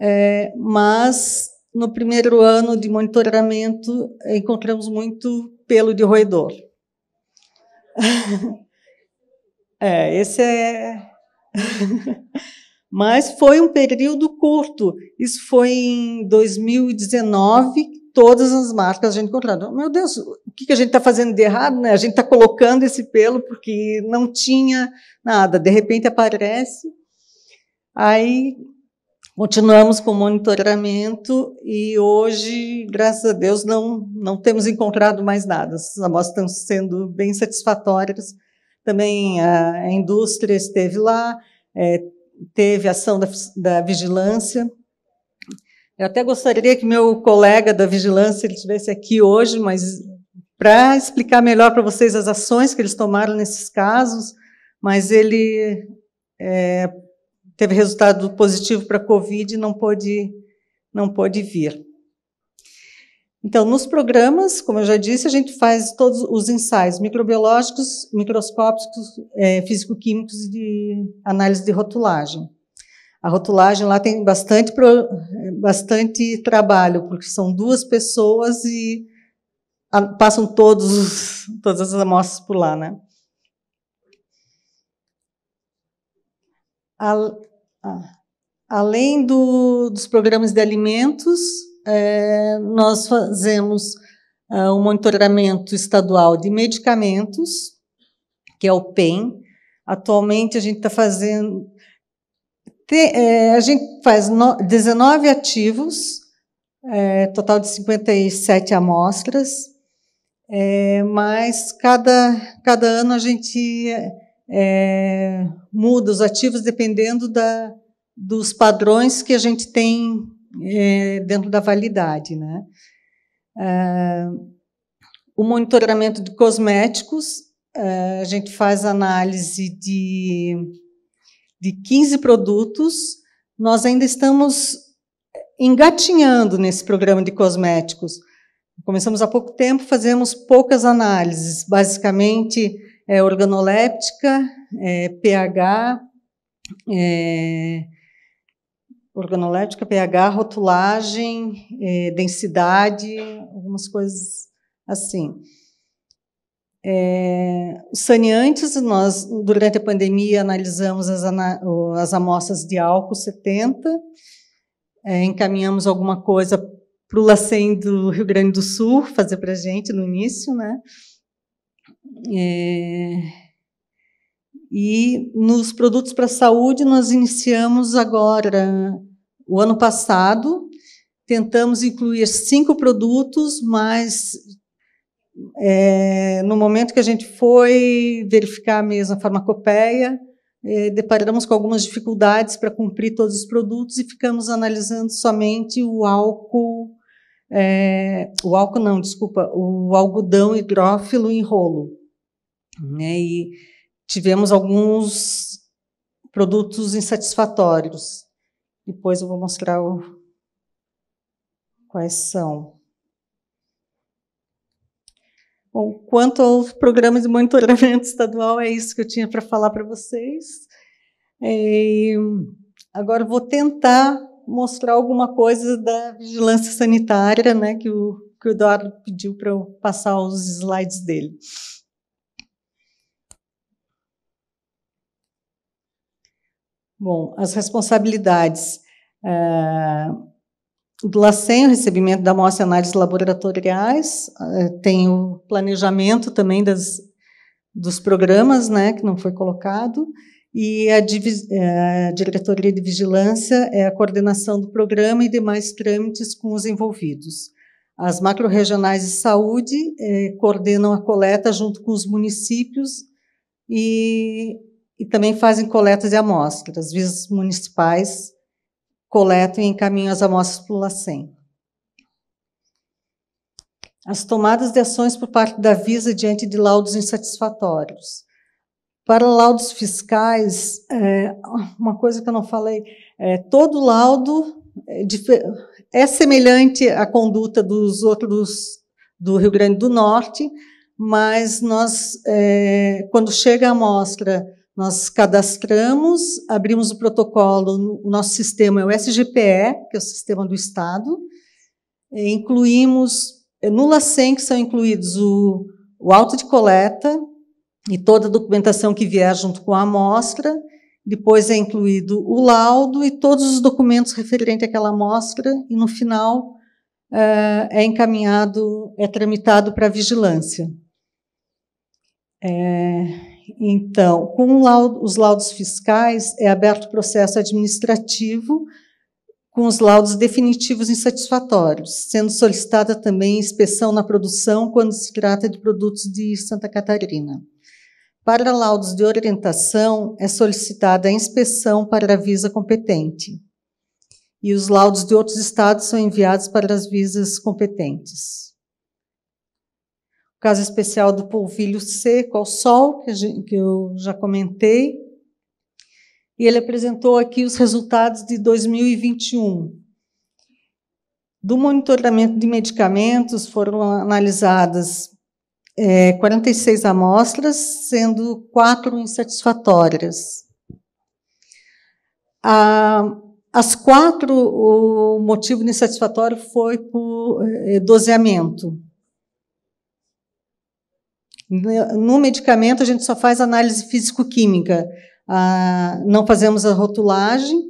É, mas no primeiro ano de monitoramento encontramos muito pelo de roedor. é, esse é. mas foi um período curto. Isso foi em 2019 todas as marcas a gente encontrou. Meu Deus, o que a gente está fazendo de errado? Né? A gente está colocando esse pelo porque não tinha nada. De repente aparece. Aí Continuamos com o monitoramento e hoje, graças a Deus, não, não temos encontrado mais nada. As amostras estão sendo bem satisfatórias. Também a, indústria esteve lá, é, teve ação da, da vigilância, eu até gostaria que meu colega da vigilância ele estivesse aqui hoje, mas para explicar melhor para vocês as ações que eles tomaram nesses casos, mas ele é, teve resultado positivo para a Covid e não pôde, não pôde vir. Então, nos programas, como eu já disse, a gente faz todos os ensaios microbiológicos, microscópicos, é, físico-químicos e de análise de rotulagem. A rotulagem lá tem bastante, bastante trabalho, porque são duas pessoas e ah, passam todos, todas as amostras por lá, né? Al, ah, além do, dos programas de alimentos, é, nós fazemos é, um monitoramento estadual de medicamentos, que é o PEN. Atualmente a gente está fazendo. Te, é, a gente faz no, 19 ativos, é, total de 57 amostras, é, mas cada, cada ano a gente é, é, muda os ativos dependendo da, dos padrões que a gente tem é, dentro da validade. Né? É, o monitoramento de cosméticos, é, a gente faz análise de, de 15 produtos. Nós ainda estamos engatinhando nesse programa de cosméticos. Começamos há pouco tempo, fazemos poucas análises, basicamente é, organoléptica, é, pH, é, organoléptica, pH, rotulagem, é densidade, algumas coisas assim. É, os saneantes, nós, durante a pandemia, analisamos as, as amostras de álcool 70, é, encaminhamos alguma coisa para o LACEN do Rio Grande do Sul fazer para a gente no início, né? É, e nos produtos para a saúde, nós iniciamos agora, o ano passado, tentamos incluir cinco produtos, mas é, no momento que a gente foi verificar a mesma farmacopeia, é, deparamos com algumas dificuldades para cumprir todos os produtos e ficamos analisando somente o álcool, é, o álcool não, desculpa, o algodão hidrófilo em rolo. Né? E tivemos alguns produtos insatisfatórios. Depois eu vou mostrar o... quais são. Bom, quanto ao programa de monitoramento estadual, é isso que eu tinha para falar para vocês. E é, agora vou tentar mostrar alguma coisa da vigilância sanitária, né, que o, que o Eduardo pediu para eu passar os slides dele. Bom, as responsabilidades eh, do LACEN, o recebimento da amostra e análises laboratoriais, eh, tem o planejamento também das, dos programas, né, que não foi colocado, e a, eh, a, Diretoria de Vigilância é a coordenação do programa e demais trâmites com os envolvidos. As macro-regionais de saúde coordenam a coleta junto com os municípios e e também fazem coletas de amostras. As visas municipais coletam e encaminham as amostras para o LACEN. As tomadas de ações por parte da Visa diante de laudos insatisfatórios. Para laudos fiscais, é, uma coisa que eu não falei, é, todo laudo é, é semelhante à conduta dos outros do Rio Grande do Norte, mas nós, é, quando chega a amostra nós cadastramos, abrimos o protocolo, o nosso sistema é o SGPE, que é o sistema do Estado, eh, incluímos, eh, no LACEN, que são incluídos o, o auto de coleta e toda a documentação que vier junto com a amostra, depois é incluído o laudo e todos os documentos referentes àquela amostra, e no final eh, é encaminhado, é tramitado para vigilância. É, então, com laudo, os laudos fiscais, é aberto processo administrativo com os laudos definitivos insatisfatórios, sendo solicitada também inspeção na produção quando se trata de produtos de Santa Catarina. Para laudos de orientação, é solicitada a inspeção para a visa competente. E os laudos de outros estados são enviados para as visas competentes caso especial do polvilho seco ao sol, que, gente, que eu já comentei. E ele apresentou aqui os resultados de 2021. Do monitoramento de medicamentos foram analisadas é, 46 amostras, sendo quatro insatisfatórias. A, as quatro, o motivo insatisfatório foi por é, doseamento. No medicamento, a gente só faz análise físico-química, ah, não fazemos a rotulagem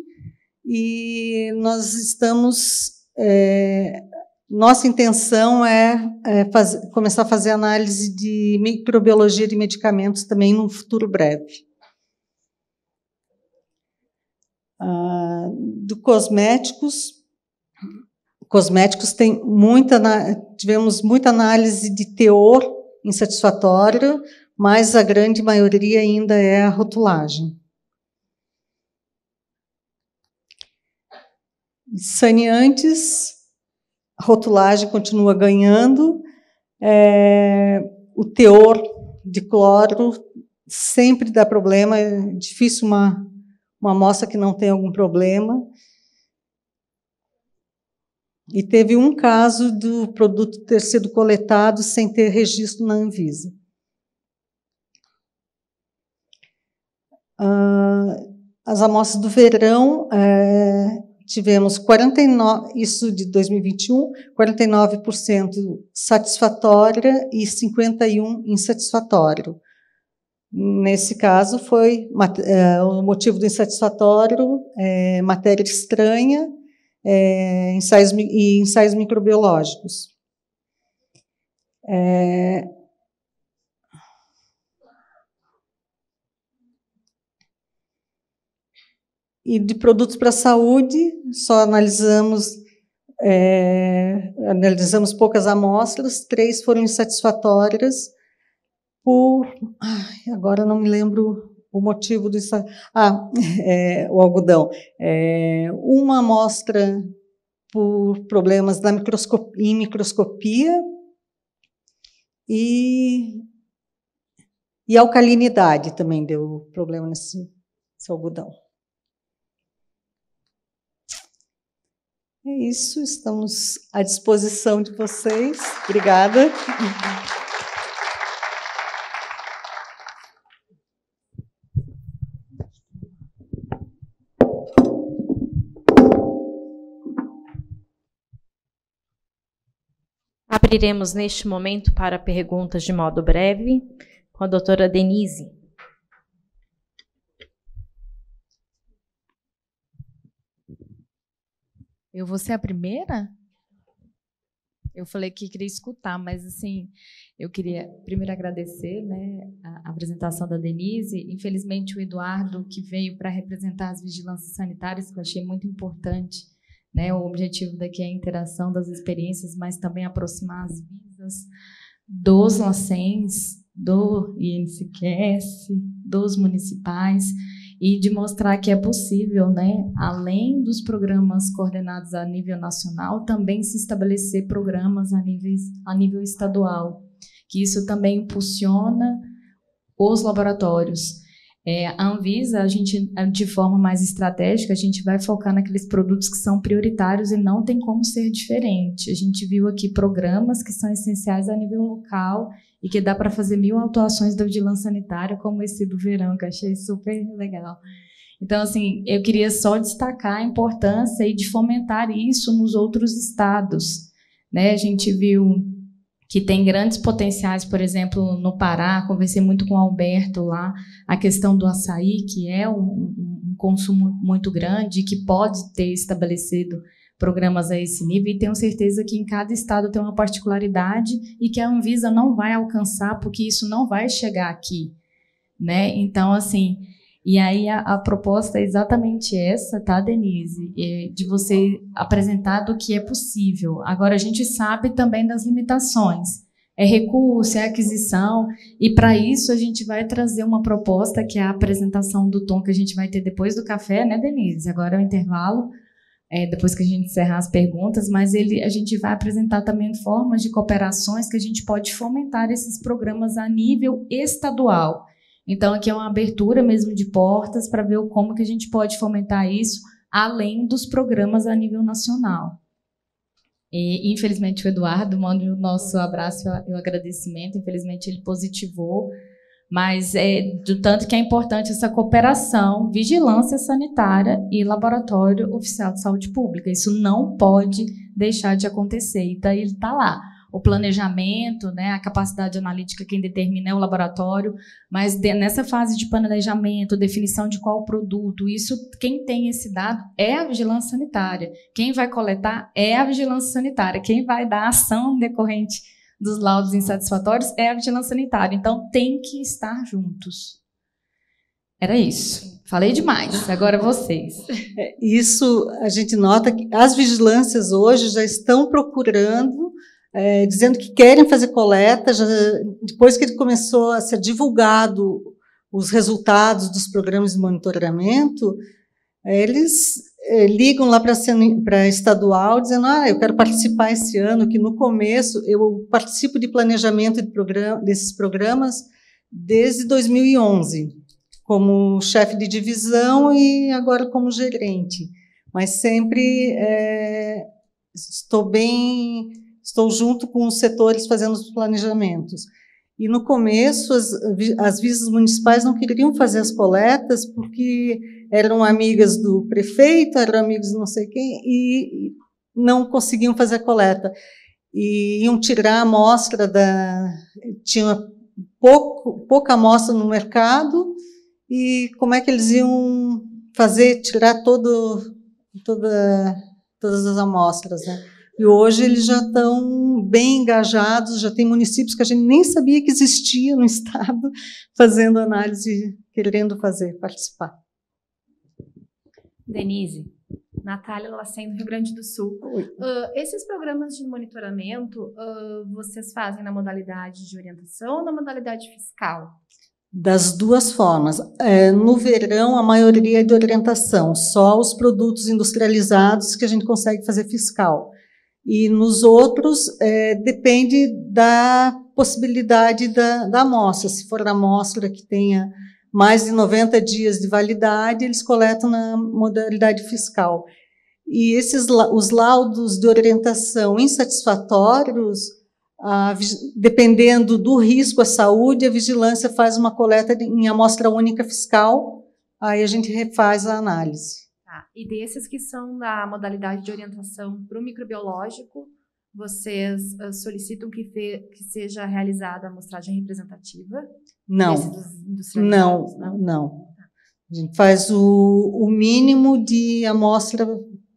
e nós estamos. É, nossa intenção é, é começar a fazer análise de microbiologia de medicamentos também num futuro breve. Ah, do cosméticos, cosméticos tem muita tivemos muita análise de teor insatisfatório, mas a grande maioria ainda é a rotulagem. Saneantes, rotulagem continua ganhando, é, o teor de cloro sempre dá problema, é difícil uma, uma amostra que não tem algum problema. E teve um caso do produto ter sido coletado sem ter registro na Anvisa. Ah, as amostras do verão, eh, tivemos 49, isso de 2021, 49% satisfatória e 51% insatisfatório. Nesse caso, foi eh, o motivo do insatisfatório, eh, matéria estranha, é, ensaios, e ensaios microbiológicos. É, e de produtos para a saúde, só analisamos é, analisamos poucas amostras, três foram insatisfatórias por. Ai, agora não me lembro o motivo do ah, é, o algodão. É, uma amostra por problemas da microscop... em microscopia e, e alcalinidade também deu problema nesse, nesse algodão. É isso, estamos à disposição de vocês. Obrigada. Abriremos neste momento para perguntas de modo breve com a doutora Denise. Eu vou ser a primeira? Eu falei que queria escutar, mas assim, eu queria primeiro agradecer né, a apresentação da Denise. Infelizmente, o Eduardo, que veio para representar as vigilâncias sanitárias, que eu achei muito importante, né? O objetivo daqui é a interação das experiências, mas também aproximar as vidas dos lacens, do INSQS, dos municipais e de mostrar que é possível, né, além dos programas coordenados a nível nacional, também se estabelecer programas a nível, a nível estadual, que isso também impulsiona os laboratórios é, a Anvisa, a gente, é, de forma mais estratégica, a gente vai focar naqueles produtos que são prioritários e não tem como ser diferente. A gente viu aqui programas que são essenciais a nível local e que dá para fazer mil atuações da vigilância sanitária, como esse do verão, que eu achei super legal. Então, assim, eu queria só destacar a importância e de fomentar isso nos outros estados. Né? A gente viu que tem grandes potenciais, por exemplo, no Pará. Conversei muito com o Alberto lá, a questão do açaí, que é um, um consumo muito grande, que pode ter estabelecido programas a esse nível, e tenho certeza que em cada estado tem uma particularidade e que a Anvisa não vai alcançar, porque isso não vai chegar aqui. Né? Então, assim, e aí a, a, proposta é exatamente essa, tá, Denise? É de você apresentar do que é possível. Agora a gente sabe também das limitações. É recurso, é aquisição, e para isso a gente vai trazer uma proposta que é a apresentação do tom que a gente vai ter depois do café, né, Denise? Agora é o intervalo, é, depois que a gente encerrar as perguntas, mas ele, a gente vai apresentar também formas de cooperações que a gente pode fomentar esses programas a nível estadual. Então, aqui é uma abertura mesmo de portas para ver como que a gente pode fomentar isso, além dos programas a nível nacional. E, infelizmente, o Eduardo, manda o nosso abraço e o agradecimento. Infelizmente, ele positivou, mas é do tanto que é importante essa cooperação, vigilância sanitária e laboratório oficial de saúde pública. Isso não pode deixar de acontecer. E daí tá, ele está lá o planejamento, né, a capacidade analítica quem determina é o laboratório, mas de, nessa fase de planejamento, definição de qual produto, isso quem tem esse dado é a vigilância sanitária. Quem vai coletar é a vigilância sanitária. Quem vai dar ação decorrente dos laudos insatisfatórios é a vigilância sanitária. Então tem que estar juntos. Era isso. Falei demais. Agora vocês. É, isso a gente nota que as vigilâncias hoje já estão procurando é, dizendo que querem fazer coleta. Já, depois que ele começou a ser divulgado os resultados dos programas de monitoramento, eles é, ligam lá para a estadual dizendo: ah, eu quero participar esse ano, que no começo eu participo de planejamento de programa, desses programas desde 2011, como chefe de divisão e agora como gerente. Mas sempre é, estou bem estou junto com os setores fazendo os planejamentos. E no começo, as, as visas municipais não queriam fazer as coletas porque eram amigas do prefeito, eram amigas de não sei quem, e não conseguiam fazer a coleta. E iam tirar a amostra da. Tinha pouco, pouca amostra no mercado, e como é que eles iam fazer, tirar todo, toda, todas as amostras, né? E hoje eles já estão bem engajados, já tem municípios que a gente nem sabia que existia no estado, fazendo análise, querendo fazer, participar. Denise, Natália Lacen, do Rio Grande do Sul. Uh, esses programas de monitoramento uh, vocês fazem na modalidade de orientação ou na modalidade fiscal? Das duas formas. É, no verão, a maioria é de orientação, só os produtos industrializados que a gente consegue fazer fiscal. E nos outros, é, depende da possibilidade da, da amostra. Se for a amostra que tenha mais de 90 dias de validade, eles coletam na modalidade fiscal. E esses os laudos de orientação insatisfatórios, a, dependendo do risco à saúde, a vigilância faz uma coleta de, em amostra única fiscal, aí a gente refaz a análise. E desses que são da modalidade de orientação para o microbiológico, vocês uh, solicitam que, que, seja realizada a amostragem representativa? Não. Não, não, não. Tá. A gente faz o, o mínimo de amostra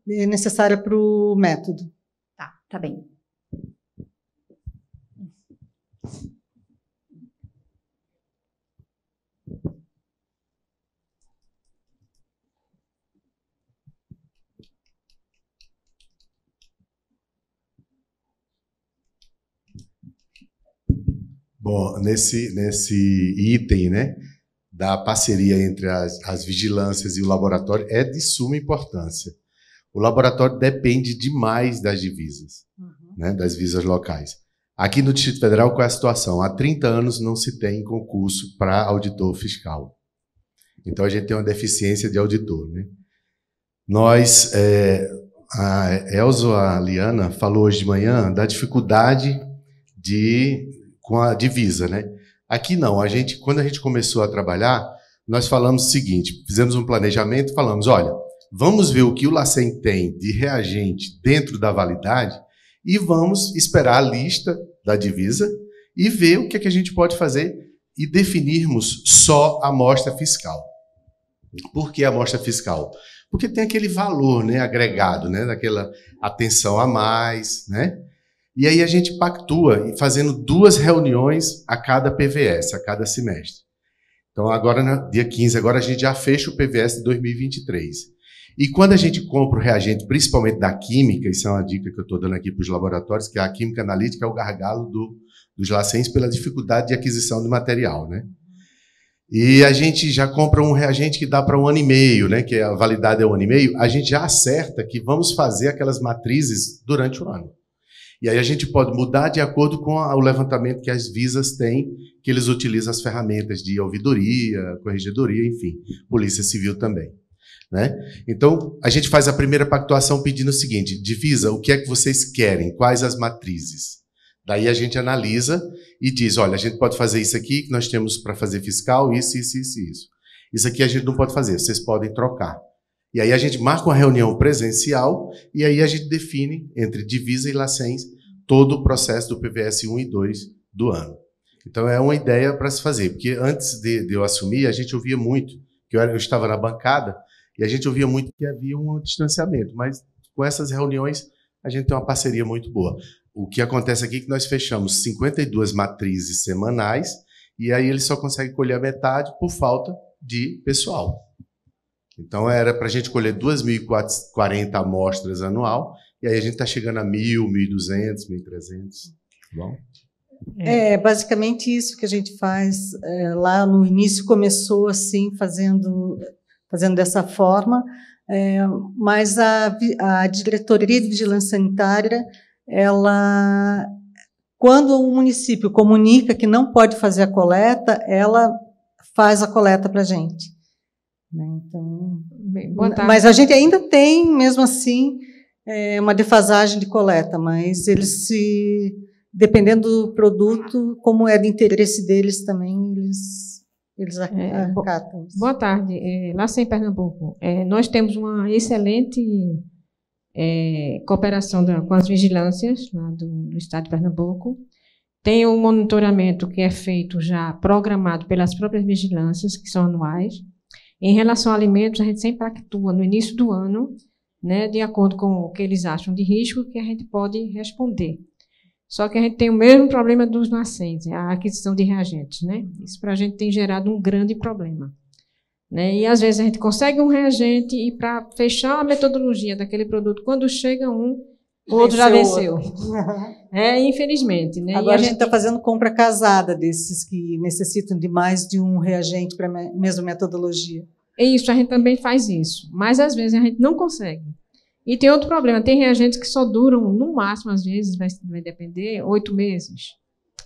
eh, necessária para o método. Tá, tá bem. Bom, nesse, nesse item, né, da parceria entre as, as vigilâncias e o laboratório é de suma importância. O laboratório depende demais das divisas, uhum. né, das divisas locais. Aqui no Distrito Federal, qual é a situação? Há 30 anos não se tem concurso para auditor fiscal. Então a gente tem uma deficiência de auditor. Né? Nós, é, a Elzo, a Liana, falou hoje de manhã da dificuldade de com a divisa, né? Aqui não, a gente, quando a gente começou a trabalhar, nós falamos o seguinte: fizemos um planejamento, falamos, olha, vamos ver o que o LACEN tem de reagente dentro da validade e vamos esperar a lista da divisa e ver o que, é que a gente pode fazer e definirmos só a amostra fiscal. Por que a amostra fiscal? Porque tem aquele valor né, agregado, né, daquela atenção a mais, né? E aí a gente pactua fazendo duas reuniões a cada PVS, a cada semestre. Então, agora, dia 15, agora a gente já fecha o PVS de 2023. E quando a gente compra o reagente, principalmente da química, isso é uma dica que eu estou dando aqui para os laboratórios, que é a química analítica é o gargalo do, dos lacens pela dificuldade de aquisição de material, né? E a gente já compra um reagente que dá para um ano e meio, né? Que a validade é um ano e meio. A gente já acerta que vamos fazer aquelas matrizes durante o ano. E aí a gente pode mudar de acordo com o levantamento que as visas têm, que eles utilizam as ferramentas de ouvidoria, corregedoria, enfim, polícia civil também. Né? Então, a gente faz a primeira pactuação pedindo o seguinte: divisa, o que é que vocês querem? Quais as matrizes? Daí a gente analisa e diz: olha, a gente pode fazer isso aqui, que nós temos para fazer fiscal, isso, isso, isso, isso. Isso aqui a gente não pode fazer, vocês podem trocar. E aí a gente marca uma reunião presencial e aí a gente define entre divisa e lacens todo o processo do PVS 1 e 2 do ano. Então é uma ideia para se fazer, porque antes de, de, eu assumir, a gente ouvia muito, que eu, eu, estava na bancada, e a gente ouvia muito que havia um distanciamento, mas com essas reuniões a gente tem uma parceria muito boa. O que acontece aqui é que nós fechamos 52 matrizes semanais, e aí ele só consegue colher a metade por falta de pessoal. Então era para a gente colher 2.040 amostras anual, e aí a gente está chegando a mil, mil e duzentos, mil e trezentos. Tá bom. É. é basicamente isso que a gente faz. É, lá no início começou assim, fazendo, fazendo dessa forma, é, mas a, a diretoria de vigilância sanitária, ela, quando o município comunica que não pode fazer a coleta, ela faz a coleta para a gente. Né? Então, Bem, mas a gente ainda tem, mesmo assim, é, uma defasagem de coleta, mas eles se dependendo do produto, como é de interesse deles também, eles eles acatam. É, boa tarde. É, lá em Pernambuco, é, nós temos uma excelente é, cooperação da, com as vigilâncias lá do, do estado de Pernambuco. Tem um monitoramento que é feito já programado pelas próprias vigilâncias, que são anuais. Em relação a alimentos, a gente sempre atua no início do ano né, de acordo com o que eles acham de risco, que a gente pode responder. Só que a gente tem o mesmo problema dos nascentes, a aquisição de reagentes. Né? Uhum. Isso para a gente tem gerado um grande problema. Né? E às vezes a gente consegue um reagente e para fechar a metodologia daquele produto, quando chega um, o outro venceu já venceu. Outro. é, infelizmente. Né? Agora e a gente está fazendo compra casada desses que necessitam de mais de um reagente para a mesma metodologia. É isso, a gente também faz isso. Mas às vezes a gente não consegue. E tem outro problema: tem reagentes que só duram, no máximo, às vezes, vai, vai depender, oito meses.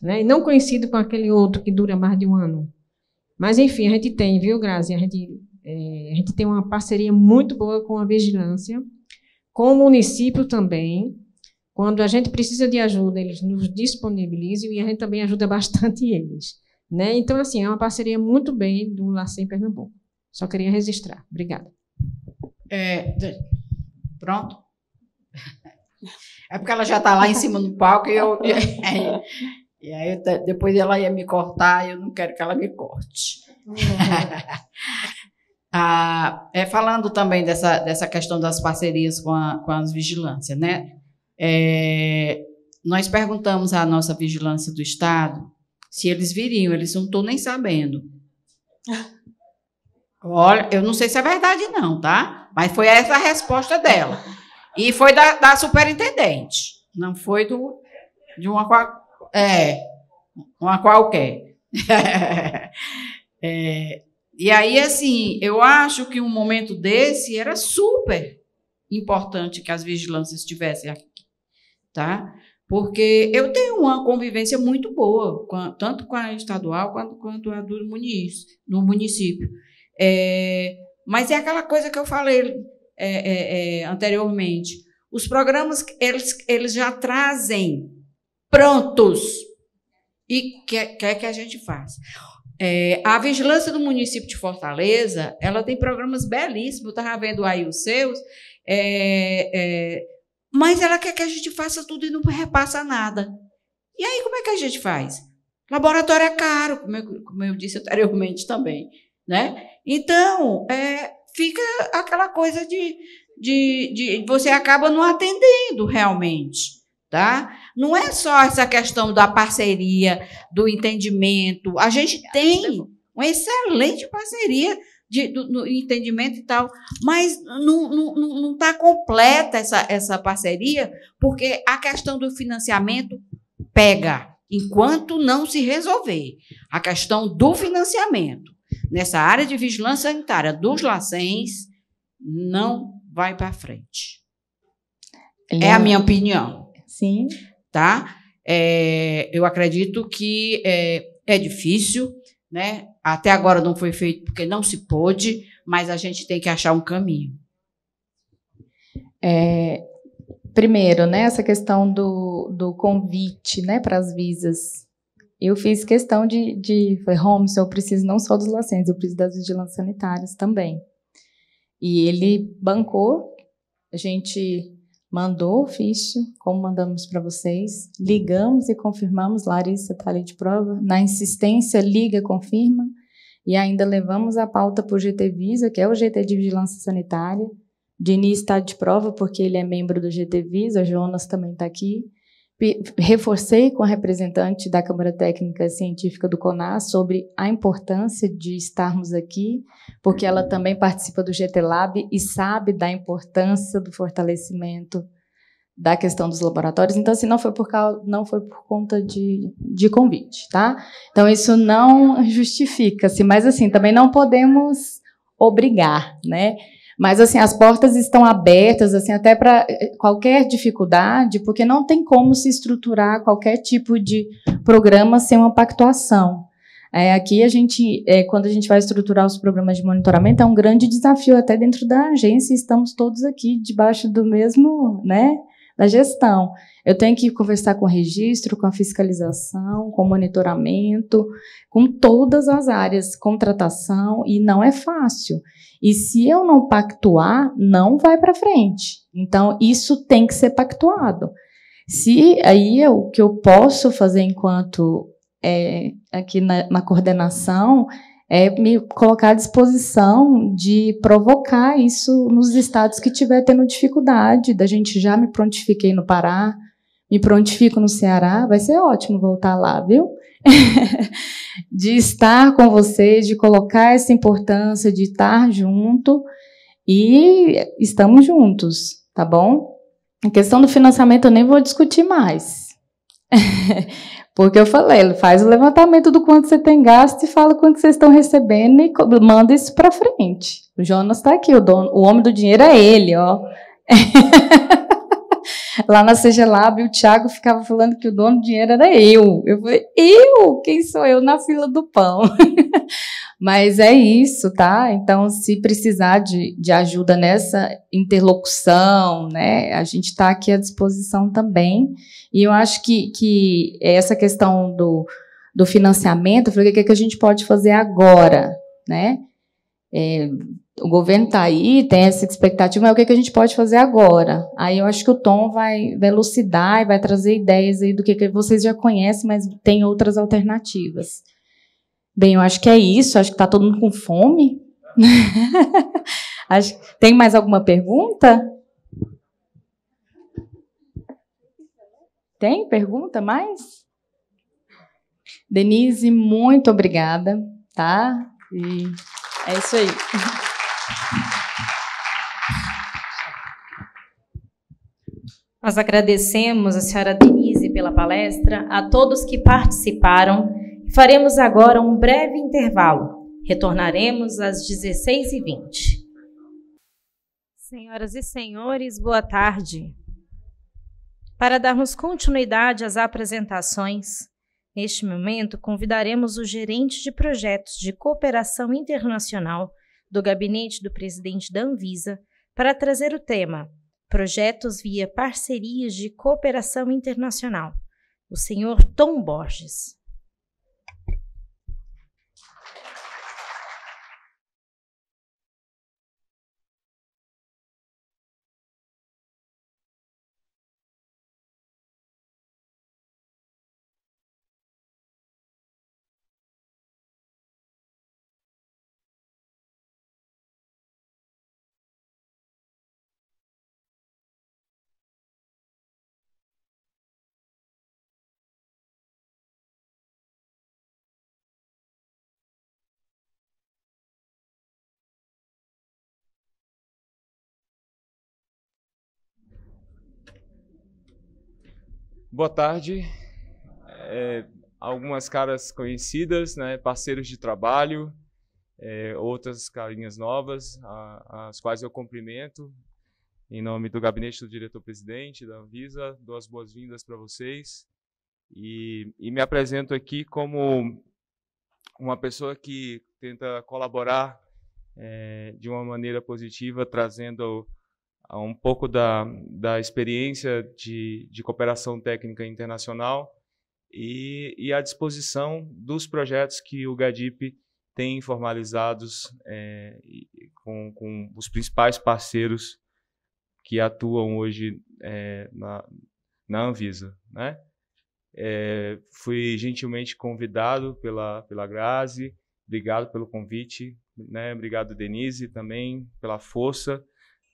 Né? E não conhecido com aquele outro que dura mais de um ano. Mas, enfim, a gente tem, viu, Grazi? A gente, é, a gente tem uma parceria muito boa com a vigilância, com o município também. Quando a gente precisa de ajuda, eles nos disponibilizam e a gente também ajuda bastante eles. Né? Então, assim, é uma parceria muito bem do Lacem Pernambuco. Só queria registrar. Obrigada. É, pronto? É porque ela já está lá em cima do palco e eu. E, aí depois ela ia me cortar e eu não quero que ela me corte. Uhum. ah, é, falando também dessa, dessa questão das parcerias com, a, com as vigilâncias, né? É, nós perguntamos à nossa vigilância do Estado se eles viriam, eles não estão nem sabendo. Olha, eu não sei se é verdade, não, tá? Mas foi essa a resposta dela. E foi da, da superintendente, não foi do, de uma, é, uma qualquer. é, e aí, assim, eu acho que um momento desse era super importante que as vigilâncias estivessem aqui, tá? Porque eu tenho uma convivência muito boa, tanto com a estadual quanto, quanto a do No município. É, mas é aquela coisa que eu falei é, é, é, anteriormente. Os programas, eles, eles já trazem prontos. E quer, quer é que a gente faça? É, a vigilância do município de Fortaleza, ela tem programas belíssimos. Eu estava vendo aí os seus. mas ela quer que a gente faça tudo e não repassa nada. E aí, como é que a gente faz? Laboratório é caro, como eu, como eu disse anteriormente também. Né? Então, é, fica aquela coisa de, de, de. Você acaba não atendendo realmente. Tá? Não é só essa questão da parceria, do entendimento. A gente tem uma excelente parceria de, do, entendimento e tal, mas não está completa essa, essa parceria, porque a questão do financiamento pega, enquanto não se resolver a questão do financiamento nessa área de vigilância sanitária dos lacens não vai para frente. Ele... É a é minha opinião. Sim. Tá? É, eu acredito que é, é difícil, né? Até agora não foi feito porque não se pôde, mas a gente tem que achar um caminho. É, primeiro, né, essa questão do, do convite né, para as visas eu fiz questão de, de falei, Holmes, eu preciso não só dos lacenses, eu preciso das vigilâncias sanitárias também. E ele bancou, a gente mandou o ofício, como mandamos para vocês, ligamos e confirmamos, Larissa está ali de prova, na insistência, liga, confirma, e ainda levamos a pauta para o GT Visa, que é o GT de Vigilância Sanitária, Dini está de prova porque ele é membro do GT Visa, Jonas também está aqui, reforcei com a representante da Câmara Técnica Científica do CONAS sobre a importância de estarmos aqui, porque ela também participa do GT Lab e sabe da importância do fortalecimento da questão dos laboratórios. Então, assim, não foi por causa, não foi por conta de, de convite, tá? Então, isso não justifica-se, mas assim, também não podemos obrigar, né? Mas assim, as portas estão abertas assim até para eh, qualquer dificuldade, porque não tem como se estruturar qualquer tipo de programa sem uma pactuação. É, aqui a gente, é, quando a gente vai estruturar os programas de monitoramento, é um grande desafio até dentro da agência. Estamos todos aqui debaixo do mesmo, né, da gestão. Eu tenho que conversar com o registro, com a fiscalização, com o monitoramento, com todas as áreas, contratação, e não é fácil. E se eu não pactuar, não vai para frente. Então, isso tem que ser pactuado. Se aí é o que eu posso fazer enquanto é, aqui na, na coordenação é me colocar à disposição de provocar isso nos estados que estiver tendo dificuldade, da gente já me prontifiquei no Pará, me prontifico no Ceará, vai ser ótimo voltar lá, viu? de estar com vocês, de colocar essa importância, de estar junto e estamos juntos, tá bom? A questão do financiamento eu nem vou discutir mais. Porque eu falei, faz o levantamento do quanto você tem gasto e fala quanto vocês estão recebendo e manda isso para frente. O Jonas está aqui, o, dono, o homem do dinheiro é ele, ó. Lá na Seja Lab, o Thiago ficava falando que o dono do dinheiro era eu. Eu falei, eu? Quem sou eu na fila do pão? Mas é isso, tá? Então, se precisar de, de ajuda nessa interlocução, né? A gente está aqui à disposição também. E eu acho que, que essa questão do, do financiamento, eu falei, o que, é que a gente pode fazer agora, né? É, o governo está aí, tem essa expectativa, mas o que, que a gente pode fazer agora? Aí eu acho que o Tom vai elucidar e vai trazer ideias aí do que, que vocês já conhecem, mas tem outras alternativas. Bem, eu acho que é isso, acho que está todo mundo com fome. acho, tem mais alguma pergunta? Tem pergunta mais? Denise, muito obrigada, tá? E é isso aí. Nós agradecemos a senhora Denise pela palestra, a todos que participaram. Faremos agora um breve intervalo. Retornaremos às 16h20. Senhoras e senhores, boa tarde. Para darmos continuidade às apresentações, neste momento convidaremos o gerente de projetos de cooperação internacional do gabinete do presidente da Anvisa para trazer o tema Projetos via Parcerias de Cooperação Internacional, o senhor Tom Borges. Boa tarde. É, algumas caras conhecidas, né, parceiros de trabalho, é, outras carinhas novas, a, as quais eu cumprimento. Em nome do gabinete do diretor-presidente, da Anvisa, dou as boas-vindas para vocês. E, e me apresento aqui como uma pessoa que tenta colaborar é, de uma maneira positiva, trazendo um pouco da, da experiência de, de cooperação técnica internacional e, e a disposição dos projetos que o GADIP tem formalizados é, com, com os principais parceiros que atuam hoje é, na, na Anvisa. Né? É, fui gentilmente convidado pela, pela Grazi, obrigado pelo convite, né? obrigado Denise também pela força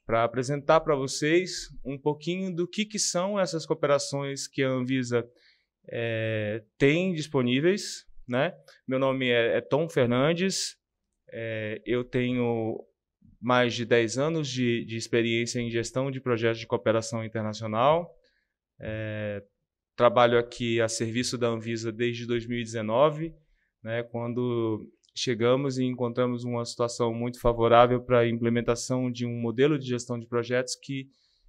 para apresentar para vocês um pouquinho do que, que são essas cooperações que a Anvisa é, tem disponíveis. Né? Meu nome é, é Tom Fernandes, é, eu tenho mais de 10 anos de, de, experiência em gestão de projetos de cooperação internacional. Eh, trabalho aqui a serviço da Anvisa desde 2019, né, quando chegamos e encontramos uma situação muito favorável para a implementação de um modelo de gestão de projetos que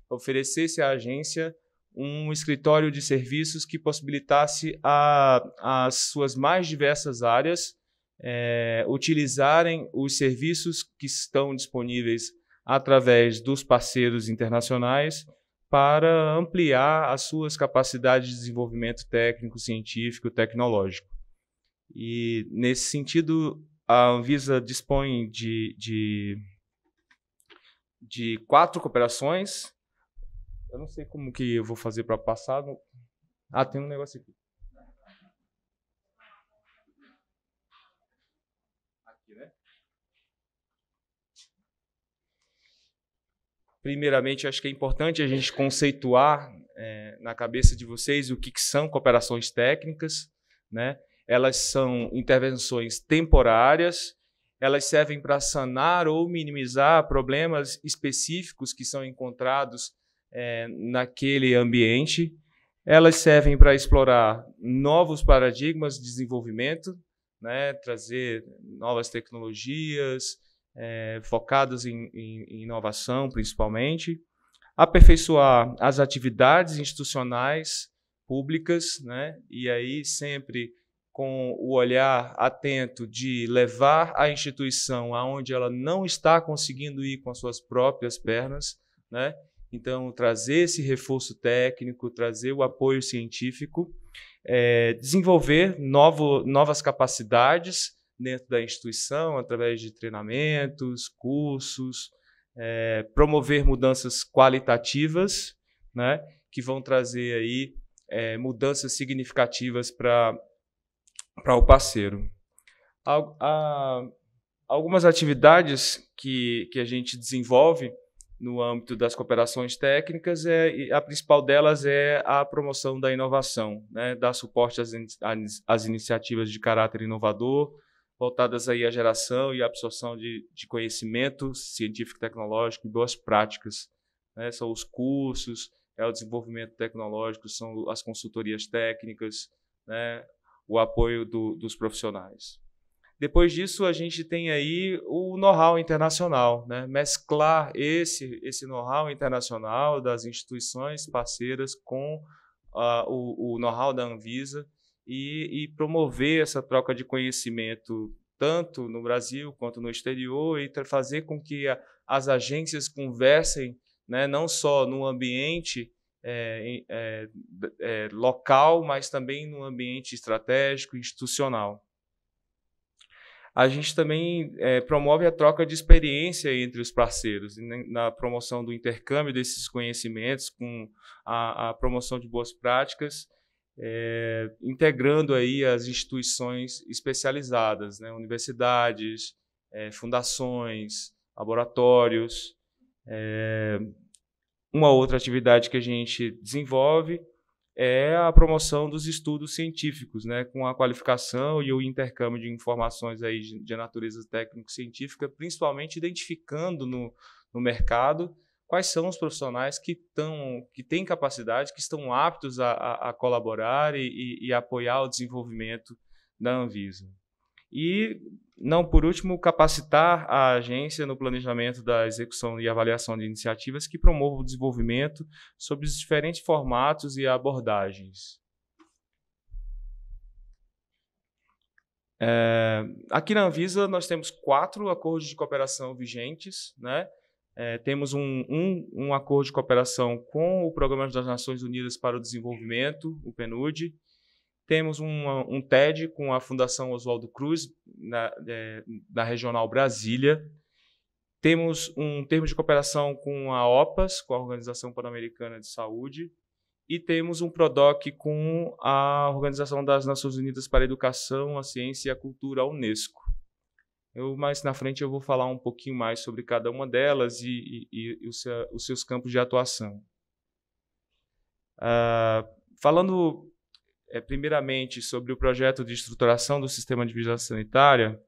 oferecesse à agência um escritório de serviços que possibilitasse a, as suas mais diversas áreas é, utilizarem os serviços que estão disponíveis através dos parceiros internacionais para ampliar as suas capacidades de desenvolvimento técnico, científico, tecnológico. E nesse sentido, a Anvisa dispõe de, de, de quatro cooperações. Eu não sei como que eu vou fazer para passar. Ah, tem um negócio aqui. Né? primeiramente, acho que é importante a gente conceituar é, na cabeça de vocês o que, que, são cooperações técnicas, né? elas são intervenções temporárias, elas servem para sanar ou minimizar problemas específicos que são encontrados é, naquele ambiente, elas servem para explorar novos paradigmas de desenvolvimento, né, trazer novas tecnologias é, focadas em, em, em inovação, principalmente, aperfeiçoar as atividades institucionais públicas, né, e aí sempre com o olhar atento de levar a instituição aonde ela não está conseguindo ir com as suas próprias pernas, né? Então, trazer esse reforço técnico, trazer o apoio científico, é, desenvolver novo, novas capacidades dentro da instituição, através de treinamentos, cursos, é, promover mudanças qualitativas, né, que vão trazer aí é, mudanças significativas para para o parceiro. algumas atividades que, que a gente desenvolve no âmbito das cooperações técnicas, é, a principal delas é a promoção da inovação, né, dar suporte às, in, às iniciativas de caráter inovador, voltadas aí à geração e absorção de, de conhecimento científico tecnológico e boas práticas. Né? São os cursos, é o desenvolvimento tecnológico, são as consultorias técnicas, né? o apoio do, dos profissionais. Depois disso, a gente tem aí o know-how internacional, né? mesclar esse, esse know-how internacional das instituições parceiras com uh, o, o know-how da Anvisa e, e, promover essa troca de conhecimento tanto no Brasil quanto no exterior e fazer com que a, as agências conversem né, não só no ambiente é, é, é, local, mas também no ambiente estratégico e institucional. A gente também eh, promove a troca de experiência entre os parceiros, na promoção do intercâmbio desses conhecimentos, com a, a promoção de boas práticas, eh, integrando aí as instituições especializadas, né, universidades, eh, fundações, laboratórios, uma outra atividade que a gente desenvolve é a promoção dos estudos científicos, né, com a qualificação e o intercâmbio de informações aí de, natureza técnico-científica, principalmente identificando no, no mercado quais são os profissionais que, tão, que têm capacidade, que estão aptos a, a, a colaborar e, e, e apoiar o desenvolvimento da Anvisa. E, não por último, capacitar a agência no planejamento da execução e avaliação de iniciativas que promovam o desenvolvimento sob os diferentes formatos e abordagens. É, aqui na Anvisa nós temos quatro acordos de cooperação vigentes, né? É, temos um, um, um, acordo de cooperação com o Programa das Nações Unidas para o Desenvolvimento, o PNUD, temos um, um TED com a Fundação Oswaldo Cruz, na, é, na Regional Brasília. Temos um termo de cooperação com a OPAS, com a Organização Pan-Americana de Saúde. E temos um PRODOC com a Organização das Nações Unidas para a Educação, a Ciência e a Cultura, a Unesco. Eu, mais na frente eu vou falar um pouquinho mais sobre cada uma delas e, e, e os, seus campos de atuação. Uh, falando é, primeiramente, sobre o projeto de estruturação do sistema de vigilância sanitária,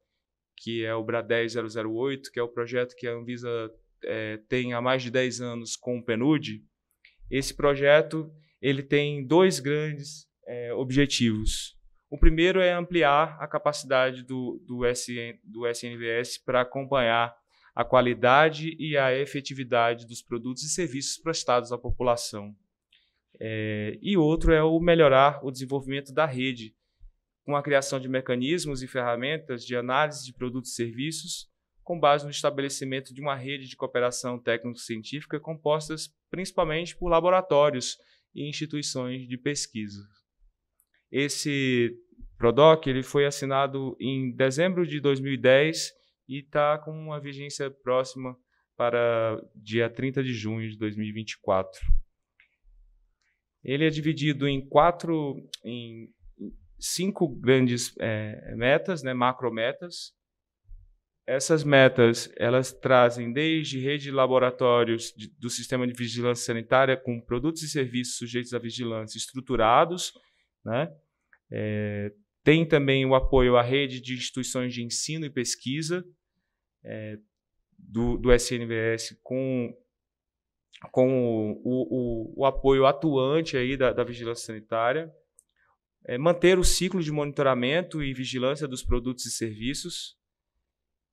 que é o BRADES 008, que é o projeto que a Anvisa é, tem há mais de 10 anos com o PNUD. Esse projeto ele tem dois grandes é, objetivos. O primeiro é ampliar a capacidade do, do, SN, do SNVS para acompanhar a qualidade e a efetividade dos produtos e serviços prestados à população. É, e outro é o melhorar o desenvolvimento da rede, com a criação de mecanismos e ferramentas de análise de produtos e serviços, com base no estabelecimento de uma rede de cooperação técnico-científica compostas principalmente por laboratórios e instituições de pesquisa. Esse PRODOC ele foi assinado em dezembro de 2010 e está com uma vigência próxima para dia 30 de junho de 2024 ele é dividido em quatro, em cinco grandes é, metas, né, metas. Essas metas, elas trazem desde rede de laboratórios de, do sistema de vigilância sanitária com produtos e serviços sujeitos à vigilância estruturados, né? É, tem também o apoio à rede de instituições de ensino e pesquisa é, do, do SNVS com com o, o, o apoio atuante aí da, da vigilância sanitária, é manter o ciclo de monitoramento e vigilância dos produtos e serviços,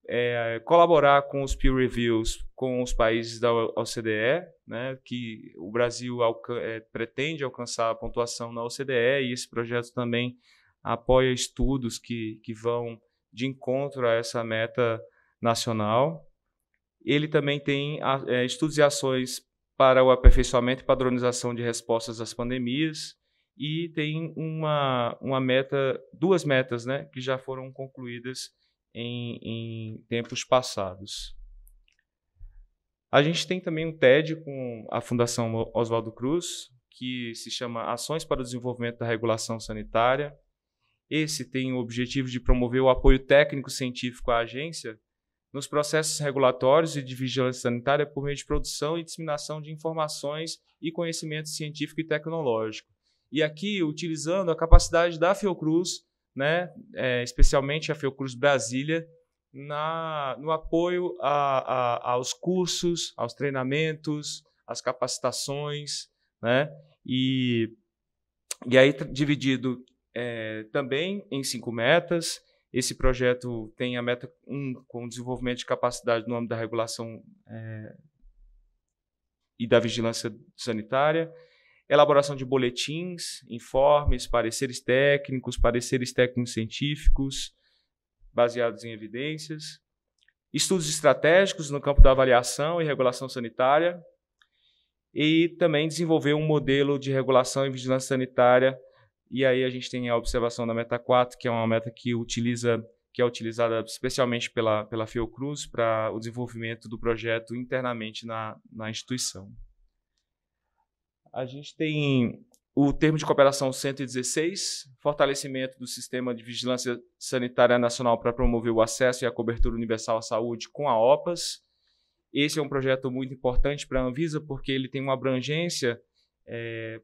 é, colaborar com os peer reviews com os países da OCDE, né, que o Brasil alca é, pretende alcançar a pontuação na OCDE, e esse projeto também apoia estudos que, que vão de encontro a essa meta nacional. Ele também tem a, é, estudos e ações para o aperfeiçoamento e padronização de respostas às pandemias e tem uma, uma meta, duas metas, né, que já foram concluídas em, em tempos passados. A gente tem também um TED com a Fundação Oswaldo Cruz, que se chama Ações para o Desenvolvimento da Regulação Sanitária. Esse tem o objetivo de promover o apoio técnico científico à agência nos processos regulatórios e de vigilância sanitária por meio de produção e disseminação de informações e conhecimento científico e tecnológico. E aqui, utilizando a capacidade da Fiocruz, né, é, especialmente a Fiocruz Brasília, na, no apoio a, a, aos cursos, aos treinamentos, às capacitações, né, e, e aí dividido é, também em cinco metas, esse projeto tem a meta 1 um, com o desenvolvimento de capacidade no âmbito da regulação é, e da vigilância sanitária, elaboração de boletins, informes, pareceres técnicos, pareceres técnicos científicos baseados em evidências, estudos estratégicos no campo da avaliação e regulação sanitária, e também desenvolver um modelo de regulação e vigilância sanitária e aí a gente tem a observação da meta 4, que é uma meta que utiliza que é utilizada especialmente pela, pela Fiocruz para o desenvolvimento do projeto internamente na, na instituição. A gente tem o termo de cooperação 116, fortalecimento do sistema de vigilância sanitária nacional para promover o acesso e a cobertura universal à saúde com a OPAS. Esse é um projeto muito importante para a Anvisa, porque ele tem uma abrangência é,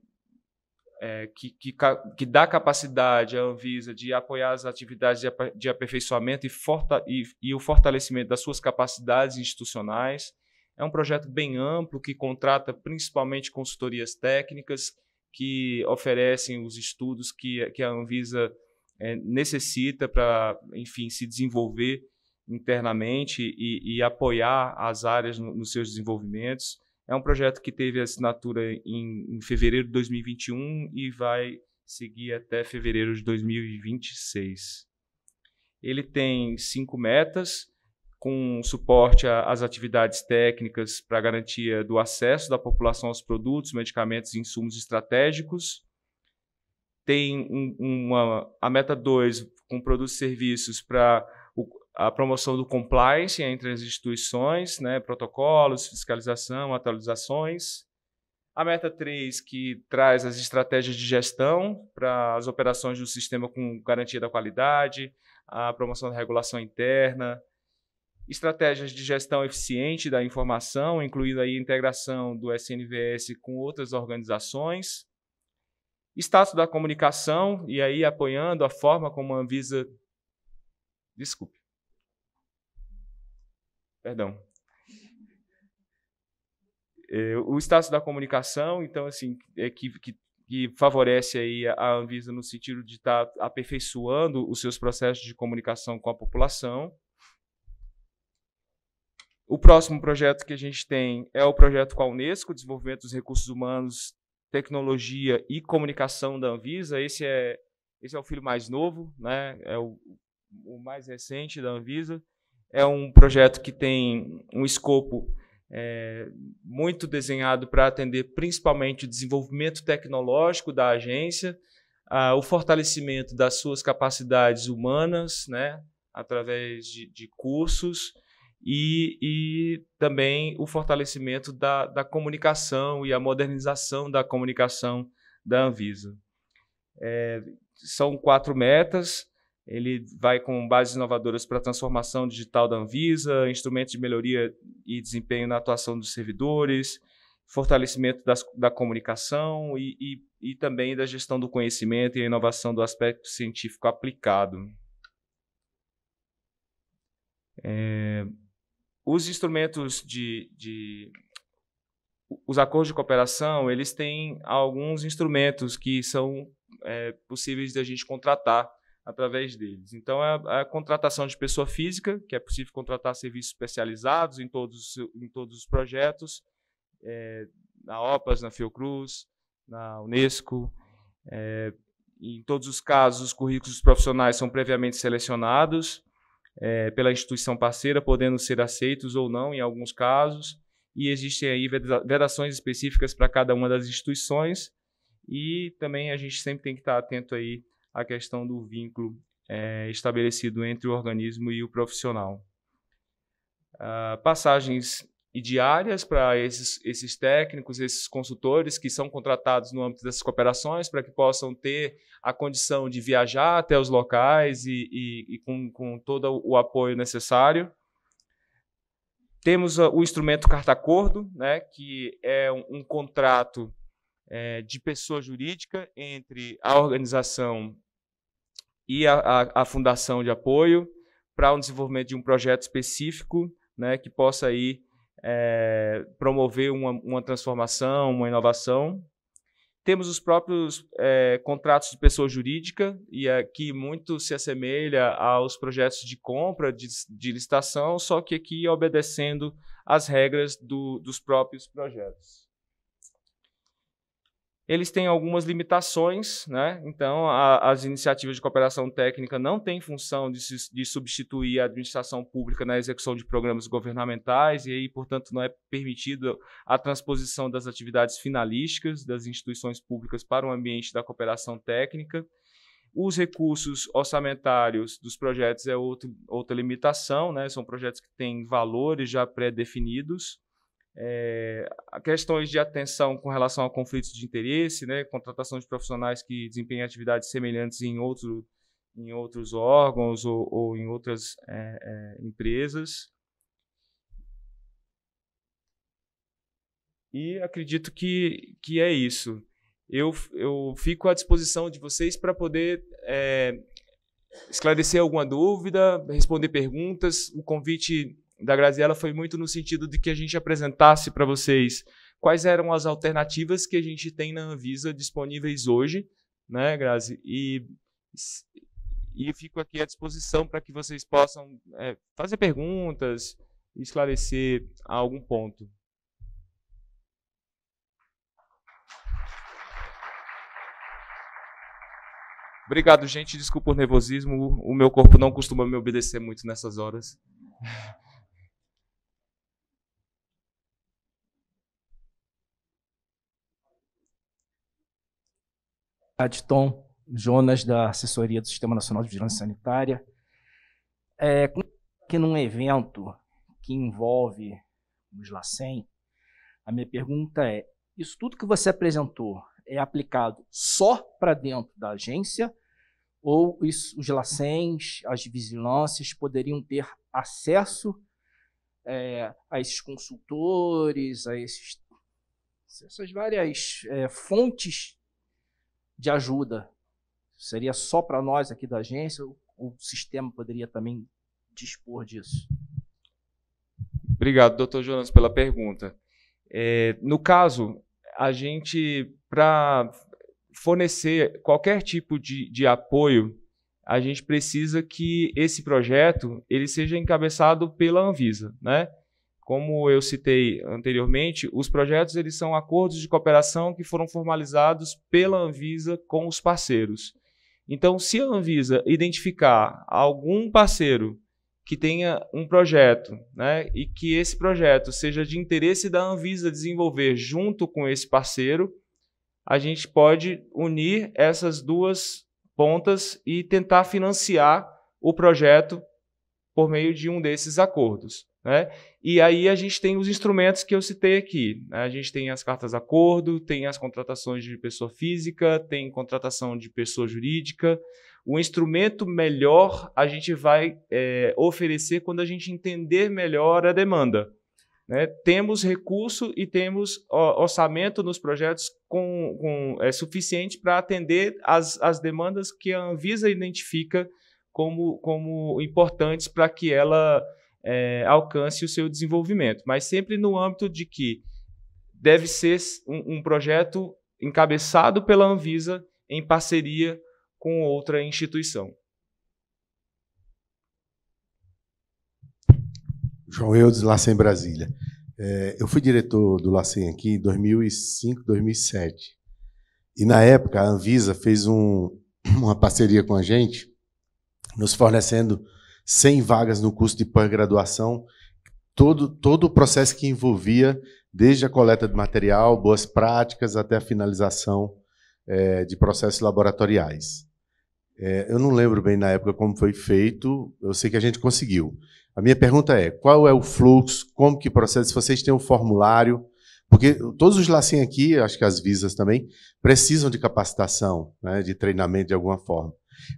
é, que, que, que, dá capacidade à Anvisa de apoiar as atividades de, de aperfeiçoamento e, forta, e, e, o fortalecimento das suas capacidades institucionais. É um projeto bem amplo que contrata principalmente consultorias técnicas que oferecem os estudos que, que a Anvisa é, necessita para, enfim, se desenvolver internamente e, e apoiar as áreas no, nos seus desenvolvimentos. É um projeto que teve assinatura em, em fevereiro de 2021 e vai seguir até fevereiro de 2026. Ele tem cinco metas, com suporte às atividades técnicas para garantia do acesso da população aos produtos, medicamentos e insumos estratégicos. Tem um, uma, a meta 2, com produtos e serviços para a promoção do compliance entre as instituições, né, protocolos, fiscalização, atualizações. A meta 3, que traz as estratégias de gestão para as operações do sistema com garantia da qualidade, a promoção da regulação interna, estratégias de gestão eficiente da informação, incluindo aí a integração do SNVS com outras organizações, status da comunicação e aí apoiando a forma como a Anvisa desculpe, Perdão. É, o status da comunicação, então, assim, é que, que, que favorece aí a Anvisa no sentido de estar tá aperfeiçoando os seus processos de comunicação com a população. O próximo projeto que a gente tem é o projeto com a Unesco, Desenvolvimento dos Recursos Humanos, Tecnologia e Comunicação da Anvisa. Esse é, esse é o filho mais novo, né? é o, o mais recente da Anvisa. É um projeto que tem um escopo é, muito desenhado para atender principalmente o desenvolvimento tecnológico da agência, a, o fortalecimento das suas capacidades humanas, né, através de, de cursos, e, e, também o fortalecimento da, da, comunicação e a modernização da comunicação da Anvisa. É, são quatro metas ele vai com bases inovadoras para a transformação digital da Anvisa, instrumentos de melhoria e desempenho na atuação dos servidores, fortalecimento das, da comunicação e, e, e também da gestão do conhecimento e a inovação do aspecto científico aplicado. É, os instrumentos de, de, os acordos de cooperação eles têm alguns instrumentos que são é, possíveis de a gente contratar através deles. Então, é, é a contratação de pessoa física, que é possível contratar serviços especializados em todos, em todos os projetos, é, na OPAS, na Fiocruz, na Unesco. É, em todos os casos, os currículos profissionais são previamente selecionados é, pela instituição parceira, podendo ser aceitos ou não em alguns casos. E existem aí vedações específicas para cada uma das instituições. E também a gente sempre tem que estar atento aí a questão do vínculo é, estabelecido entre o organismo e o profissional. Ah, passagens diárias para esses, esses técnicos, esses consultores que são contratados no âmbito dessas cooperações, para que possam ter a condição de viajar até os locais e, e, e com, com todo o apoio necessário. Temos ah, o instrumento carta-acordo, né, que é um, um contrato é, de pessoa jurídica entre a organização e a, a, a fundação de apoio para o um desenvolvimento de um projeto específico né, que possa aí, é, promover uma, uma transformação, uma inovação. Temos os próprios é, contratos de pessoa jurídica, e aqui muito se assemelha aos projetos de compra, de, de licitação, só que aqui obedecendo às regras do, dos próprios projetos eles têm algumas limitações, né? Então, a, as iniciativas de cooperação técnica não têm função de, de, substituir a administração pública na execução de programas governamentais e aí, portanto, não é permitido a transposição das atividades finalísticas das instituições públicas para o ambiente da cooperação técnica. Os recursos orçamentários dos projetos é outro, outra limitação, né? São projetos que têm valores já pré-definidos é, questões de atenção com relação a conflitos de interesse, né, contratação de profissionais que desempenham atividades semelhantes em, outro, em outros órgãos ou, ou em outras é, é, empresas. E acredito que, que é isso. Eu, eu fico à disposição de vocês para poder esclarecer alguma dúvida, responder perguntas. O convite da Graziela foi muito no sentido de que a gente apresentasse para vocês quais eram as alternativas que a gente tem na Anvisa disponíveis hoje, né, Grazi? E, e fico aqui à disposição para que vocês possam é, fazer perguntas, esclarecer algum ponto. Obrigado, gente. Desculpa o nervosismo. O meu corpo não costuma me obedecer muito nessas horas. Adton Jonas, da assessoria do Sistema Nacional de Vigilância Sanitária, é, que num evento que envolve os LACEN, a minha pergunta é: isso tudo que você apresentou é aplicado só para dentro da agência ou isso, os LACENs, as vigilâncias poderiam ter acesso é, a esses consultores, a esses, essas várias é, fontes de ajuda. Seria só para nós aqui da agência, o sistema poderia também dispor disso. Obrigado, doutor Jonas, pela pergunta. É, no caso, a gente, para fornecer qualquer tipo de, de apoio, a gente precisa que esse projeto ele seja encabeçado pela Anvisa, né? Como eu citei anteriormente, os projetos eles são acordos de cooperação que foram formalizados pela Anvisa com os parceiros. Então, se a Anvisa identificar algum parceiro que tenha um projeto, né, e que esse projeto seja de interesse da Anvisa desenvolver junto com esse parceiro, a gente pode unir essas duas pontas e tentar financiar o projeto por meio de um desses acordos. Né? E aí a gente tem os instrumentos que eu citei aqui. Né? A gente tem as cartas acordo, tem as contratações de pessoa física, tem contratação de pessoa jurídica. O instrumento melhor a gente vai é, oferecer quando a gente entender melhor a demanda. Né? Temos recurso e temos orçamento nos projetos com, com é, suficiente para atender as, as demandas que a Anvisa identifica como, como importantes para que ela é, alcance o seu desenvolvimento, mas sempre no âmbito de que deve ser um, um projeto encabeçado pela Anvisa em parceria com outra instituição. João Eudes, Lacem Brasília. É, eu fui diretor do Lacem aqui em 2005, 2007. E na época a Anvisa fez um, uma parceria com a gente, nos fornecendo 100 vagas no curso de pós-graduação, todo, todo o processo que envolvia, desde a coleta de material, boas práticas, até a finalização é, de processos laboratoriais. É, eu não lembro bem na época como foi feito, eu sei que a gente conseguiu. A minha pergunta é, qual é o fluxo, como que procede, se vocês têm um formulário, porque todos os LACIN aqui, acho que as visas também, precisam de capacitação, né, de treinamento de alguma forma.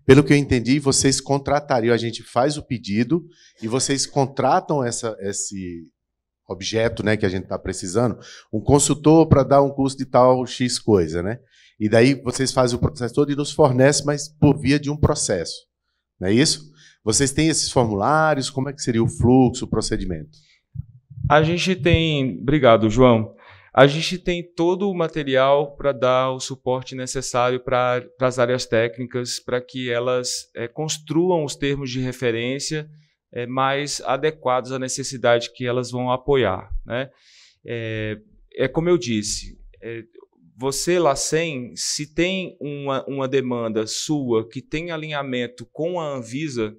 Pelo que eu entendi, vocês contratariam, a gente faz o pedido e vocês contratam essa, esse objeto né, que a gente está precisando, um consultor para dar um curso de tal X coisa, né? E daí vocês fazem o processo todo e nos fornecem, mas por via de um processo. Não é isso? Vocês têm esses formulários? Como é que seria o fluxo, o procedimento? A gente tem. Obrigado, João. A gente tem todo o material para dar o suporte necessário para as áreas técnicas, para que elas é, construam os termos de referência é, mais adequados à necessidade que elas vão apoiar. Né? É, é como eu disse, você, lá sem se tem uma, uma demanda sua que tem alinhamento com a Anvisa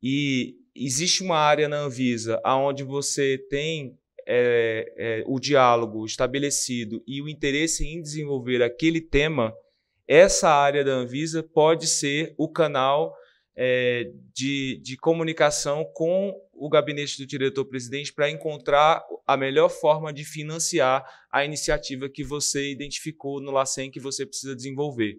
e existe uma área na Anvisa aonde você tem é, é, o diálogo estabelecido e o interesse em desenvolver aquele tema, essa área da Anvisa pode ser o canal é, de, de comunicação com o gabinete do diretor-presidente para encontrar a melhor forma de financiar a iniciativa que você identificou no LACEN que você precisa desenvolver.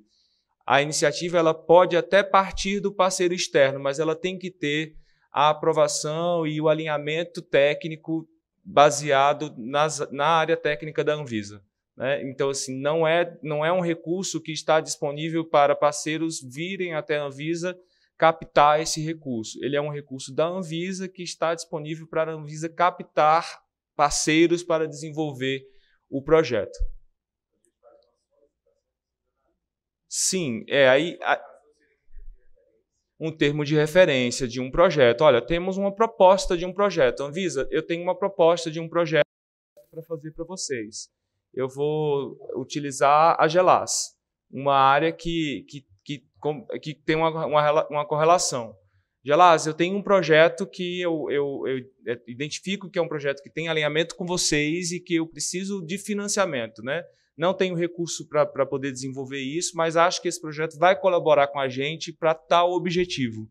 A iniciativa ela pode até partir do parceiro externo, mas ela tem que ter a aprovação e o alinhamento técnico baseado nas, na área técnica da Anvisa. Né? Então, assim, não é, não é um recurso que está disponível para parceiros virem até a Anvisa captar esse recurso. Ele é um recurso da Anvisa que está disponível para a Anvisa captar parceiros para desenvolver o projeto. Sim, é aí. A, um termo de referência de um projeto. Olha, temos uma proposta de um projeto. Anvisa, eu tenho uma proposta de um projeto para fazer para vocês. Eu vou utilizar a GELAS, uma área que, que, que, que tem uma, uma, uma correlação. Gelas, eu tenho um projeto que eu, eu, eu, é, identifico que é um projeto que tem alinhamento com vocês e que eu preciso de financiamento, né? não tenho recurso para poder desenvolver isso, mas acho que esse projeto vai colaborar com a gente para tal objetivo.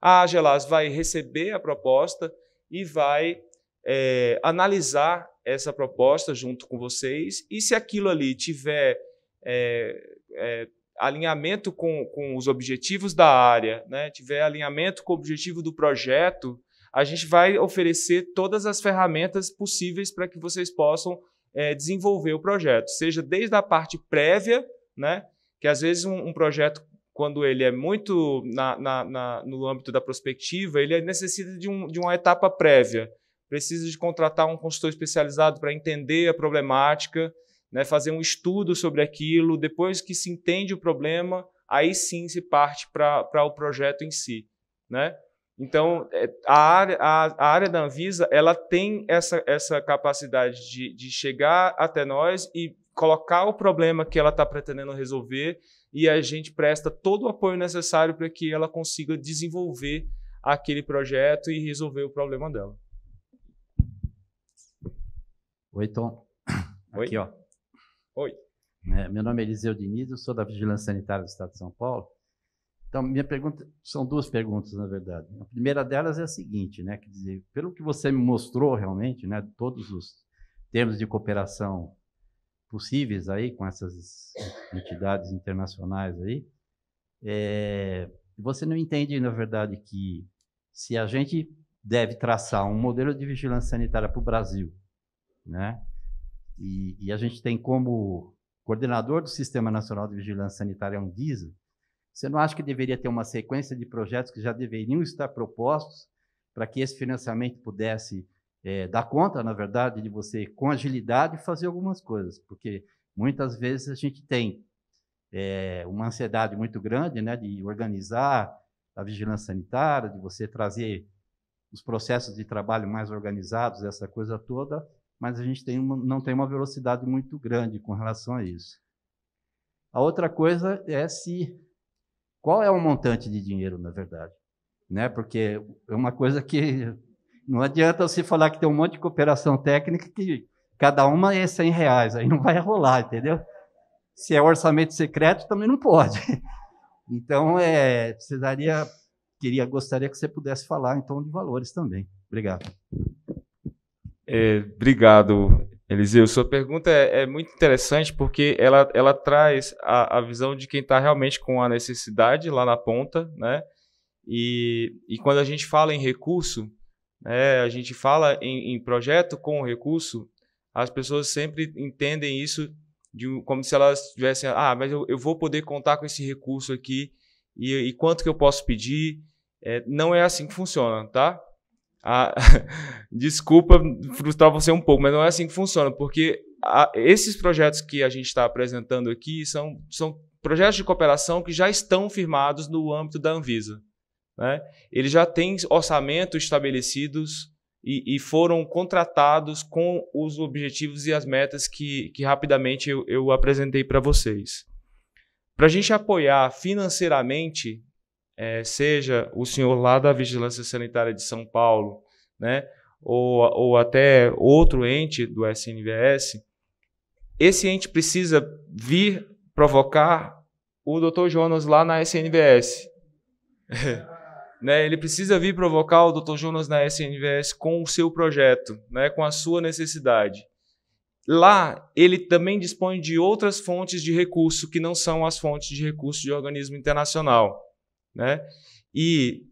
A Agelas vai receber a proposta e vai é, analisar essa proposta junto com vocês, e se aquilo ali tiver é, é, alinhamento com, com os objetivos da área, né, tiver alinhamento com o objetivo do projeto, a gente vai oferecer todas as ferramentas possíveis para que vocês possam é, desenvolver o projeto, seja desde a parte prévia, né, que às vezes um, um projeto, quando ele é muito na, na, na, no âmbito da prospectiva, ele necessita de, um, de uma etapa prévia, precisa de contratar um consultor especializado para entender a problemática, né, fazer um estudo sobre aquilo, depois que se entende o problema, aí sim se parte para o projeto em si. Né? Então, é, a área, a, a área da Anvisa ela tem essa, essa capacidade de, de chegar até nós e colocar o problema que ela está pretendendo resolver e a gente presta todo o apoio necessário para que ela consiga desenvolver aquele projeto e resolver o problema dela. Oi, Tom. Oi. Aqui, ó. Oi. É, meu nome é Eliseu Diniz, eu sou da Vigilância Sanitária do Estado de São Paulo. Então, minha pergunta são duas perguntas, na verdade. A primeira delas é a seguinte, né? Quer dizer, pelo que você me mostrou realmente, né, todos os termos de cooperação possíveis aí com essas entidades internacionais aí, é, você não entende, na verdade, que se a gente deve traçar um modelo de vigilância sanitária para o Brasil, né? E, e, a gente tem como coordenador do Sistema Nacional de Vigilância Sanitária a Anvisa, você não acha que deveria ter uma sequência de projetos que já deveriam estar propostos para que esse financiamento pudesse é, dar conta, na verdade, de você, com agilidade, fazer algumas coisas? Porque muitas vezes a gente tem é, uma ansiedade muito grande né, de organizar a vigilância sanitária, de você trazer os processos de trabalho mais organizados, essa coisa toda, mas a gente tem uma, não tem uma velocidade muito grande com relação a isso. A outra coisa é se qual é o montante de dinheiro, na verdade? Né? Porque é uma coisa que não adianta você falar que tem um monte de cooperação técnica que cada uma é 100 reais, aí não vai rolar, entendeu? Se é orçamento secreto, também não pode. Então, é, precisaria, queria, gostaria que você pudesse falar, então, de valores também. Obrigado. É, obrigado. Eliseu, sua pergunta é, é, muito interessante porque ela, ela traz a, a visão de quem está realmente com a necessidade lá na ponta, né? E, e quando a gente fala em recurso, né, a gente fala em, em projeto com recurso, as pessoas sempre entendem isso de, como se elas tivessem, ah, mas eu, eu vou poder contar com esse recurso aqui e, e quanto que eu posso pedir. É, não é assim que funciona, tá? A... Desculpa frustrar você um pouco, mas não é assim que funciona, porque a... esses projetos que a gente está apresentando aqui são, são projetos de cooperação que já estão firmados no âmbito da Anvisa. Né? Eles já têm orçamentos estabelecidos e, e, foram contratados com os objetivos e as metas que, que rapidamente eu, eu apresentei para vocês. Para a gente apoiar financeiramente é, seja o senhor lá da Vigilância Sanitária de São Paulo, né, ou, ou até outro ente do SNVS, esse ente precisa vir provocar o Dr. Jonas lá na SNVS. né, ele precisa vir provocar o Dr. Jonas na SNVS com o seu projeto, né, com a sua necessidade. Lá, ele também dispõe de outras fontes de recurso que não são as fontes de recurso de organismo internacional. Né? E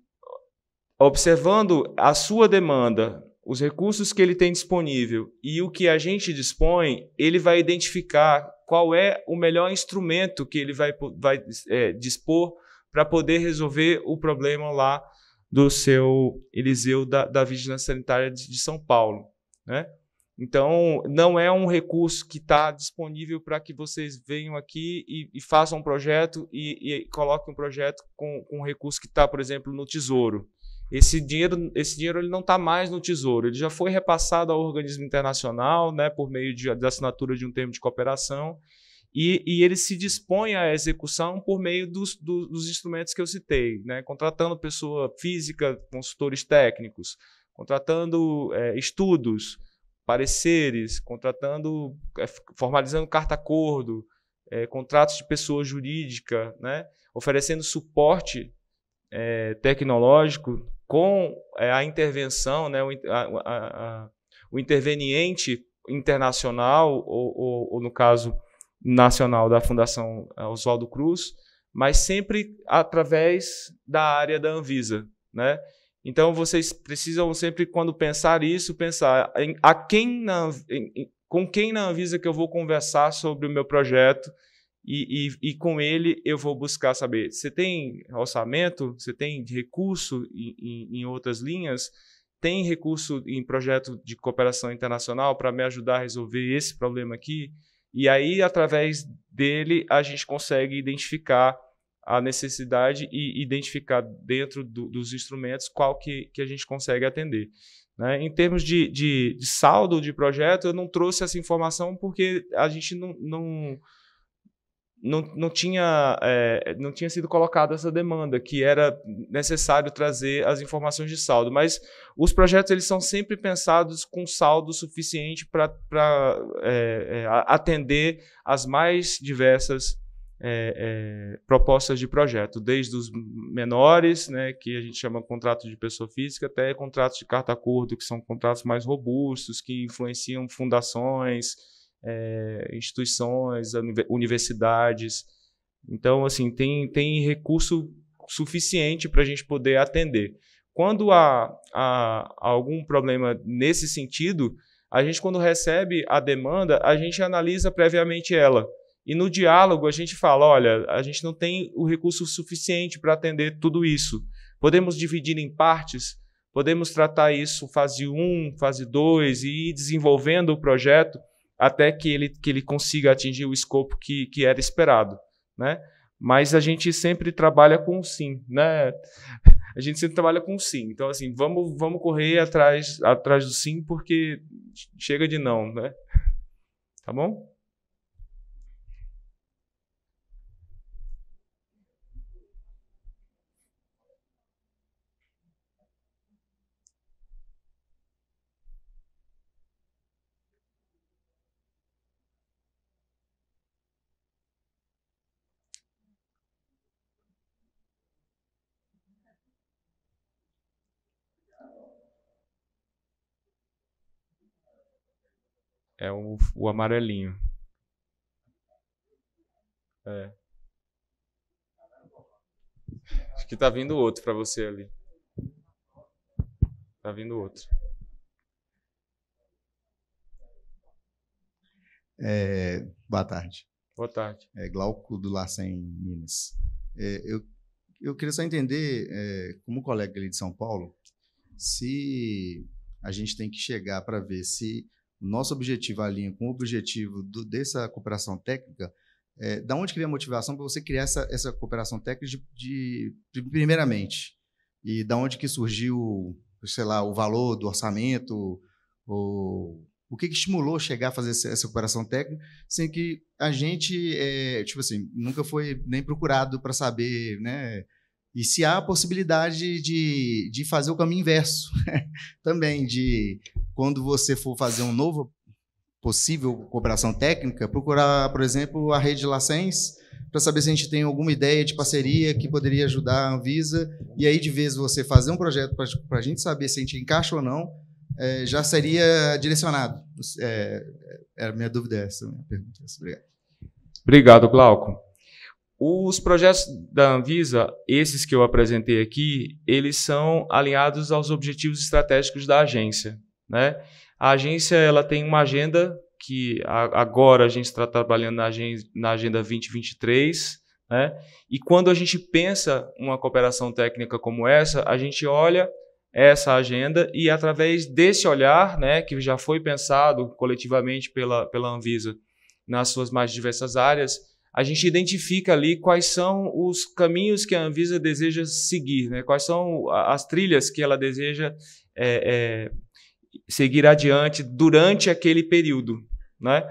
observando a sua demanda, os recursos que ele tem disponível e o que a gente dispõe, ele vai identificar qual é o melhor instrumento que ele vai, vai é, dispor para poder resolver o problema lá do seu Eliseu da, da Vigilância Sanitária de, de São Paulo. Né? Então, não é um recurso que está disponível para que vocês venham aqui e, e façam um projeto e, e, coloquem um projeto com, com um recurso que está, por exemplo, no Tesouro. Esse dinheiro, esse dinheiro ele não está mais no Tesouro, ele já foi repassado ao organismo internacional né, por meio de, da assinatura de um termo de cooperação e, e ele se dispõe à execução por meio dos, dos, dos instrumentos que eu citei, né, contratando pessoa física, consultores técnicos, contratando é, estudos, pareceres, contratando, é, formalizando carta-acordo, é, contratos de pessoa jurídica, né? oferecendo suporte é, tecnológico com é, a intervenção, né? o, a, a, a, o, interveniente internacional, ou, ou, ou, no caso nacional da Fundação é, Oswaldo Cruz, mas sempre através da área da Anvisa. Né? Então vocês precisam sempre, quando pensar isso, pensar em, a quem na, em, com quem na Anvisa que eu vou conversar sobre o meu projeto e, e, e com ele eu vou buscar saber. Você tem orçamento? Você tem recurso em, em, em outras linhas? Tem recurso em projeto de cooperação internacional para me ajudar a resolver esse problema aqui? E aí, através dele, a gente consegue identificar a necessidade e identificar dentro do, dos instrumentos qual que, que a gente consegue atender. Né? Em termos de, de, de, saldo de projeto, eu não trouxe essa informação porque a gente não, não, não, não tinha, é, não tinha sido colocada essa demanda, que era necessário trazer as informações de saldo. Mas os projetos eles são sempre pensados com saldo suficiente para é, é, atender as mais diversas é, é, propostas de projeto, desde os menores, né, que a gente chama contrato de pessoa física, até contratos de carta acordo, que são contratos mais robustos, que influenciam fundações, é, instituições, universidades. Então, assim, tem, tem recurso suficiente para a gente poder atender. Quando há, há algum problema nesse sentido, a gente, quando recebe a demanda, a gente analisa previamente ela e no diálogo a gente fala: olha, a gente não tem o recurso suficiente para atender tudo isso. Podemos dividir em partes, podemos tratar isso fase 1, fase 2 e ir desenvolvendo o projeto até que ele, que ele consiga atingir o escopo que, que era esperado. Né? Mas a gente sempre trabalha com sim, né? A gente sempre trabalha com sim. Então, assim, vamos, vamos correr atrás, atrás do sim, porque chega de não, né? Tá bom? É o, o amarelinho. É. Acho que tá vindo outro para você ali. Tá vindo outro. É, boa tarde. Boa tarde. É, Glauco do Lacem, Minas. É, eu, eu queria só entender, é, como colega ali de São Paulo, se a gente tem que chegar para ver se nosso objetivo alinha com o objetivo do, dessa cooperação técnica, é, da onde que vem a motivação para você criar essa, essa cooperação técnica de, de, primeiramente? E da onde que surgiu, sei lá, o valor do orçamento, ou o que, que estimulou chegar a fazer essa cooperação técnica, sem que a gente, é, tipo assim, nunca foi nem procurado para saber, né? E se há a possibilidade de, de fazer o caminho inverso também, de quando você for fazer um novo possível cooperação técnica, procurar, por exemplo, a rede Lacens, para saber se a gente tem alguma ideia de parceria que poderia ajudar a Anvisa, e aí de vez você fazer um projeto para a gente saber se a gente encaixa ou não, é, já seria direcionado. É, era é, é, a minha dúvida é essa, minha pergunta. Obrigado. Obrigado, Glauco. Os projetos da Anvisa, esses que eu apresentei aqui, eles são alinhados aos objetivos estratégicos da agência. Né? A agência ela tem uma agenda que agora a gente está trabalhando na agenda, na agenda 2023, né? e quando a gente pensa uma cooperação técnica como essa, a gente olha essa agenda e através desse olhar, né, que já foi pensado coletivamente pela, pela Anvisa nas suas mais diversas áreas, a gente identifica ali quais são os caminhos que a Anvisa deseja seguir, né? quais são as trilhas que ela deseja é, é, seguir adiante durante aquele período. Né?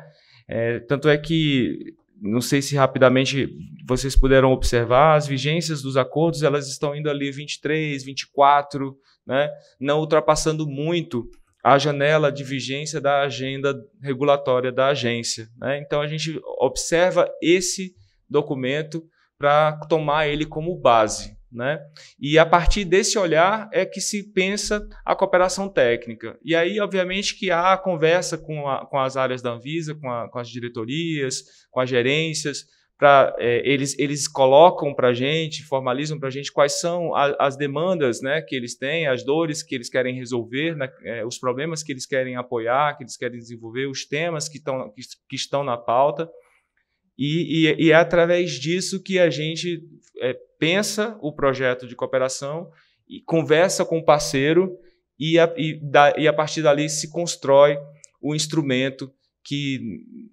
É, tanto é que, não sei se rapidamente vocês puderam observar, as vigências dos acordos elas estão indo ali 23, 24, né? não ultrapassando muito a janela de vigência da agenda regulatória da agência. Né? Então, a gente observa esse documento para tomar ele como base. Né? E a partir desse olhar é que se pensa a cooperação técnica. E aí, obviamente, que há a conversa com, a, com as áreas da Anvisa, com, a, com as diretorias, com as gerências, é, eles, eles colocam para a gente, formalizam para a gente quais são a, as demandas né, que eles têm, as dores que eles querem resolver, né, é, os problemas que eles querem apoiar, que eles querem desenvolver, os temas que, que, que estão na pauta. E, e, e, é através disso que a gente é, pensa o projeto de cooperação e conversa com o parceiro e a, e, da, e a partir dali se constrói o instrumento que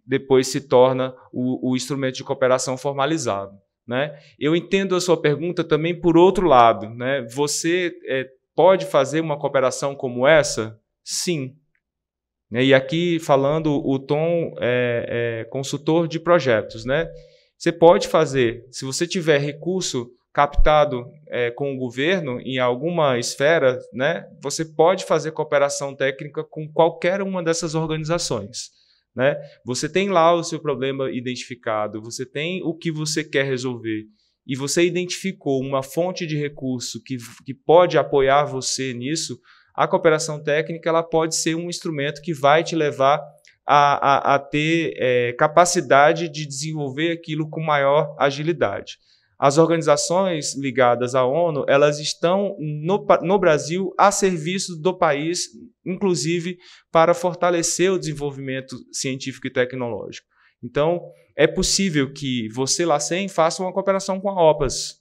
depois se torna o, o instrumento de cooperação formalizado. Né? Eu entendo a sua pergunta também por outro lado. Né? Você é, pode fazer uma cooperação como essa? Sim. Né? E aqui falando o Tom é, é, consultor de projetos, né? Você pode fazer, se você tiver recurso captado é, com o governo em alguma esfera, né? Você pode fazer cooperação técnica com qualquer uma dessas organizações. Né? Você tem lá o seu problema identificado, você tem o que você quer resolver e você identificou uma fonte de recurso que, que pode apoiar você nisso, a cooperação técnica ela pode ser um instrumento que vai te levar a, a, a ter é, capacidade de desenvolver aquilo com maior agilidade. As organizações ligadas à ONU, elas estão no, no Brasil a serviço do país, inclusive para fortalecer o desenvolvimento científico e tecnológico. Então, é possível que você, lá sem faça uma cooperação com a OPAS.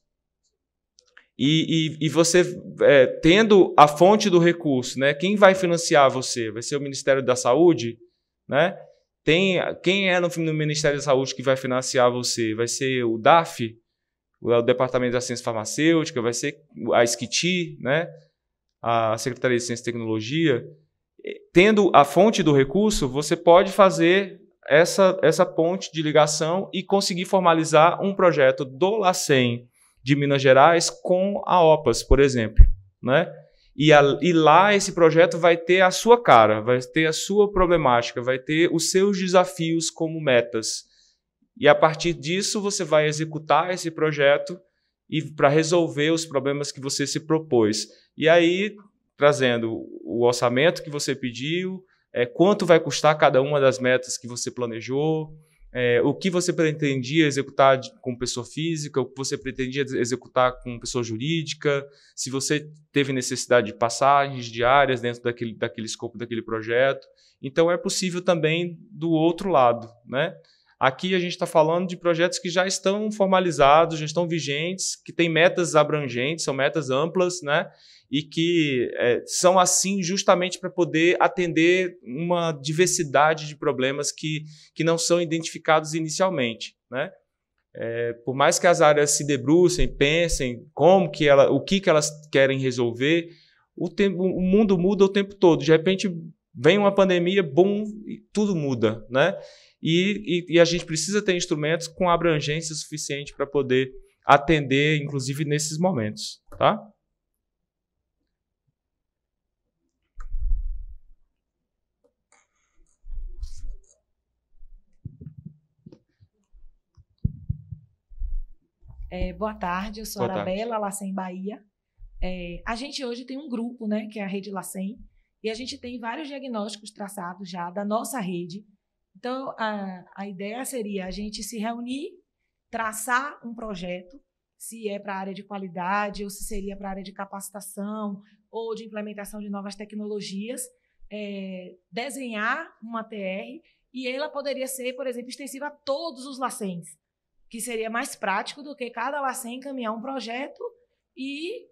E, e, e você, é, tendo a fonte do recurso, né, quem vai financiar você? Vai ser o Ministério da Saúde? Né? Tem, quem é no, no Ministério da Saúde que vai financiar você? Vai ser o DAF? É o Departamento da Ciência Farmacêutica, vai ser a SKITI, né? a Secretaria de Ciência e Tecnologia. Tendo a fonte do recurso, você pode fazer essa, essa ponte de ligação e conseguir formalizar um projeto do LACEN de Minas Gerais com a OPAS, por exemplo. Né? E, a, e, lá esse projeto vai ter a sua cara, vai ter a sua problemática, vai ter os seus desafios como metas. E a partir disso, você vai executar esse projeto e para resolver os problemas que você se propôs. E aí, trazendo o orçamento que você pediu, é, quanto vai custar cada uma das metas que você planejou, é, o que você pretendia executar com pessoa física, o que você pretendia executar com pessoa jurídica, se você teve necessidade de passagens diárias dentro daquele, daquele escopo daquele projeto. Então, é possível também do outro lado, né? Aqui a gente está falando de projetos que já estão formalizados, já estão vigentes, que têm metas abrangentes, são metas amplas, né? E que é, são assim justamente para poder atender uma diversidade de problemas que, que não são identificados inicialmente, né? É, por mais que as áreas se debrucem, pensem como que ela, o que, que elas querem resolver, o, tempo, o mundo muda o tempo todo. De repente vem uma pandemia, bum, tudo muda, né? E, e, e a gente precisa ter instrumentos com abrangência suficiente para poder atender, inclusive nesses momentos, tá? É, boa tarde, eu sou boa Arabella, Lacem Bahia. É, a gente hoje tem um grupo, né, que é a Rede Lacem, e a gente tem vários diagnósticos traçados já da nossa rede, então, a, a ideia seria a gente se reunir, traçar um projeto, se é para a área de qualidade ou se seria para a área de capacitação ou de implementação de novas tecnologias, é, desenhar uma TR e ela poderia ser, por exemplo, extensiva a todos os lacens, que seria mais prático do que cada lacen encaminhar um projeto e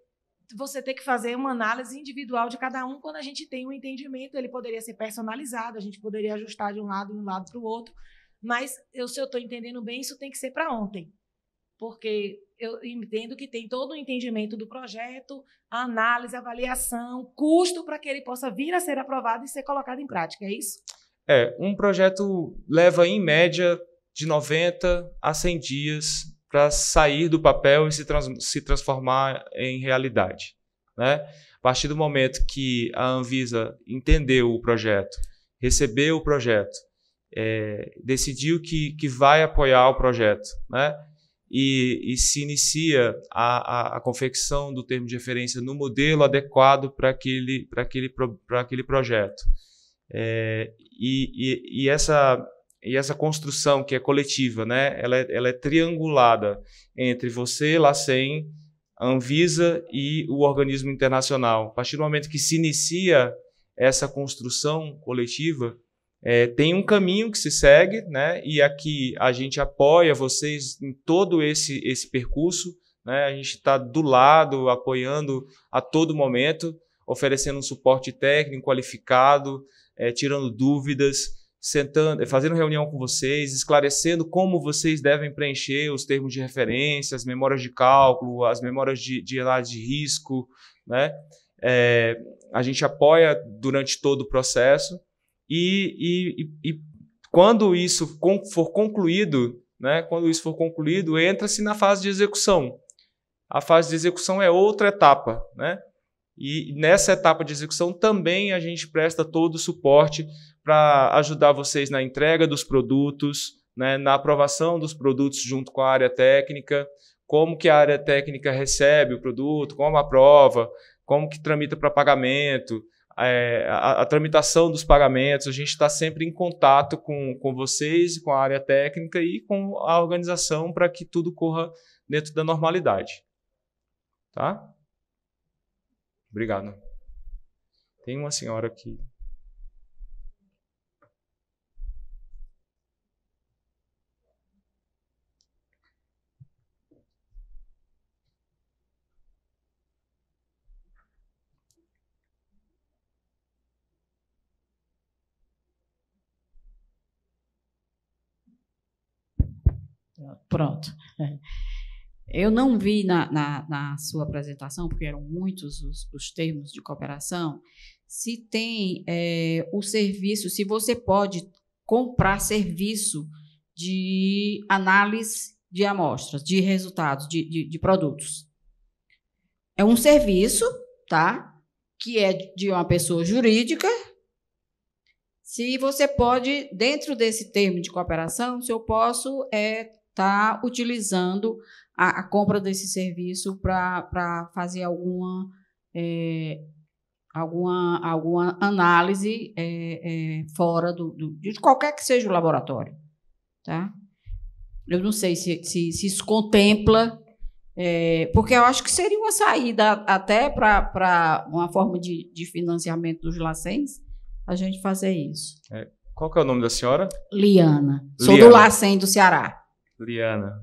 você ter que fazer uma análise individual de cada um quando a gente tem um entendimento, ele poderia ser personalizado, a gente poderia ajustar de um lado, e um lado para o outro, mas eu, se eu estou entendendo bem, isso tem que ser para ontem, porque eu entendo que tem todo o entendimento do projeto, análise, avaliação, custo para que ele possa vir a ser aprovado e ser colocado em prática, é isso? É, um projeto leva em média de 90 a 100 dias para sair do papel e se, trans se transformar em realidade. Né? A partir do momento que a Anvisa entendeu o projeto, recebeu o projeto, é, decidiu que, que vai apoiar o projeto, né? E, e, se inicia a, a, a, confecção do termo de referência no modelo adequado para aquele, aquele, aquele projeto. É, e, e, e, essa e essa construção que é coletiva, né? Ela é, ela é triangulada entre você, LACEN, a Anvisa e o organismo internacional. A partir do momento que se inicia essa construção coletiva, é, tem um caminho que se segue, né? E aqui é a gente apoia vocês em todo esse esse percurso, né? A gente está do lado, apoiando a todo momento, oferecendo um suporte técnico qualificado, é, tirando dúvidas sentando, eh, fazendo reunião com vocês, esclarecendo como vocês devem preencher os termos de referência, as memórias de cálculo, as memórias de, de de risco, né? É, a gente apoia durante todo o processo e, e, e, quando isso for concluído, né? Quando isso for concluído, entra-se na fase de execução. A fase de execução é outra etapa, né? E nessa etapa de execução também a gente presta todo o suporte para ajudar vocês na entrega dos produtos, né, na aprovação dos produtos junto com a área técnica, como que a área técnica recebe o produto, como aprova, como que tramita para pagamento, é, a, a, tramitação dos pagamentos, a gente está sempre em contato com, com vocês, com a área técnica e com a organização para que tudo corra dentro da normalidade. Tá? Obrigado. Tem uma senhora aqui. Pronto. É. Eu não vi na, na, na sua apresentação, porque eram muitos os, os termos de cooperação, se tem é, o serviço, se você pode comprar serviço de análise de amostras, de resultados, de, de, de produtos. É um serviço, tá? Que é de uma pessoa jurídica, se você pode, dentro desse termo de cooperação, se eu posso é, está utilizando a, a, compra desse serviço para fazer alguma, é, alguma, alguma análise é, é, fora do, do, de qualquer que seja o laboratório. Tá? Eu não sei se, se, se isso contempla, é, porque eu acho que seria uma saída até para uma forma de, de financiamento dos lacens a gente fazer isso. É, qual que é o nome da senhora? Liana. Sou do Lacen, do Ceará. Liana.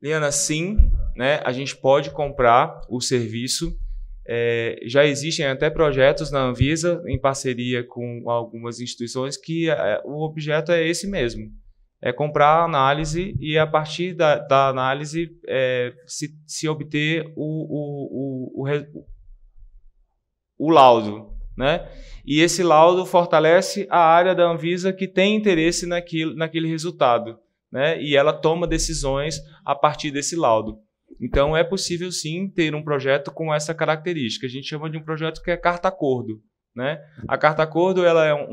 Liana, sim, né, a gente pode comprar o serviço. É, já existem até projetos na Anvisa, em parceria com algumas instituições, que é, o objeto é esse mesmo. É comprar a análise e, a partir da, da análise, é, se, se obter o, o, o, o, o laudo, né? E esse laudo fortalece a área da Anvisa que tem interesse naquilo, naquele resultado, né? E ela toma decisões a partir desse laudo. Então é possível sim ter um projeto com essa característica. A gente chama de um projeto que é carta acordo, né? A carta acordo ela é um,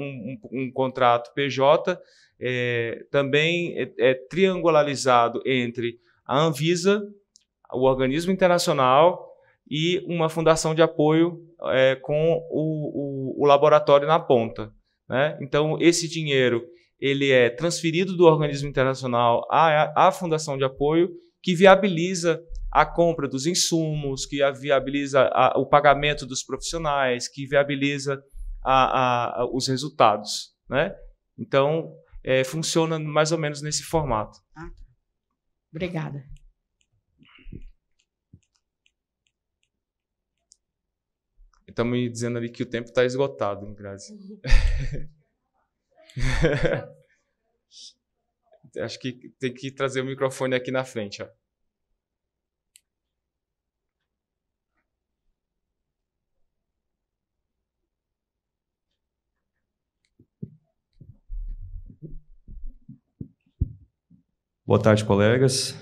um, um contrato PJ é, também é, é triangularizado entre a Anvisa, o organismo internacional e uma fundação de apoio é, com o, o, o, laboratório na ponta. Né? Então, esse dinheiro ele é transferido do organismo internacional à, à fundação de apoio, que viabiliza a compra dos insumos, que viabiliza a, o pagamento dos profissionais, que viabiliza a, a, os resultados. Né? Então, é, funciona mais ou menos nesse formato. Ah, tá. Obrigada. Estamos me dizendo ali que o tempo está esgotado, em Grazi. Acho que tem que trazer o microfone aqui na frente, ó. Boa tarde, colegas.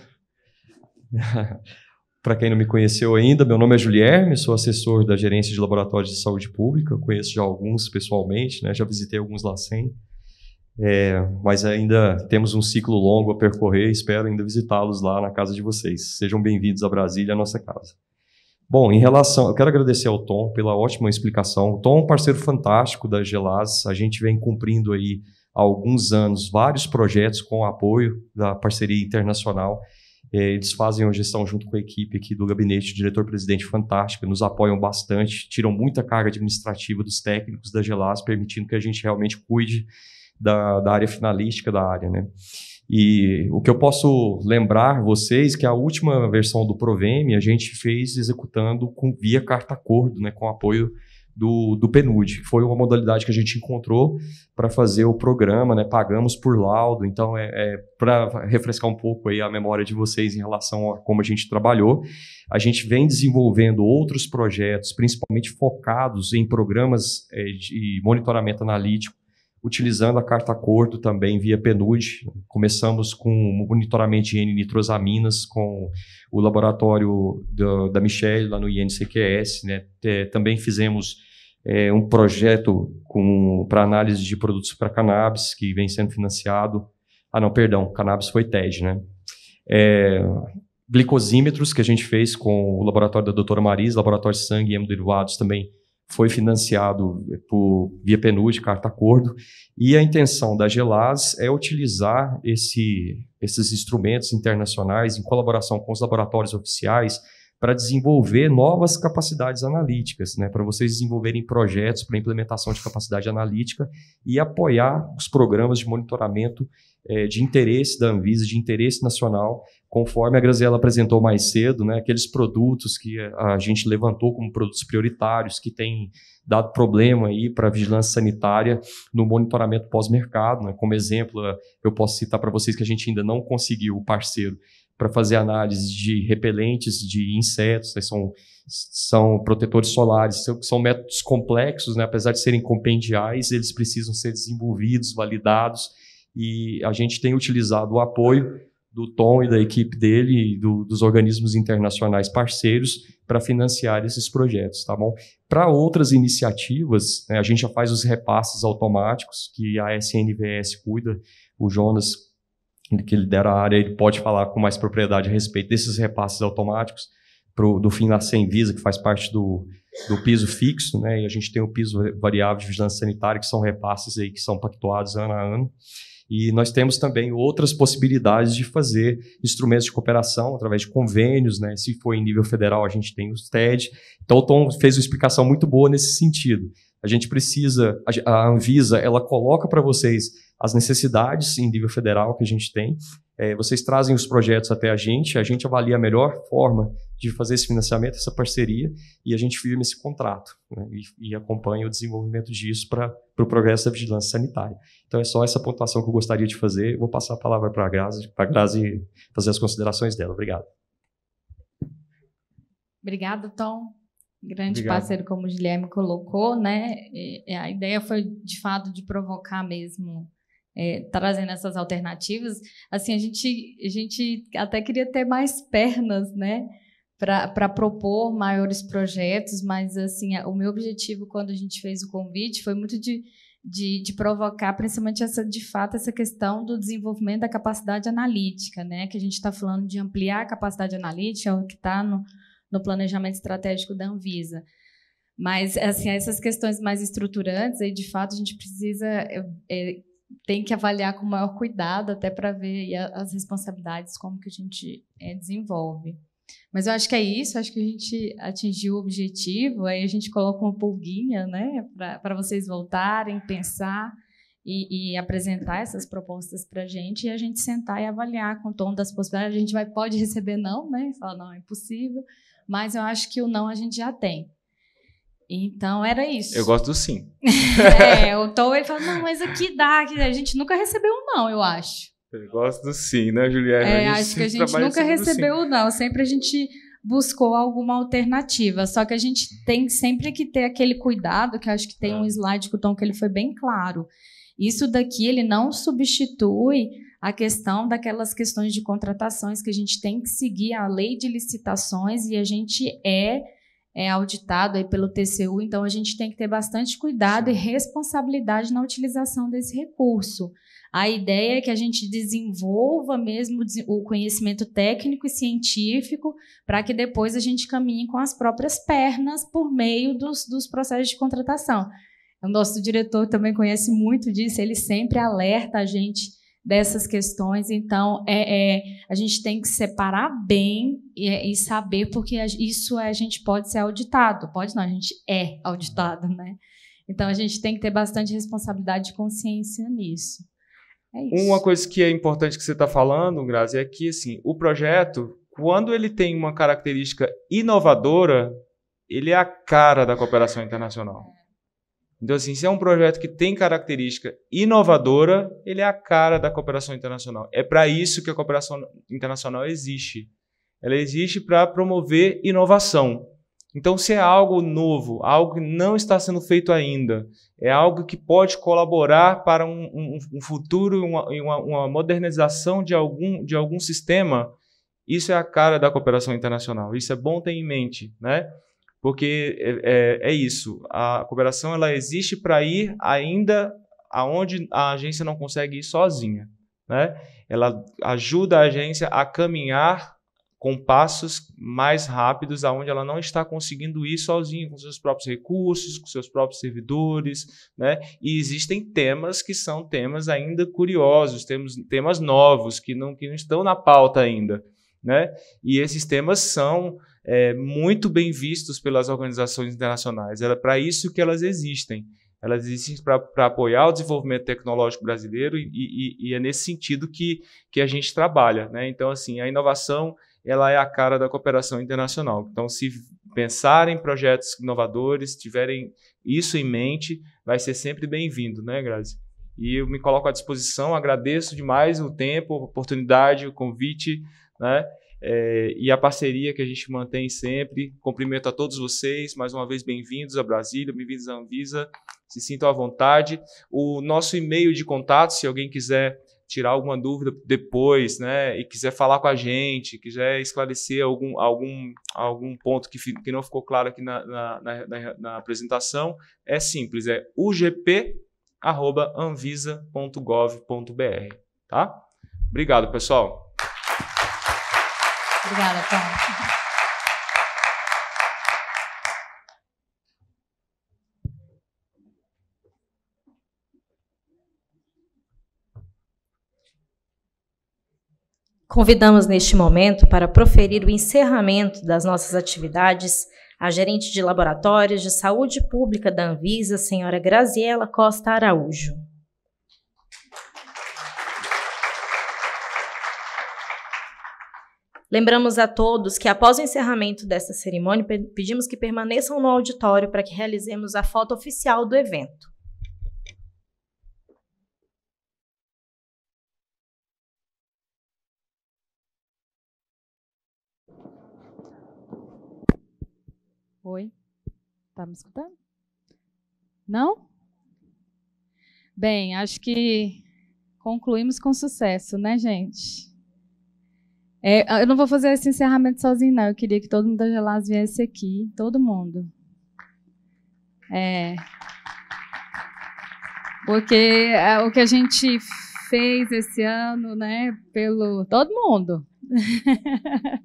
Para quem não me conheceu ainda, meu nome é Julierme, sou assessor da gerência de laboratórios de saúde pública, conheço já alguns pessoalmente, né? já visitei alguns lá sem, é, mas ainda temos um ciclo longo a percorrer, espero ainda visitá-los lá na casa de vocês. Sejam bem-vindos a Brasília, a nossa casa. Bom, em relação, eu quero agradecer ao Tom pela ótima explicação. O Tom é um parceiro fantástico da Gelas, a gente vem cumprindo aí há alguns anos vários projetos com o apoio da parceria internacional é, eles fazem uma gestão junto com a equipe aqui do gabinete, o diretor-presidente fantástica, nos apoiam bastante, tiram muita carga administrativa dos técnicos da Gelas, permitindo que a gente realmente cuide da, da área finalística da área, né? E o que eu posso lembrar vocês é que a última versão do Proveme a gente fez executando com via carta acordo, né, com apoio do, do PNUD, foi uma modalidade que a gente encontrou para fazer o programa, né? Pagamos por laudo, então é, é para refrescar um pouco aí a memória de vocês em relação a como a gente trabalhou. A gente vem desenvolvendo outros projetos, principalmente focados em programas é, de monitoramento analítico, utilizando a carta acordo também via PNUD. Começamos com monitoramento de N-nitrosaminas com o laboratório da, da Michelle lá no INCQS, né? É, também fizemos é, um projeto para análise de produtos para cannabis que vem sendo financiado. Ah, não, perdão, cannabis foi TED, né? É, glicosímetros que a gente fez com o laboratório da doutora Maris, laboratório de sangue e hemoderivados também foi financiado por, via PNUD, carta acordo, e a intenção da GELAS é utilizar esse, esses instrumentos internacionais em colaboração com os laboratórios oficiais, para desenvolver novas capacidades analíticas, né, para vocês desenvolverem projetos para implementação de capacidade analítica e apoiar os programas de monitoramento é, de interesse da Anvisa, de interesse nacional, conforme a Graziela apresentou mais cedo, né, aqueles produtos que a gente levantou como produtos prioritários, que têm dado problema aí para a vigilância sanitária no monitoramento pós-mercado. Né? Como exemplo, eu posso citar para vocês que a gente ainda não conseguiu o parceiro para fazer análise de repelentes de insetos, né, são, são protetores solares, são, são métodos complexos, né, apesar de serem compendiais, eles precisam ser desenvolvidos, validados, e a gente tem utilizado o apoio do Tom e da equipe dele e do, dos organismos internacionais parceiros para financiar esses projetos, tá bom? Para outras iniciativas, né, a gente já faz os repasses automáticos que a SNVS cuida, o Jonas que lidera a área, ele pode falar com mais propriedade a respeito desses repasses automáticos pro, do fim da semvisa que faz parte do, do piso fixo, né? E a gente tem o piso variável de vigilância sanitária, que são repasses aí que são pactuados ano a ano. E nós temos também outras possibilidades de fazer instrumentos de cooperação através de convênios, né? Se for em nível federal, a gente tem os TED. Então, o Tom fez uma explicação muito boa nesse sentido. A gente precisa, a Anvisa, ela coloca para vocês as necessidades em nível federal que a gente tem. É, vocês trazem os projetos até a gente, a gente avalia a melhor forma de fazer esse financiamento, essa parceria, e a gente firma esse contrato né, e, e, acompanha o desenvolvimento disso para o pro progresso da vigilância sanitária. Então é só essa pontuação que eu gostaria de fazer. vou passar a palavra para a Grazi, para a Grazi fazer as considerações dela. Obrigado. Obrigada, Tom grande Obrigado. parceiro, como o Guilherme colocou, né? E a ideia foi, de fato, de provocar mesmo, é, trazendo essas alternativas. Assim, a gente, a gente até queria ter mais pernas, né? Para propor maiores projetos, mas assim, o meu objetivo quando a gente fez o convite foi muito de, de, de, provocar, principalmente essa, de fato, essa questão do desenvolvimento da capacidade analítica, né? Que a gente está falando de ampliar a capacidade analítica, o que está no, no planejamento estratégico da Anvisa. Mas assim, essas questões mais estruturantes, aí de fato a gente precisa é, é, tem que avaliar com maior cuidado até para ver as responsabilidades como que a gente é, desenvolve. Mas eu acho que é isso, acho que a gente atingiu o objetivo, aí a gente coloca uma pulguinha né, para vocês voltarem, pensar e, e apresentar essas propostas para a gente e a gente sentar e avaliar com o tom das possibilidades. A gente vai, pode receber não, né? Falar, não, é impossível mas eu acho que o não a gente já tem. Então era isso. Eu gosto do sim. é, o Tom ele fala: não, mas aqui dá, que a gente nunca recebeu um não, eu acho. Eu gosto do sim, né, Juliana? É, acho que a gente nunca recebeu o não, sempre a gente buscou alguma alternativa. Só que a gente tem sempre que ter aquele cuidado, que acho que tem é. um slide com o Tom que ele foi bem claro. Isso daqui ele não substitui a questão daquelas questões de contratações que a gente tem que seguir a lei de licitações e a gente é, é auditado aí pelo TCU, então a gente tem que ter bastante cuidado e responsabilidade na utilização desse recurso. A ideia é que a gente desenvolva mesmo o conhecimento técnico e científico para que depois a gente caminhe com as próprias pernas por meio dos, dos processos de contratação. O nosso diretor também conhece muito disso, ele sempre alerta a gente dessas questões. Então, é, é, a gente tem que separar bem e, e, saber, porque isso a gente pode ser auditado. Pode não, a gente é auditado, né? Então, a gente tem que ter bastante responsabilidade e consciência nisso. É isso. Uma coisa que é importante que você está falando, Grazi, é que assim, o projeto, quando ele tem uma característica inovadora, ele é a cara da cooperação internacional. Então, assim, se é um projeto que tem característica inovadora, ele é a cara da cooperação internacional. É para isso que a cooperação internacional existe. Ela existe para promover inovação. Então, se é algo novo, algo que não está sendo feito ainda, é algo que pode colaborar para um, um, um futuro e uma, uma, modernização de algum, de algum sistema, isso é a cara da cooperação internacional. Isso é bom ter em mente, né? Porque é, é, é, isso, a cooperação ela existe para ir ainda aonde a agência não consegue ir sozinha. Né? Ela ajuda a agência a caminhar com passos mais rápidos, aonde ela não está conseguindo ir sozinha, com seus próprios recursos, com seus próprios servidores, né? E existem temas que são temas ainda curiosos, temos temas novos que não, que não estão na pauta ainda, né? E esses temas são é, muito bem vistos pelas organizações internacionais. É para isso que elas existem. Elas existem para apoiar o desenvolvimento tecnológico brasileiro e, e, e, é nesse sentido que, que a gente trabalha. Né? Então, assim, a inovação ela é a cara da cooperação internacional. Então, se pensarem projetos inovadores, tiverem isso em mente, vai ser sempre bem-vindo, né, Grazi? E eu me coloco à disposição, agradeço demais o tempo, a oportunidade, o convite, né? é, e a parceria que a gente mantém sempre. Cumprimento a todos vocês, mais uma vez bem-vindos a Brasília, bem-vindos à Anvisa, se sintam à vontade. O nosso e-mail de contato, se alguém quiser tirar alguma dúvida depois, né, e quiser falar com a gente, quiser esclarecer algum, algum, algum ponto que, que não ficou claro aqui na, na, na, na apresentação, é simples, é ugp.anvisa.gov.br, tá? Obrigado, pessoal. Obrigada, Tom. Convidamos neste momento para proferir o encerramento das nossas atividades a gerente de laboratórios de saúde pública da Anvisa, senhora Graziela Costa Araújo. Lembramos a todos que, após o encerramento desta cerimônia, pedimos que permaneçam no auditório para que realizemos a foto oficial do evento. Oi? Está me escutando? Não? Bem, acho que concluímos com sucesso, né, gente? É, eu não vou fazer esse encerramento sozinho, não. Eu queria que todo mundo da Gelás viesse aqui. Todo mundo. É. Porque é, o que a gente fez esse ano, né? Pelo. Todo mundo.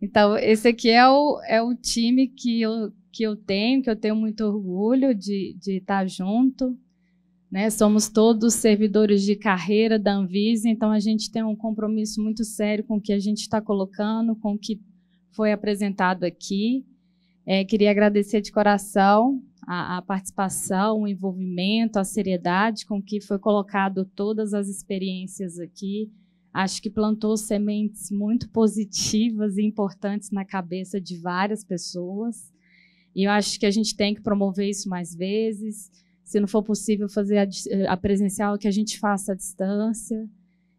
então, esse aqui é o, é o time que eu, que eu tenho, que eu tenho muito orgulho de, de estar junto. Né? Somos todos servidores de carreira da Anvisa, então a gente tem um compromisso muito sério com o que a gente está colocando, com o que foi apresentado aqui. É, queria agradecer de coração a, a, participação, o envolvimento, a seriedade com que foi colocado todas as experiências aqui. Acho que plantou sementes muito positivas e importantes na cabeça de várias pessoas. E eu acho que a gente tem que promover isso mais vezes se não for possível fazer a, eh, a presencial, que a gente faça à distância,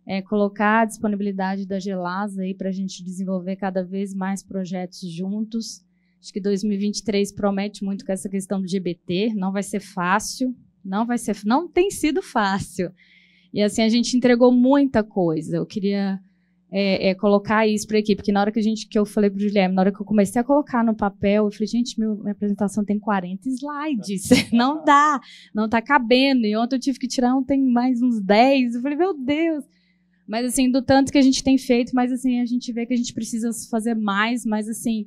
é, colocar a disponibilidade da Gelasa aí para a gente desenvolver cada vez mais projetos juntos. Acho que 2023 promete muito com essa questão do LGBT, não vai ser fácil, não vai ser, não tem sido fácil. E assim a gente entregou muita coisa. Eu queria é, é, colocar isso para a equipe. Porque na hora que a gente, que eu falei para o Guilherme, na hora que eu comecei a colocar no papel, eu falei, gente, meu, minha apresentação tem 40 slides, tá, tá, não tá. dá, não tá cabendo. E ontem eu tive que tirar, um tem mais uns 10. Eu falei, meu Deus. Mas assim, do tanto que a gente tem feito, mas assim, a gente vê que a gente precisa fazer mais, mas assim,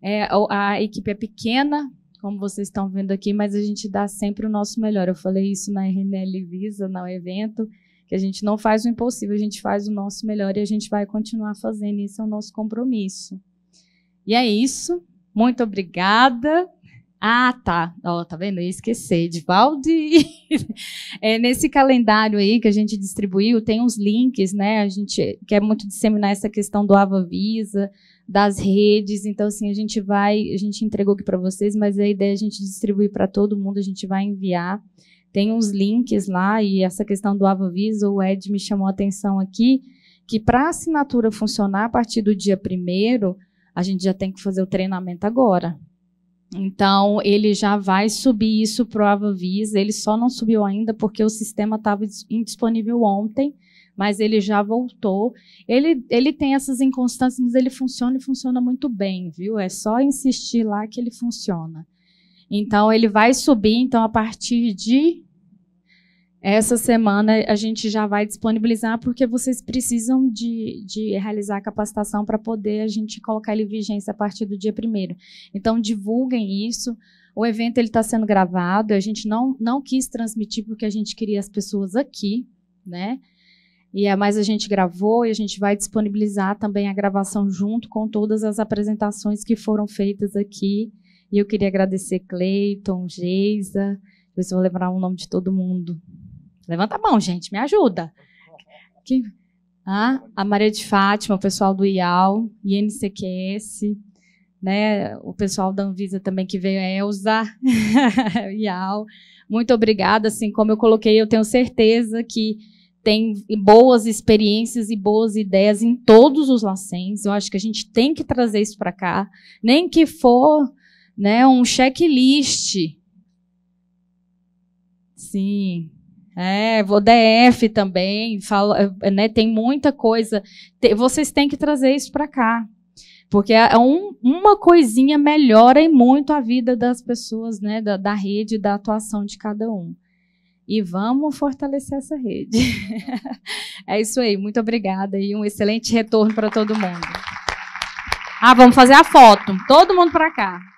é, a equipe é pequena, como vocês estão vendo aqui, mas a gente dá sempre o nosso melhor. Eu falei isso na RNL Visa, no evento que a gente não faz o impossível, a gente faz o nosso melhor e a gente vai continuar fazendo. Esse é o nosso compromisso. E é isso. Muito obrigada. Ah, tá. Ó, tá vendo? Eu esqueci. Edivaldi. é, nesse calendário aí que a gente distribuiu, tem uns links, né? A gente quer muito disseminar essa questão do Ava Visa, das redes. Então, assim, a gente vai, a gente entregou aqui para vocês, mas a ideia é a gente distribuir para todo mundo, a gente vai enviar tem uns links lá e essa questão do Avavisa, o Ed me chamou a atenção aqui, que para a assinatura funcionar a partir do dia primeiro, a gente já tem que fazer o treinamento agora. Então, ele já vai subir isso para o Avavisa, ele só não subiu ainda porque o sistema estava indisponível ontem, mas ele já voltou. Ele, ele tem essas inconstâncias, mas ele funciona e funciona muito bem, viu? É só insistir lá que ele funciona. Então ele vai subir, então a partir de essa semana a gente já vai disponibilizar, porque vocês precisam de, de realizar a capacitação para poder a gente colocar ele em vigência a partir do dia primeiro. Então, divulguem isso. O evento está sendo gravado, a gente não, não quis transmitir porque a gente queria as pessoas aqui, né? E é, mas a gente gravou e a gente vai disponibilizar também a gravação junto com todas as apresentações que foram feitas aqui e eu queria agradecer Cleiton, Geisa, eu vou lembrar o nome de todo mundo. Levanta a mão, gente, me ajuda. Quem... Ah, a Maria de Fátima, o pessoal do IAL, INCQS, né, o pessoal da Anvisa também que veio, a Elza, Ial. Muito obrigada. Assim como eu coloquei, eu tenho certeza que tem boas experiências e boas ideias em todos os lacens. Eu acho que a gente tem que trazer isso para cá, nem que for né, um checklist. Sim. É, vou DF também, fala, é, né, tem muita coisa. vocês têm que trazer isso para cá. Porque é, é um, uma coisinha melhora e muito a vida das pessoas, né, da, da rede, da atuação de cada um. E vamos fortalecer essa rede. é isso aí, muito obrigada e um excelente retorno para todo mundo. Ah, vamos fazer a foto. Todo mundo para cá.